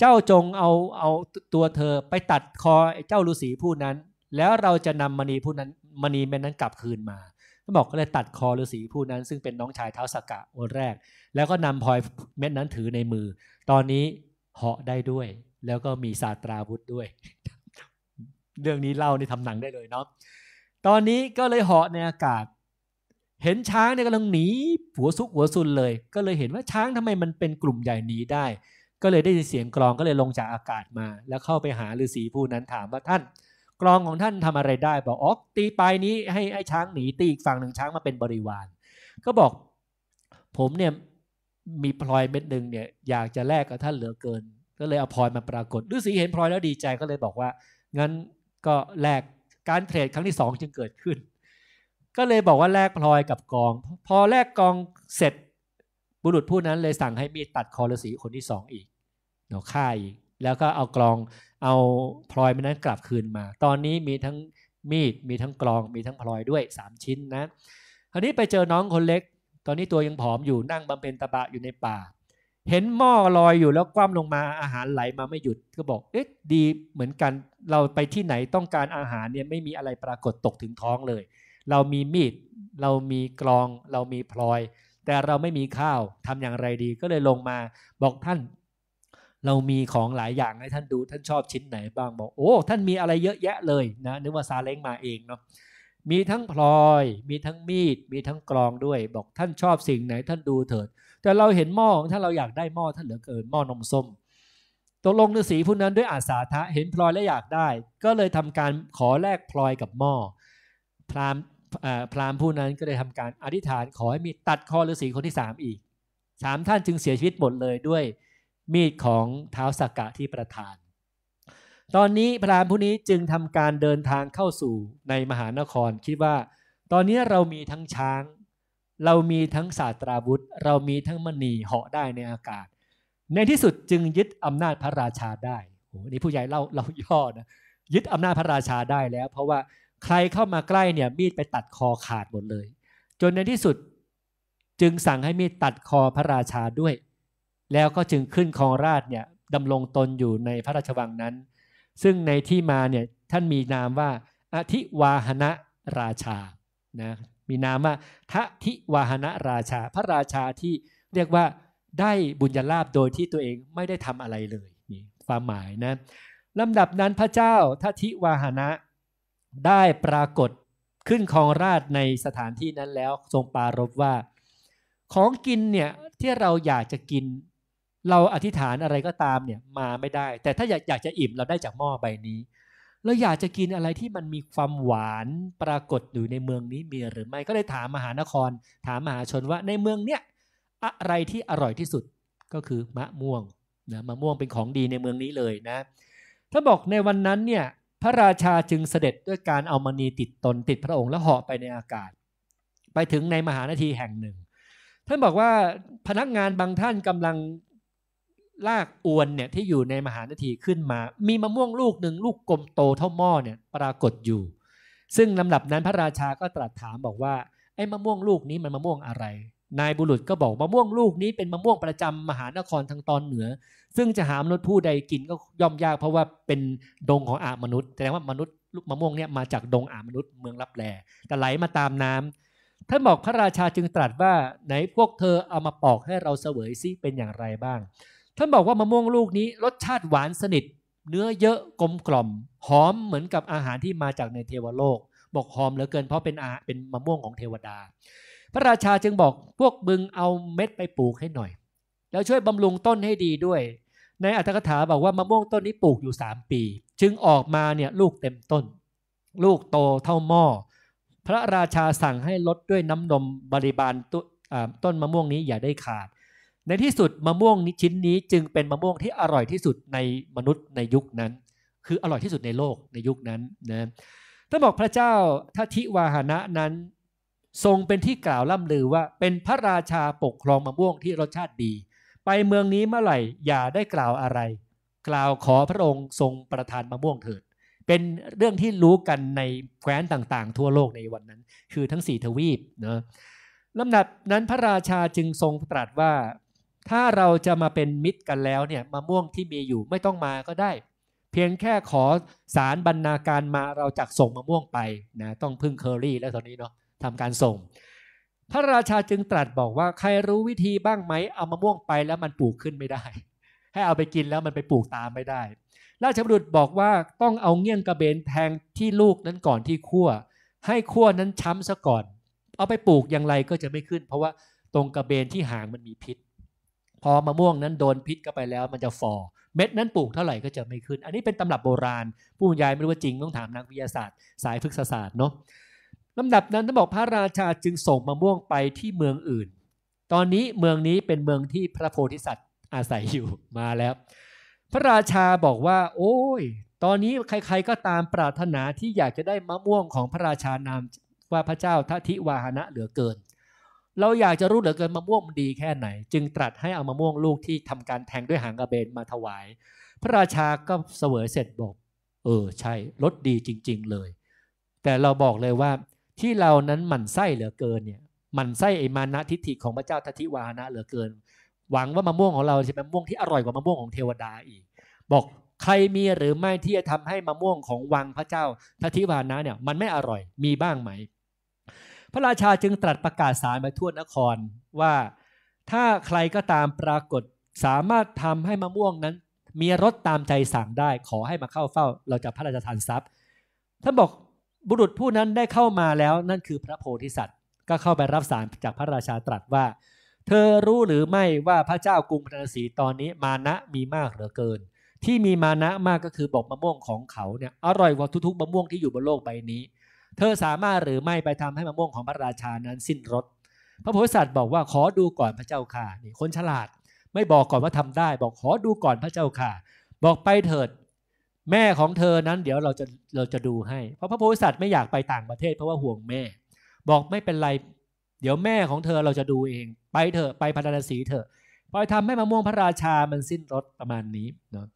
เจ้าจงเอาเอาตัวเธอไปตัดคอเจ้าฤาษีผู้นั้น แล้วเราจะนำมณีผู้นั้นมณีเม็ดนั้นกลับคืนมาท่าบอกก็เลยตัดคอฤาษีผู้นั้นซึ่งเป็นน้องชายเท้าสกกะคนแรก แล้วก็นำพลอยเม็ดนั้นถือในมือ ตอนนี้เหาะได้ด้วย แล้วก็มีศาสตราวุธด้วย เรื่องนี้เล่าในทำหนังได้เลยเนาะตอนนี้ก็เลยเหาะในอากาศ เห็นช้างเนี่ยกำลังหนีหัวซุกหัวซุนเลย ก็เลยเห็นว่าช้างทำไมมันเป็นกลุ่มใหญ่หนีได้ก็เลยได้ยินเสียงกลองก็เลยลงจากอากาศมา แล้วเข้าไปหาฤาษีผู้นั้นถามว่าท่านกลองของท่านทำอะไรได้ บอกอ๋อตีปลายนี้ ให้ไอ้ช้างหนีตีอีกฝั่งหนึ่งช้างมาเป็นบริวาร ก็บอกผมเนี่ยมีพลอยเม็ดหนึ่งเนี่ยอยากจะแลกกับท่านเหลือเกิน ก็เลยเอาพลอยมาปรากฏฤาษีเห็นพลอยแล้วดีใจก็เลยบอกว่างั้นก็แลกการเทรดครั้งที่สองจึงเกิดขึ้น ก็เลยบอกว่าแลกพลอยกับกอง พอแลกกองเสร็จุรุษผู้นั้นเลยสั่งให้มีดตัดคอฤาษีคนที่สองอีกเนาะฆ่าอีก แล้วก็เอากลองเอาพลอยมันนั้นกลับคืนมา ตอนนี้มีทั้งมีด มีทั้งกลอง มีทั้งพลอยด้วย 3 ชิ้นนะคราวนี้ไปเจอน้องคนเล็ก ตอนนี้ตัวยังผอมอยู่ นั่งบำเพ็ญตบะอยู่ในป่า เห็นหม้อลอยอยู่แล้วคว่ำลงมาอาหารไหลมาไม่หยุด ก็บอก เอ๊ะดีเหมือนกัน เราไปที่ไหนต้องการอาหารเนี่ยไม่มีอะไรปรากฏตกถึงท้องเลย เรามีมีด เรามีกลอง เรามีพลอยแต่เราไม่มีข้าวทำอย่างไรดีก็เลยลงมาบอกท่านเรามีของหลายอย่างให้ท่านดูท่านชอบชิ้นไหน บ้างบอกโอ้ ท่านมีอะไรเยอะแยะเลยนะนึกว่าซาเล้งมาเองเนาะมีทั้งพลอยมีทั้งมีด มีทั้งกรองด้วยบอกท่านชอบสิ่งไหนท่านดูเถิดแต่เราเห็นหม้อท่านเราอยากได้หม้อท่านเหลือเกินหม้อนมส้มตกลงฤาษีผู้นั้นด้วยอาสาทะเห็นพลอยและอยากได้ ก็เลยทำการขอแลกพลอยกับหม้อพรามพราหมณ์ผู้นั้นก็ได้ทำการอธิษฐานขอให้มีตัดคอฤาษีคนที่สามอีกสามท่านจึงเสียชีวิตหมดเลยด้วยมีดของเท้าสักกะที่ประทาน ตอนนี้พราหมณ์ผู้นี้จึงทำการเดินทางเข้าสู่ในมหานคร คิดว่าตอนนี้เรามีทั้งช้าง เรามีทั้งศาสตราวุธเรามีทั้งมณีเหาะได้ในอากาศ ในที่สุดจึงยึดอำนาจพระราชาได้โอ้นี่ผู้ใหญ่เล่าเล่าย่อนะยึดอำนาจพระราชาได้แล้ว เพราะว่าใครเข้ามาใกล้เนี่ยมีดไปตัดคอขาดหมดเลย จนในที่สุดจึงสั่งให้มีดตัดคอพระราชาด้วย แล้วก็จึงขึ้นคลองราชเนี่ยดำรงตนอยู่ในพระราชวังนั้น ซึ่งในที่มาเนี่ยท่านมีนามว่าอธิวาหณะราชานะมีนามว่าทธทิวาหณะราชาพระราชาที่เรียกว่าได้บุญญาลาภโดยที่ตัวเองไม่ได้ทำอะไรเลยนี่ความหมายนะลำดับนั้นพระเจ้าทัทิวาหนะได้ปรากฏขึ้นครองราชในสถานที่นั้นแล้วทรงปารบว่า ของกินเนี่ยที่เราอยากจะกิน เราอธิษฐานอะไรก็ตามเนี่ยมาไม่ได้ แต่ถ้าอยากอยากจะอิ่มเราได้จากหม้อใบนี้เราอยากจะกินอะไรที่มันมีความหวานปรากฏอยู่ในเมืองนี้มีหรือไม่ก็เลยถามมหานคร ถามมหาชนว่าในเมืองเนี้ยอะไรที่อร่อยที่สุดก็คือมะม่วงนะมะม่วงเป็นของดีในเมืองนี้เลยนะถ้าบอกในวันนั้นเนี่ยพระราชาจึงเสด็จด้วยการเอามณีติดตนติดพระองค์แล้วเหาะไปในอากาศ ไปถึงในมหานาทีแห่งหนึ่ง ท่านบอกว่าพนักงานบางท่านกำลังลากอวนเนี่ยที่อยู่ในมหานาทีขึ้นมา มีมะม่วงลูกหนึ่งลูกกลมโตเท่าหม้อเนี่ยปรากฏอยู่ ซึ่งลำดับนั้นพระราชาก็ตรัสถามบอกว่าไอ้มะม่วงลูกนี้มันมะม่วงอะไรนายบุรุษก็บอกมะม่วงลูกนี้ เป็นมะม่วงประจำมหานครทางตอนเหนือซึ่งจะหามนุษย์ผู้ใดกินก็ย่อมยากเพราะว่าเป็นดงของอามนุษย์แสดงว่ามนุษย์ลูกมะม่วงเนี่ยมาจากดงอามนุษย์เมืองรับแลแต่ไหลมาตามน้ำท่านบอกพระราชาจึงตรัสว่าไหนพวกเธอเอามาปอกให้เราเสวยซิเป็นอย่างไรบ้าง ท่านบอกว่ามะม่วงลูกนี้รสชาติหวานสนิท เนื้อเยอะกลมกล่อมหอมเหมือนกับอาหารที่มาจากในเทวโลก บอกหอมเหลือเกินเพราะเป็นอาเป็นมะม่วงของเทวดา พระราชาจึงบอกพวกบึงเอาเม็ดไปปลูกให้หน่อย แล้วช่วยบำรุงต้นให้ดีด้วยในอัตถกถาบอกว่ามะม่วงต้นนี้ปลูกอยู่ 3 ปี จึงออกมาเนี่ย ลูกเต็มต้น ลูกโตเท่าหม้อ พระราชาสั่งให้ลดด้วยน้ำนมบริบาลต้นมะม่วงนี้อย่าได้ขาด ในที่สุดมะม่วงชิ้นนี้จึงเป็นมะม่วงที่อร่อยที่สุดในมนุษย์ในยุคนั้น คืออร่อยที่สุดในโลกในยุคนั้นนะถ้าบอกพระเจ้าทัทิวาหนะนั้นทรงเป็นที่กล่าวล่ำลือว่าเป็นพระราชาปกครองมะม่วงที่รสชาติดีไปเมืองนี้เมื่อไหร่อย่าได้กล่าวอะไร กล่าวขอพระองค์ทรงประทานมะม่วงเถิด เป็นเรื่องที่รู้กันในแคว้นต่างๆ ทั่วโลกในวันนั้น คือทั้งสี่ทวีปนะลำดับนั้นพระราชาจึงทรงตรัสว่า ถ้าเราจะมาเป็นมิตรกันแล้วเนี่ยมะม่วงที่มีอยู่ไม่ต้องมาก็ได้ เพียงแค่ขอสารบรรณาการมาเราจะส่งมะม่วงไปนะ ต้องพึ่งเคอรี่ แล้วตอนนี้เนาะทำการส่งพระราชาจึงตรัสบอกว่าใครรู้วิธีบ้างไหมเอามะม่วงไปแล้วมันปลูกขึ้นไม่ได้ ให้เอาไปกินแล้วมันไปปลูกตามไม่ได้ราชบุตรบอกว่าต้องเอาเงี้ยงกระเบนแทงที่ลูกนั้นก่อนที่ขั้ว ให้ขั้วนั้นช้ำซะก่อน เอาไปปลูกอย่างไรก็จะไม่ขึ้น เพราะว่าตรงกระเบนที่หางมันมีพิษ พอมะม่วงนั้นโดนพิษเข้าไปแล้ว มันจะฟอเม็ดนั้นปลูกเท่าไหร่ก็จะไม่ขึ้น อันนี้เป็นตำรับโบราณผู้ยายไม่รู้ว่าจริงต้องถามนักวิทยาศาสตร์ สายพฤกษศาสตร์เนาะลำดับนั้นท่านบอกพระราชาจึงส่งมะม่วงไปที่เมืองอื่น ตอนนี้เมืองนี้เป็นเมืองที่พระโพธิสัตว์อาศัยอยู่มาแล้ว พระราชาบอกว่า โอ้ย ตอนนี้ใคร ๆก็ตามปรารถนาที่อยากจะได้มะม่วงของพระราชานามว่าพระเจ้าทัติวาหนะเหลือเกิน เราอยากจะรู้เหลือเกินมะม่วงมันดีแค่ไหน จึงตรัสให้เอามะม่วงลูกที่ทำการแทงด้วยหางกระเบนมาถวาย พระราชาก็เสวยเสร็จบอกเออใช่รสดีจริง ๆ เลย แต่เราบอกเลยว่าที่เรานั้นหมั่นไส้เหลือเกินเนี่ยหมั่นไส้ไอ้มานะทิฏฐิของพระเจ้าทัทิวานะเหลือเกิน หวังว่ามะม่วงของเราจะเป็นมะม่วงที่อร่อยกว่ามะม่วงของเทวดาอีก บอกใครมีหรือไม่ที่จะทำให้มะม่วงของวังพระเจ้าทัทิวานะเนี่ยมันไม่อร่อยมีบ้างไหม พระราชาจึงตรัสประกาศสารไปทั่วนครว่าถ้าใครก็ตามปรากฏสามารถทำให้มะม่วงนั้น มีรสตามใจสั่งได้ ขอให้มาเข้าเฝ้า เราจะพระราชทานทรัพย์ท่านบอกบุรุษผู้นั้นได้เข้ามาแล้วนั่นคือพระโพธิสัตว์ ก็เข้าไปรับสารจากพระราชาตรัสว่า เธอรู้หรือไม่ว่าพระเจ้ากรุงพระนศีตอนนี้ มานะมีมากเหลือเกิน ที่มีมานะมากก็คือบอกมะม่วงของเขาเนี่ยอร่อยกว่าทุกๆมะม่วงที่อยู่บนโลกใบนี้ เธอสามารถหรือไม่ไปทำให้มะม่วงของพระราชานั้นสิ้นรสพระโพธิสัตว์บอกว่าขอดูก่อนพระเจ้าค่ะนี่คนฉลาด ไม่บอกก่อนว่าทำได้ บอกขอดูก่อนพระเจ้าค่ะ บอกไปเถิดแม่ของเธอนั้นเดี๋ยวเราจะเราจะดูให้เพราะพระโพธิสัตว์ไม่อยากไปต่างประเทศ เพราะว่าห่วงแม่ บอกไม่เป็นไรเดี๋ยวแม่ของเธอเราจะดูเอง ไปเถอะไปพันธาสีเถอะไปทำทำให้มะม่วงพระราชามันสิ้นรสประมาณนี้เนาะ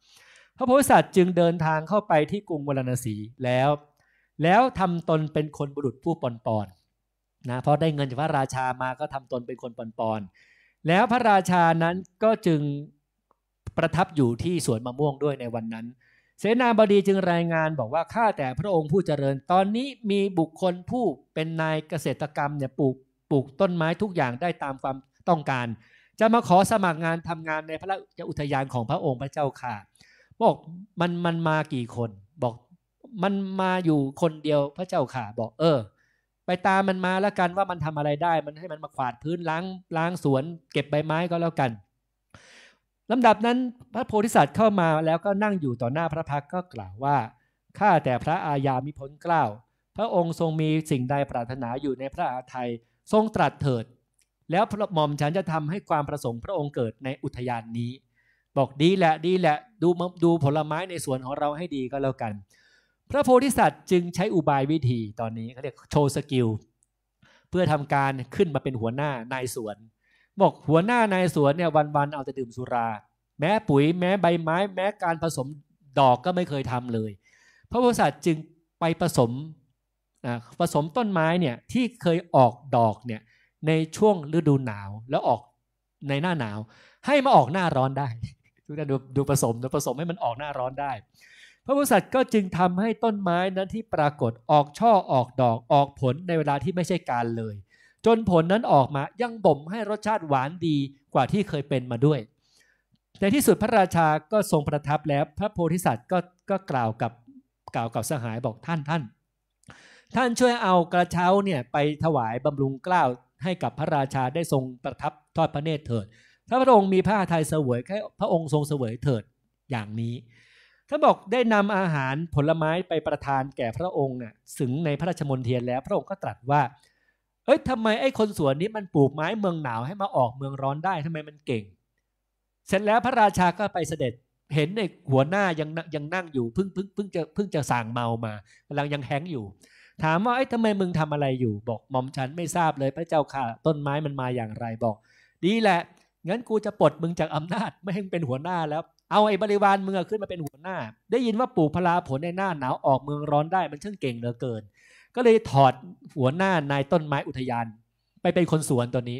พระโพธิสัตว์จึงเดินทางเข้าไปที่กรุงวรณสีแล้ว แล้วทำตนเป็นคนบุรุษผู้ปอนปอนนะพอได้เงินจากพระราชามาก็ทำตนเป็นคนปอนปอน แล้วพระราชานั้นก็จึงประทับอยู่ที่สวนมะม่วงด้วยในวันนั้นเสนาบดีจึงรายงานบอกว่า ข้าแต่พระองค์ผู้เจริญ ตอนนี้มีบุคคลผู้เป็นนายเกษตรกรรมเนี่ยปลูกปลูกต้นไม้ทุกอย่างได้ตามความต้องการ จะมาขอสมัครงานทำงานในพระราชอุทยานของพระองค์พระเจ้าค่ะ บอกมันมันมากี่คน บอกมันมาอยู่คนเดียวพระเจ้าค่ะ บอกเออ ไปตามมันมาแล้วกันว่ามันทำอะไรได้ มันให้มันมาขวาดพื้นล้างล้างสวน เก็บใบไม้ก็แล้วกันลำดับนั้นพระโพธิสัตว์เข้ามาแล้วก็นั่งอยู่ต่อหน้าพระพักก็กล่าวว่า ข้าแต่พระอาญามิพ้นเกล้าพระองค์ทรงมีสิ่งใดปรารถนาอยู่ในพระอาทัยทรงตรัสเถิด แล้วพระหม่อมฉันจะทำให้ความประสงค์พระองค์เกิดในอุทยานนี้ บอกดีแหละดีแหละดูดูผลไม้ในสวนของเราให้ดีก็แล้วกัน พระโพธิสัตว์จึงใช้อุบายวิธีตอนนี้เขาเรียกโชว์สกิลเพื่อทำการขึ้นมาเป็นหัวหน้านายสวนบอกหัวหน้านายสวนเนี่ยวันๆเอาแต่ดื่มสุรา แม้ปุ๋ยแม้ใบไม้แม้การผสมดอกก็ไม่เคยทำเลยพระโพธิสัตว์จึงไปผสมผสมต้นไม้เนี่ยที่เคยออกดอกเนี่ยในช่วงฤดูหนาวแล้วออกในหน้าหนาว ให้มาออกหน้าร้อนได้ทุกท่านดูดูผสมดูผสมให้มันออกหน้าร้อนได้พระโพธิสัตว์ก็จึงทำให้ต้นไม้นั้นที่ปรากฏออกช่อออกดอกออกผลในเวลาที่ไม่ใช่การเลยจนผลนั้นออกมายังบ่มให้รสชาติหวานดีกว่าที่เคยเป็นมาด้วยในที่สุดพระราชาก็ทรงประทับแล้วพระโพธิสัตว์ก็ก็กล่าวกับกล่าวกับสหายบอกท่านท่านท่านช่วยเอากระเช้าเนี่ยไปถวายบำรุงกล้าวให้กับพระราชาได้ทรงประทับทอดพระเนตรเถิดถ้าพระองค์มีพระทัยเสวยแค่พระองค์ทรงเสวยเถิดอย่างนี้ท่านบอกได้นำอาหารผลไม้ไปประทานแก่พระองค์น่ะสึงในพระราชมณฑียนแล้ว พระองค์ก็ตรัสว่าเฮ้ยทำไมไอ้คนสวนนี้มันปลูกไม้เมืองหนาวให้มาออกเมืองร้อนได้ทำไมมันเก่ง เสร็จแล้วพระราชาก็ไปเสด็จเห็นในหัวหน้ายังยังนั่งอยู่เพิ่งเพิ่งเพิ่งจะเพิ่งจะสั่งเมามากำลังยังแฮงอยู่ ถามว่าไอ้ทำไมมึงทำอะไรอยู่ บอกหม่อมฉันไม่ทราบเลยพระเจ้าค่ะ ต้นไม้มันมาอย่างไรบอกดีแหละงั้นกูจะปลดมึงจากอำนาจไม่ให้มึงเป็นหัวหน้าแล้ว เอาไอ้บริวารมึงขึ้นมาเป็นหัวหน้า ได้ยินว่าปลูกพลาผลในหน้าหนาวออกเมืองร้อนได้มันช่างเก่งเหลือเกินก็เลยถอดหัวหน้านายต้นไม้อุทยานไปเป็นคนสวนตัวนี้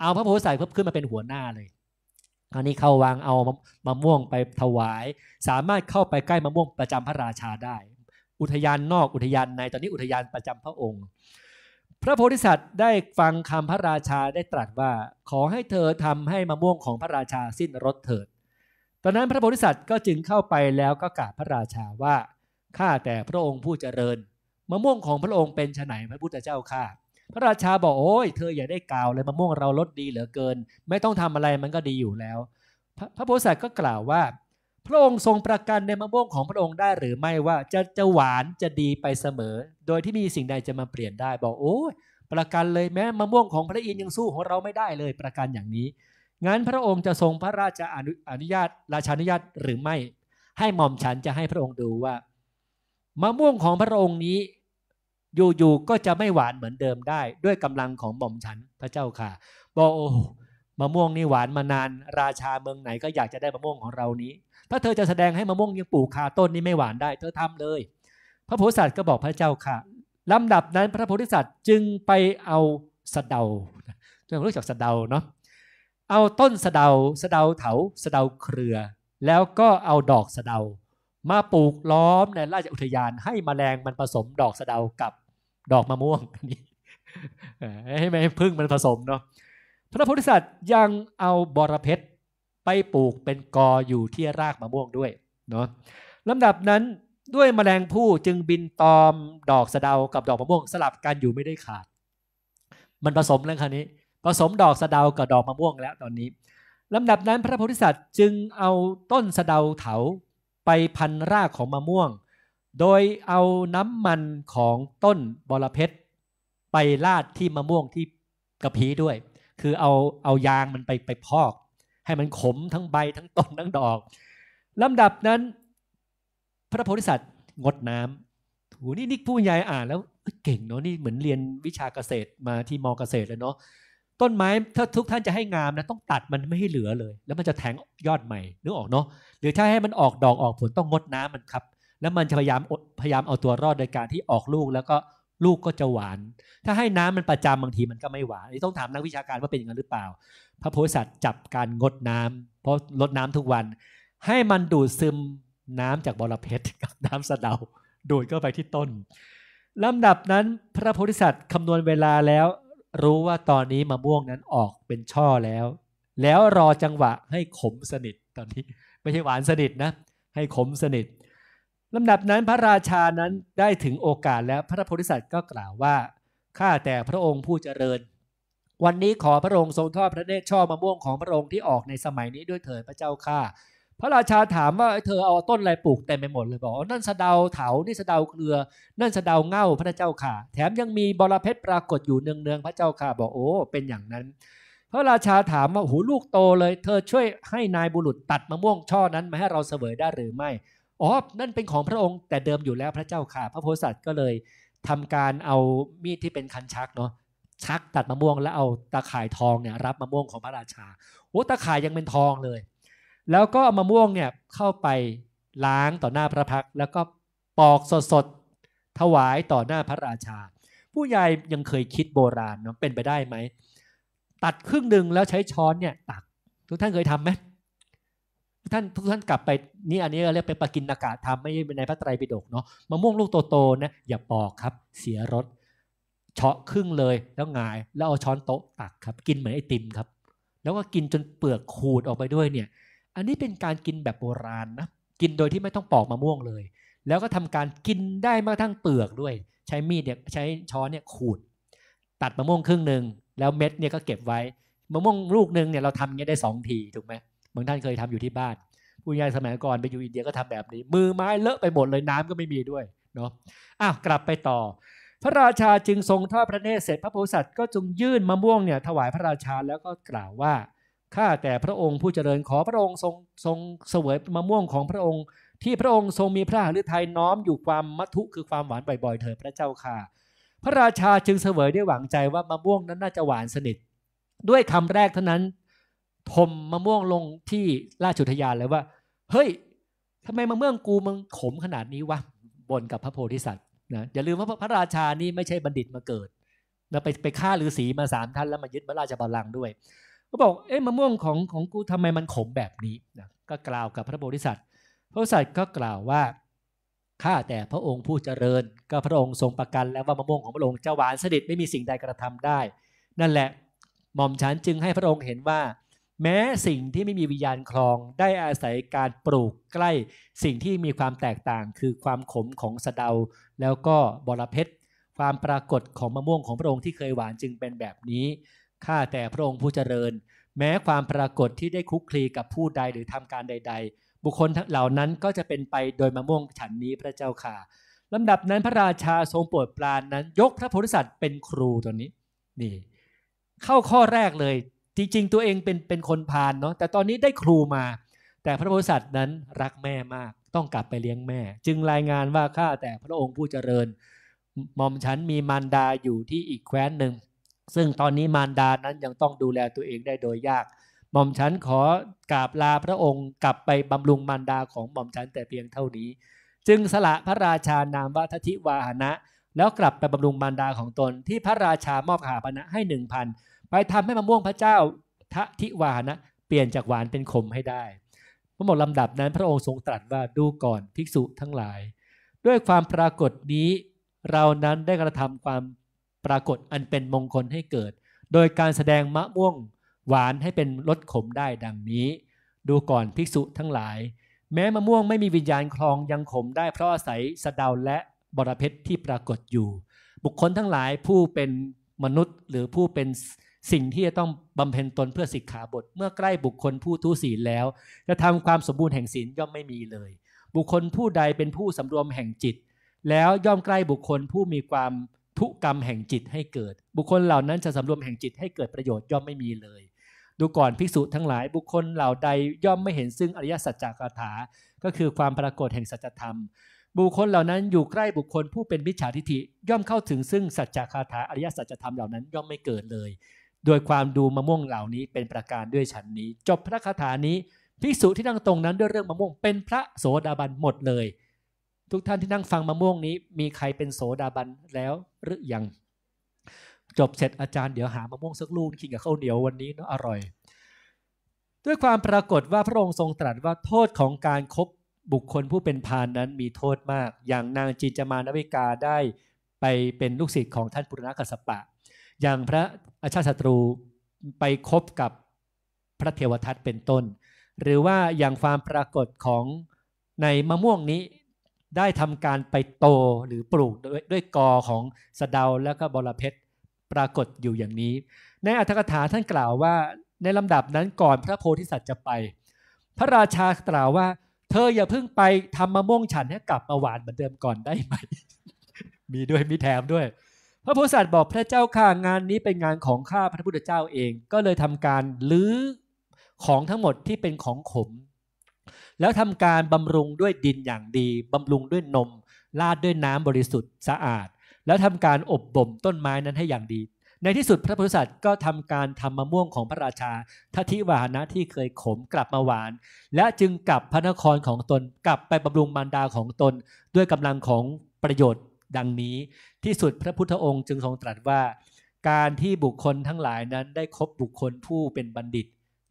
เอาพระโพธิสัตว์เพิ่มขึ้นมาเป็นหัวหน้าเลย คราวนี้เข้าวางเอามะม่วงไปถวาย สามารถเข้าไปใกล้มะม่วงประจำพระราชาได้ อุทยานนอกอุทยานในตอนนี้อุทยานประจำพระองค์ พระโพธิสัตว์ได้ฟังคำพระราชาได้ตรัสว่าขอให้เธอทำให้มะม่วงของพระราชาสิ้นรสเถิด ตอนนั้นพระโพธิสัตว์ก็จึงเข้าไปแล้วก็กราบพระราชาว่าข้าแต่พระองค์ผู้เจริญมะม่วงของพระองค์เป็นไนพระพุทธเจ้าค่ะ พระราชาบอกโอ้ยเธออย่าได้กล่าวเลยมะม่วงเราลดดีเหลือเกิน ไม่ต้องทำอะไรมันก็ดีอยู่แล้ว พระโพธิสัตว์ก็กล่าวว่า พระองค์ทรงประกันในมะม่วงของพระองค์ได้หรือไม่ว่าจะจะหวานจะดีไปเสมอ โดยที่มีสิ่งใดจะมาเปลี่ยนได้ บอกโอ้ยประกันเลยแม้มะม่วงของพระอินยังสู้ของเราไม่ได้เลยประกันอย่างนี้งั้นพระองค์จะทรงพระราชาอนุญาต ราชานุญาตหรือไม่ ให้หม่อมฉันจะให้พระองค์ดูว่า มะม่วงของพระองค์นี้อยู่ๆ ก็จะไม่หวานเหมือนเดิมได้ ด้วยกำลังของหม่อมฉันพระเจ้าค่ะบอกโอ้ มะม่วงนี่หวานมานานราชาเมืองไหนก็อยากจะได้มะม่วงของเรานี้ ถ้าเธอจะแสดงให้มะม่วงยังปลูกคาต้นนี้ไม่หวานได้ เธอทำเลย พระโพธิสัตว์ก็บอกพระเจ้าค่ะลำดับนั้นพระโพธิสัตว์จึงไปเอาสะเดาเรงรู้จักสะเดาเนาะเอาต้นสะเดาสะเดาเถาสะเดาเครือ แล้วก็เอาดอกสะเดา มาปลูกล้อมในราชอุทยาน ให้มแมลงมันผสมดอกสะเดากับดอกมะม่วงนี่ให้ไม่พึ่งมันผสมเนาะพระโพธิสัตว์ยังเอาบอระเพ็ดไปปลูกเป็นกออยู่ที่รากมะม่วงด้วยเนาะลำดับนั้นด้วยแมลงผู้จึงบินตอมดอกสะเดากับดอกมะม่วง สลับกันอยู่ไม่ได้ขาด มันผสมแล้วคราวนี้ผสมดอกสะเดากับดอกมะม่วงแล้วตอนนี้ลำดับนั้นพระโพธิสัตว์จึงเอาต้นสะเดาเถาไปพันรากของมะม่วงโดยเอาน้ำมันของต้นบอระเพ็ดไปลาดที่มะม่วงที่กระพีด้วย คือเอาเอายางมันไปไปพอก ให้มันขมทั้งใบทั้งต้นทั้งดอก ลำดับนั้นพระโพธิสัตว์งดน้ำถูนี่นี่ผู้ใหญ่อ่านแล้วเก่งเนาะ นี่เหมือนเรียนวิชาเกษตรมาที่มเกษตรเลยเนาะ ต้นไม้ถ้าทุกท่านจะให้งามนะต้องตัดมันไม่ให้เหลือเลย แล้วมันจะแทงยอดใหม่นึกออกเนาะ หรือถ้าให้มันออกดอกออกผลต้องงดน้ำมันครับแล้วมันจะพยายามพยายามเอาตัวรอดโดยการที่ออกลูก แล้วก็ลูกก็จะหวาน ถ้าให้น้ำมันประจำบางทีมันก็ไม่หวานนี่ต้องถามนักวิชาการว่าเป็นอย่างนั้นหรือเปล่า พระโพธิสัตว์จับการงดน้ำ เพราะลดน้ำทุกวัน ให้มันดูดซึมน้ำจากบอระเพ็ดกับน้ำสะเดาดูดเข้าไปที่ต้น ลำดับนั้นพระโพธิสัตว์คำนวณเวลาแล้วรู้ว่าตอนนี้มะม่วงนั้นออกเป็นช่อแล้ว แล้วรอจังหวะให้ขมสนิทตอนนี้ไม่ใช่หวานสนิทนะให้ขมสนิทลำดับนั้นพระราชานั้นได้ถึงโอกาสแล้วพระโพธิสัตว์ก็กล่าวว่าข้าแต่พระองค์ผู้เจริญ วันนี้ขอพระองค์ทรงทอดพระเนตรช่อมะม่วงของพระองค์ที่ออกในสมัยนี้ด้วยเถิดพระเจ้าข้าพระราชาถามว่าเธอเอาต้นอะไรปลูกเต็มไปหมดเลยบอก นั่นสะเดาเถานี่สะเดาเกลือ นั่นสะเดาเง่าพระเจ้าค่ะ แถมยังมีบรเพชรปรากฏอยู่เนืองๆพระเจ้าค่ะบอกโอ้เป็นอย่างนั้น พระราชาถามว่าหูลูกโตเลยเธอช่วยให้นายบุรุษตัดมะม่วงช่อนั้นมาให้เราเสวยได้หรือไม่อ๋อ นั่นเป็นของพระองค์แต่เดิมอยู่แล้วพระเจ้าค่ะ พระโพธิสัตว์ก็เลย ทำการเอามีดที่เป็นคันชักเนาะชักตัดมะม่วงแล้วเอาตาข่ายทองเนี่ย รับมะม่วงของพระราชาโอ้ตาข่ายยังเป็นทองเลย แล้วก็มะม่วงเนี่ย เข้าไปล้างต่อหน้าพระพัก แล้วก็ปอกสดๆ ถวายต่อหน้าพระราชา ผู้ใหญ่ยังเคยคิดโบราณเนาะเป็นไปได้ไหมตัดครึ่งหนึ่งแล้วใช้ช้อนเนี่ยตักทุกท่านเคยทำไหมท่านทุกท่านกลับไปนี่อันนี้เรียกไปปกินอากาศทำไม่ใช่ในพระไตรปิฎกเนาะมะม่วงลูกโต ๆ นะอย่าปอกครับเสียรสเฉาะครึ่งเลยแล้วงาย แล้วเอาช้อนโต๊ะตักครับกินเหมือนไอติมครับ แล้วก็กินจนเปลือกขูดออกไปด้วยเนี่ยอันนี้เป็นการกินแบบโบราณนะ กินโดยที่ไม่ต้องปอกมะม่วงเลย แล้วก็ทำการกินได้มาทั้งเปลือกด้วย ใช้มีดเนี่ยใช้ช้อนเนี่ยขูด ตัดมะม่วงครึ่งหนึ่งแล้วเม็ดเนี่ยก็เก็บไว้มะม่วงลูกหนึ่งเนี่ยเราทำเงี้ยได้สองทีถูกไหมบางท่านเคยทำอยู่ที่บ้านผู้ยายสมัยก่อนไปอยู่อินเดียก็ทำแบบนี้ มือไม้เลอะไปหมดเลยน้ำก็ไม่มีด้วยเนาะอ้าวกลับไปต่อ พระราชาจึงทรงทอดพระเนตรเสร็จพระโพสัตว์ก็จึงยื่นมะม่วงเนี่ยถวายพระราชาแล้วก็กล่าวว่าข้าแต่พระองค์ผู้เจริญขอพระองค์ทรงทรงเสวยมะม่วงของพระองค์ ที่พระองค์ทรงมีพระหฤทัยน้อมอยู่ความมัทุคือความหวานบ่อยๆเถิดพระเจ้าค่ะ พระราชาจึงเสวยได้หวังใจว่ามะม่วงนั้นน่าจะหวานสนิท ด้วยคำแรกเท่านั้นทมมะม่วงลงที่ราชุทยานเลยว่า เฮ้ยทำไมมะม่วงกูมันขมขนาดนี้วะบนกับพระโพธิสัตว์นะอย่าลืมว่าพระราชานี่ไม่ใช่บัณฑิตมาเกิดนะไปไปฆ่าฤาษีมาสามท่านแล้วมายึดพระราชบัลลังก์ด้วยก็บอกเอ๊ะมะม่วงของของกูทำไมมันขมแบบนี้นะก็กล่าวกับพระโพธิสัตว์พระโพธิสัตว์ก็กล่าวว่าข้าแต่พระองค์ผู้เจริญก็พระองค์ทรงประกันแล้วว่ามะม่วงของพระองค์จะหวานสนิทไม่มีสิ่งใดกระทำได้ นั่นแหละหม่อมฉันจึงให้พระองค์เห็นว่าแม้สิ่งที่ไม่มีวิญญาณคลองได้อาศัยการปลูกใกล้ สิ่งที่มีความแตกต่างคือความขมของสะเดา แล้วก็บอระเพ็ดความปรากฏของมะม่วงของพระองค์ที่เคยหวานจึงเป็นแบบนี้ข้าแต่พระองค์ผู้เจริญ แม้ความปรากฏที่ได้คุกคลีกับผู้ใดหรือทำการใดๆ บุคคลเหล่านั้นก็จะเป็นไปโดยมะม่วงฉันนี้พระเจ้าค่ะลำดับนั้นพระราชาทรงโปรดปรานนั้น ยกพระโพธิสัตว์เป็นครูตัวนี้นี่ เข้าข้อแรกเลยจริงๆตัวเองเป็นเป็นคนพาลเนาะแต่ตอนนี้ได้ครูมา แต่พระโพธิสัตว์นั้นรักแม่มากต้องกลับไปเลี้ยงแม่ จึงรายงานว่าข้าแต่พระองค์ผู้เจริญหม่อมฉันมีมารดาอยู่ที่อีกแคว้นหนึ่ง ซึ่งตอนนี้มารดานั้นยังต้องดูแลตัวเองได้โดยยากหม่อมฉันขอกราบลาพระองค์กลับไปบำรุงมารดาของหม่อมฉันแต่เพียงเท่านี้ จึงสละพระราชานามว่าทธิวาหนะแล้วกลับไปบำรุงมารดาของตนที่พระราชามอบขาพนะให้หนึ่งพันไปทำให้มะม่วงพระเจ้าทะทิวานะ เปลี่ยนจากหวานเป็นขมให้ได้พระอหมดลำดับนั้นพระองค์ทรงตรัสว่าดูก่อนภิกษุทั้งหลาย ด้วยความปรากฏนี้เรานั้นได้กระทำความปรากฏอันเป็นมงคลให้เกิด โดยการแสดงมะม่วงหวานให้เป็นรสขมได้ดังนี้ ดูก่อนภิกษุทั้งหลาย แม้มะม่วงไม่มีวิญญาณคลองยังขมได้เพราะอาศัยสะเดาและบรเพชรที่ปรากฏอยู่ บุคคลทั้งหลายผู้เป็นมนุษย์หรือผู้เป็นสิ่งที่จะต้องบำเพ็ญตนเพื่อสิกขาบท เมื่อใกล้บุคคลผู้ทุศีลแล้วจะทำความสมบูรณ์แห่งศีลย่อมไม่มีเลย บุคคลผู้ใดเป็นผู้สำรวมแห่งจิต แล้วย่อมใกล้บุคคลผู้มีความทุกกรรมแห่งจิตให้เกิด บุคคลเหล่านั้นจะสำรวมแห่งจิตให้เกิดประโยชน์ย่อมไม่มีเลยดูก่อนภิกษุทั้งหลาย บุคคลเหล่าใดย่อมไม่เห็นซึ่งอริยสัจจคาถา ก็คือความปรากฏแห่งสัจธรรม บุคคลเหล่านั้นอยู่ใกล้บุคคลผู้เป็นมิจฉาทิฏฐิย่อมเข้าถึงซึ่งสัจจคาถาอริยสัจธรรมเหล่านั้นย่อมไม่เกิดเลยโดยความดูมะม่วงเหล่านี้เป็นประการด้วยฉันนี้ จบพระคาถานี้ภิกษุที่นั่งตรงนั้นด้วยเรื่องมะม่วง เป็นพระโสดาบันหมดเลย ทุกท่านที่นั่งฟังมะม่วงนี้ มีใครเป็นโสดาบันแล้วหรือยังจบเสร็จอาจารย์เดี๋ยวหามะม่วงสักลูกกินกับข้าวเหนียววันนี้เนาะอร่อย ด้วยความปรากฏว่าพระองค์ทรงตรัสว่าโทษของการครบบุคคลผู้เป็นพานนั้นมีโทษมาก อย่างนางจินจามานวิกาได้ไปเป็นลูกศิษย์ของท่านปุรณกัสปะอย่างพระอาชาติศัตรูไปคบกับพระเทวทัตเป็นต้น หรือว่าอย่างความปรากฏของในมะม่วงนี้ได้ทำการไปโตหรือปลูกด้วยวยกอของสเดาและก็บรเพชรปรากฏอยู่อย่างนี้ ในอัธกถาท่านกล่าวว่าในลำดับนั้นก่อนพระโพธิสัตว์จะไป พระราชากล่าวว่า เธออย่าเพิ่งไปทำมะม่วงฉันให้กลับมาหวานเหมือนเดิมก่อนได้ไหมมีด้วยมีแถมด้วยพระโพธิสัตว์บอกพระเจ้าค่ะงานนี้เป็นงานของข้าพระพุทธเจ้าเอง ก็เลยทำการลื้อของทั้งหมดที่เป็นของขม แล้วทำการบำรุงด้วยดินอย่างดี บำรุงด้วยนมราดด้วยน้ำบริสุทธิ์สะอาด แล้วทำการอบบ่มต้นไม้นั้นให้อย่างดี ในที่สุดพระโพธิสัตว์ก็ทำการทำมะม่วงของพระราชาทัทิวานะที่เคยขมกลับมาหวาน และจึงกลับพระนครของตนกลับไปบำรุงมารดาของตนด้วยกำลังของประโยชน์ดังนี้ที่สุดพระพุทธองค์จึงทรงตรัสว่า การที่บุคคลทั้งหลายนั้นได้คบบุคคลผู้เป็นบัณฑิต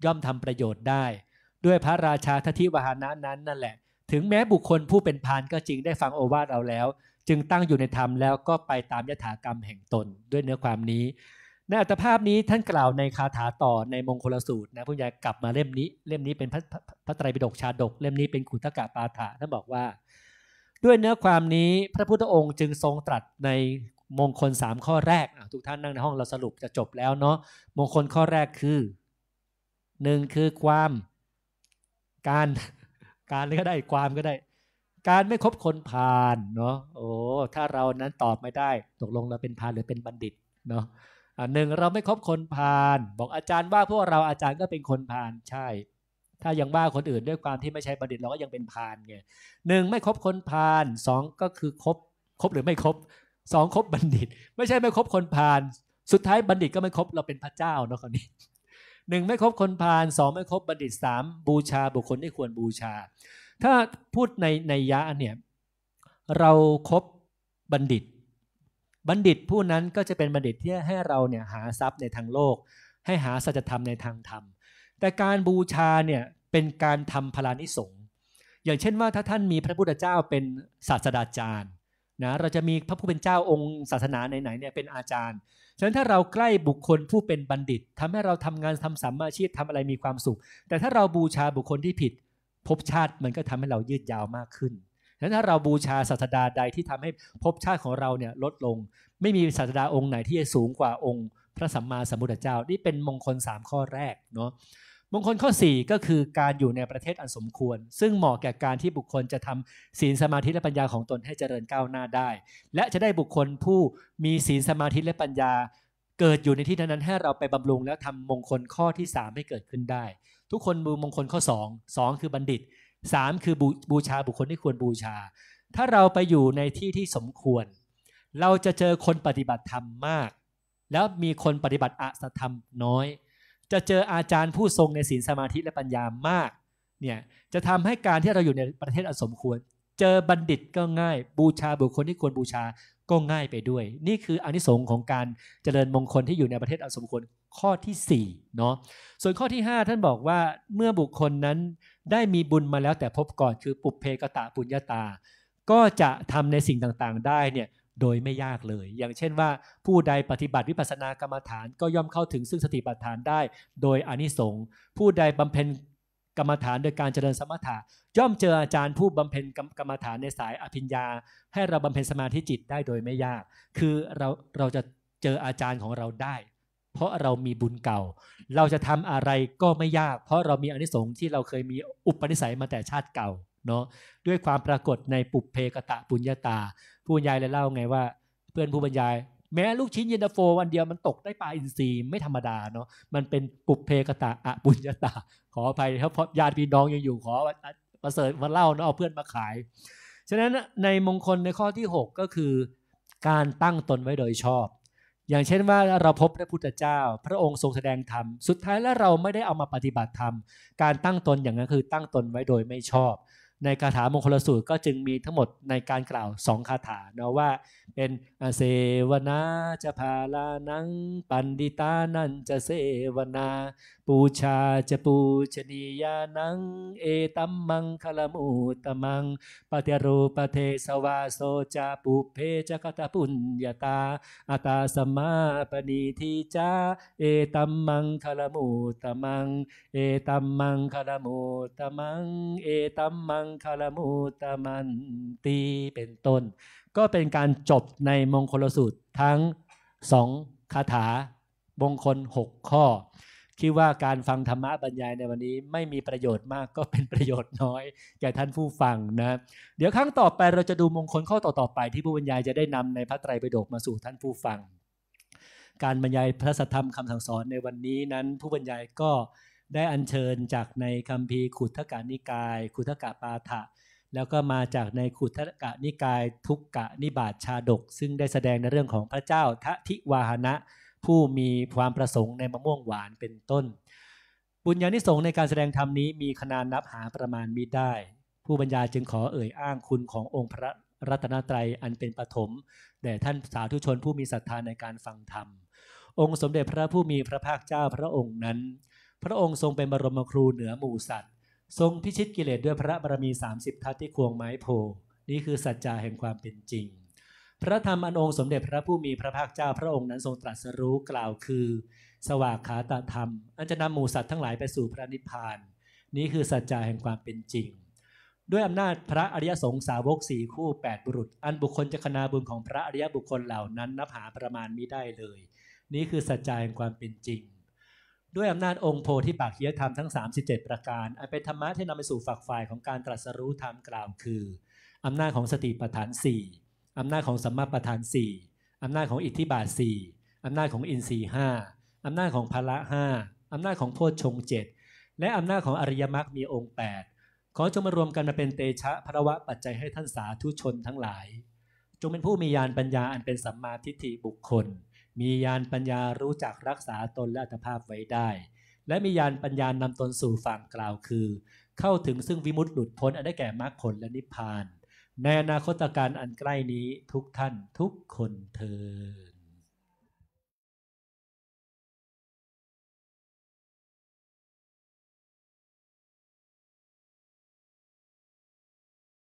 ย่อมทำประโยชน์ได้ ด้วยพระราชาทธิวหานะนั้นนั่นแหละ ถึงแม้บุคคลผู้เป็นพานก็จริงได้ฟังโอวาทเอาแล้ว จึงตั้งอยู่ในธรรมแล้วก็ไปตามยถากรรมแห่งตนด้วยเนื้อความนี้ ในอัตภาพนี้ท่านกล่าวในคาถาต่อในมงคลสูตรนะพุทธญากลับมาเล่มนี้ เล่มนี้เป็นพระพระไตรปิฎกชาดกเล่มนี้เป็นขุทกะปาฐะท่านบอกว่าด้วยเนื้อความนี้พระพุทธองค์จึงทรงตรัสในมงคลสามข้อแรกทุกท่านนั่งในห้องเราสรุปจะจบแล้วเนาะมงคลข้อแรกคือหนึ่งคือความ การการก็ได้ความก็ได้ การไม่คบคนพาลเนาะโอ้ถ้าเรานั้นตอบไม่ได้ ตกลงเราเป็นพาลหรือเป็นบัณฑิตเนาะหนึ่งเราไม่คบคนพาลบอกอาจารย์ว่าพวกเราอาจารย์ก็เป็นคนพาลใช่ถ้ายังบ้าคนอื่นด้วยความที่ไม่ใช่บัณฑิตเราก็ยังเป็นพานไงหนึ่งไม่คบคนพานสองก็คือคบคบหรือไม่คบสองคบบัณฑิตไม่ใช่ไม่คบคนพาน สุดท้ายบัณฑิตก็ไม่คบเราเป็นพระเจ้าเนาะคนนี้หนึ่งไม่คบคนพานสองไม่คบบัณฑิตสามบูชาบุคคลที่ควรบูชา ถ้าพูดในในยะเนี่ยเราครบบัณฑิตบัณฑิตผู้นั้นก็จะเป็นบัณฑิตที่ให้เราเนี่ยหาทรัพย์ในทางโลก ให้หาสัจธรรมในทางธรรมแต่การบูชาเนี่ยเป็นการทำพลานิสงอย่างเช่นว่าถ้าท่านมีพระพุทธเจ้าเป็นศาสตราจารย์นะเราจะมีพระผู้เป็นเจ้าองค์ ศาสนาไหนๆเนี่ยเป็นอาจารย์ฉะนั้นถ้าเราใกล้บุคคลผู้เป็นบัณฑิตทำให้เราทำงานทำสัมมาชีพทำอะไรมีความสุข แต่ถ้าเราบูชาบุคคลที่ผิดภพชาติมันก็ทำให้เรายืดยาวมากขึ้นฉะนั้นถ้าเราบูชาศาสดาใดที่ทำให้ภพชาติของเราเนี่ยลดลง ไม่มีศาสดาองค์ไหนที่จะสูงกว่าองค์ พระสัมมาสัมพุทธเจ้านี่เป็นมงคล 3 ข้อแรกเนาะมงคลข้อ 4 ก็คือการอยู่ในประเทศอันสมควร ซึ่งเหมาะแก่การที่บุคคลจะทำศีลสมาธิและปัญญาของตนให้เจริญก้าวหน้าได้ และจะได้บุคคลผู้มีศีลสมาธิและปัญญา เกิดอยู่ในที่นั้นให้เราไปบำรุงแล้วทำมงคลข้อที่ 3 ให้เกิดขึ้นได้ ทุกคนบูมงคลข้อ 2 2 คือบัณฑิต 3 คือบูชาบุคคลที่ควรบูชา ถ้าเราไปอยู่ในที่ที่สมควร เราจะเจอคนปฏิบัติธรรมมาก แล้วมีคนปฏิบัติอสธรรมน้อยจะเจออาจารย์ผู้ทรงในศีลสมาธิและปัญญามาก เนี่ย จะทำให้การที่เราอยู่ในประเทศอันสมควร เจอบัณฑิตก็ง่าย บูชาบุคคลที่ควรบูชาก็ง่ายไปด้วย นี่คืออนิสงค์ของการเจริญมงคลที่อยู่ในประเทศอันสมควร ข้อที่4เนาะส่วนข้อที่ 5 ท่านบอกว่าเมื่อบุคคลนั้นได้มีบุญมาแล้วแต่พบก่อน คือปุเพกตะปุญญาตา ก็จะทำในสิ่งต่างๆ ได้เนี่ยโดยไม่ยากเลย อย่างเช่นว่า ผู้ใดปฏิบัติวิปัสสนากรรมฐานก็ย่อมเข้าถึงซึ่งสติปัฏฐานได้ โดยอนิสงส์ ผู้ใดบำเพ็ญกรรมฐานโดยการเจริญสมถะย่อมเจออาจารย์ผู้บำเพ็ญกรรมฐานในสายอภิญญา ให้เราบำเพ็ญสมาธิจิตได้โดยไม่ยาก คือเราเราจะเจออาจารย์ของเราได้ เพราะเรามีบุญเก่า เราจะทำอะไรก็ไม่ยาก เพราะเรามีอนิสงส์ที่เราเคยมีอุปนิสัยมาแต่ชาติเก่าเนาะด้วยความปรากฏในปุเพกตะปุญญาตา ผู้บรรยายเลยเล่าไงว่าเพื่อนผู้บรรยาย แม้ลูกชิ้นเยนตาโฟวันเดียวมันตกได้ปลาอินทรีย์ไม่ธรรมดาเนาะมันเป็นปุเพกตะอะปุญญาตา ขออภัยถ้าญาติพี่น้องยังอยู่ขอประเสริฐมาเล่าเนาะเอาเพื่อนมาขาย ฉะนั้นในมงคลในข้อที่ 6 ก็คือการตั้งตนไว้โดยชอบ อย่างเช่นว่าเราพบพระพุทธเจ้า พระองค์ทรงแสดงธรรมสุดท้ายแล้วเราไม่ได้เอามาปฏิบัติธรรมการตั้งตนอย่างนั้นคือตั้งตนไว้โดยไม่ชอบในคาถามงคลสูตรก็จึงมีทั้งหมดในการกล่าวสองคาถาเนาะว่าเป็นเสวนาจะพาลานัง ปันดิตานันจะเสวนาปูชาจะปูชนียานัง เอตัมมังคลมูตมังปฏิรูปเทสวาโสจะปุเพจกตปุญญาตาอัตาสมาปณีทีจาเอตัมมังคลมูตมัง เอตัมมังคลมูตมัง เอตัมมังคลมูตมันตีเป็นต้น ก็เป็นการจบในมงคลสูตร ทั้งสองคาถามงคลหกข้อคิดว่าการฟังธรรมะบรรยายในวันนี้ไม่มีประโยชน์มากก็เป็นประโยชน์น้อยแก่ท่านผู้ฟังนะเดี๋ยวครั้งต่อไปเราจะดูมงคลข้อต่อๆไปที่ผู้บรรยายจะได้นำในพระไตรปิฎกมาสู่ท่านผู้ฟัง การบรรยายพระธรรมคำสั่งสอนในวันนี้นั้น ผู้บรรยายก็ได้อัญเชิญจากในคัมภีร์ขุทธกานิกาย ขุทธกปาฐะแล้วก็มาจากในขุทธกานิกาย ทุกกะนิบาตชาดก ซึ่งได้แสดงในเรื่องของพระเจ้าทะทิวาหนะผู้มีความประสงค์ในมะม่วงหวานเป็นต้น บุญญาณิสงในการแสดงธรรมนี้ มีขนาดนับหาประมาณมิได้ ผู้บรรยายจึงขอเอ่ยอ้างคุณขององค์พระรัตนตรัยอันเป็นปฐมแด่ท่านสาธุชนผู้มีศรัทธาในการฟังธรรม องค์สมเด็จพระผู้มีพระภาคเจ้าพระองค์นั้น พระองค์ทรงเป็นบรมครูเหนือหมู่สัตว์ ทรงพิชิตกิเลสด้วยพระบารมี 30 ทัศที่ควงไม้โพ นี่คือสัจจาแห่งความเป็นจริงพระธรรมอันองค์สมเด็จพระผู้มีพระภาคเจ้าพระองค์นั้นทรงตรัสรู้กล่าวคือ สวากขาตธรรม อันจะนำหมู่สัตว์ทั้งหลายไปสู่พระนิพพานนี้คือสัจจะแห่งความเป็นจริง ด้วยอำนาจพระอริยสงฆ์สาวกสี่คู่ 8บุรุษ อันบุคคลจะคณา บุญของพระอริยบุคคลเหล่านั้นนับหาประมาณมิได้เลย นี้คือสัจจะแห่งความเป็นจริง ด้วยอำนาจองค์โพธิปักเฮียธรรมทั้ง 37 ประการอันเป็นธรรมะที่นำไปสู่ฝักฝ่ายของการตรัสรู้ธรรมกล่าว คืออำนาจของสติปัฏฐาน4อำนาจของสัมมาประธานสี่อำนาจของอิทธิบาทสี่อำนาจของอินทรีห้าอำนาจของพละห้าอำนาจของโพชฌงเจ็ดและอำนาจของอริยมรรคมีองค์ 8 ขอจงมารวมกันมาเป็นเตชะพระวะปัจจัยให้ท่านสาธุชนทั้งหลาย จงเป็นผู้มีญาณปัญญาอันเป็นสัมมาทิฏฐิบุคคล มีญาณปัญญารู้จักรักษาตนและอัตภาพไว้ได้ และมีญาณปัญญานำตนสู่ฝั่งกล่าวคือ เข้าถึงซึ่งวิมุตติหลุดพ้นอันได้แก่มรรคผลและนิพพานในอนาคตการอันใกล้นี้ ทุกท่านทุกคนเธอ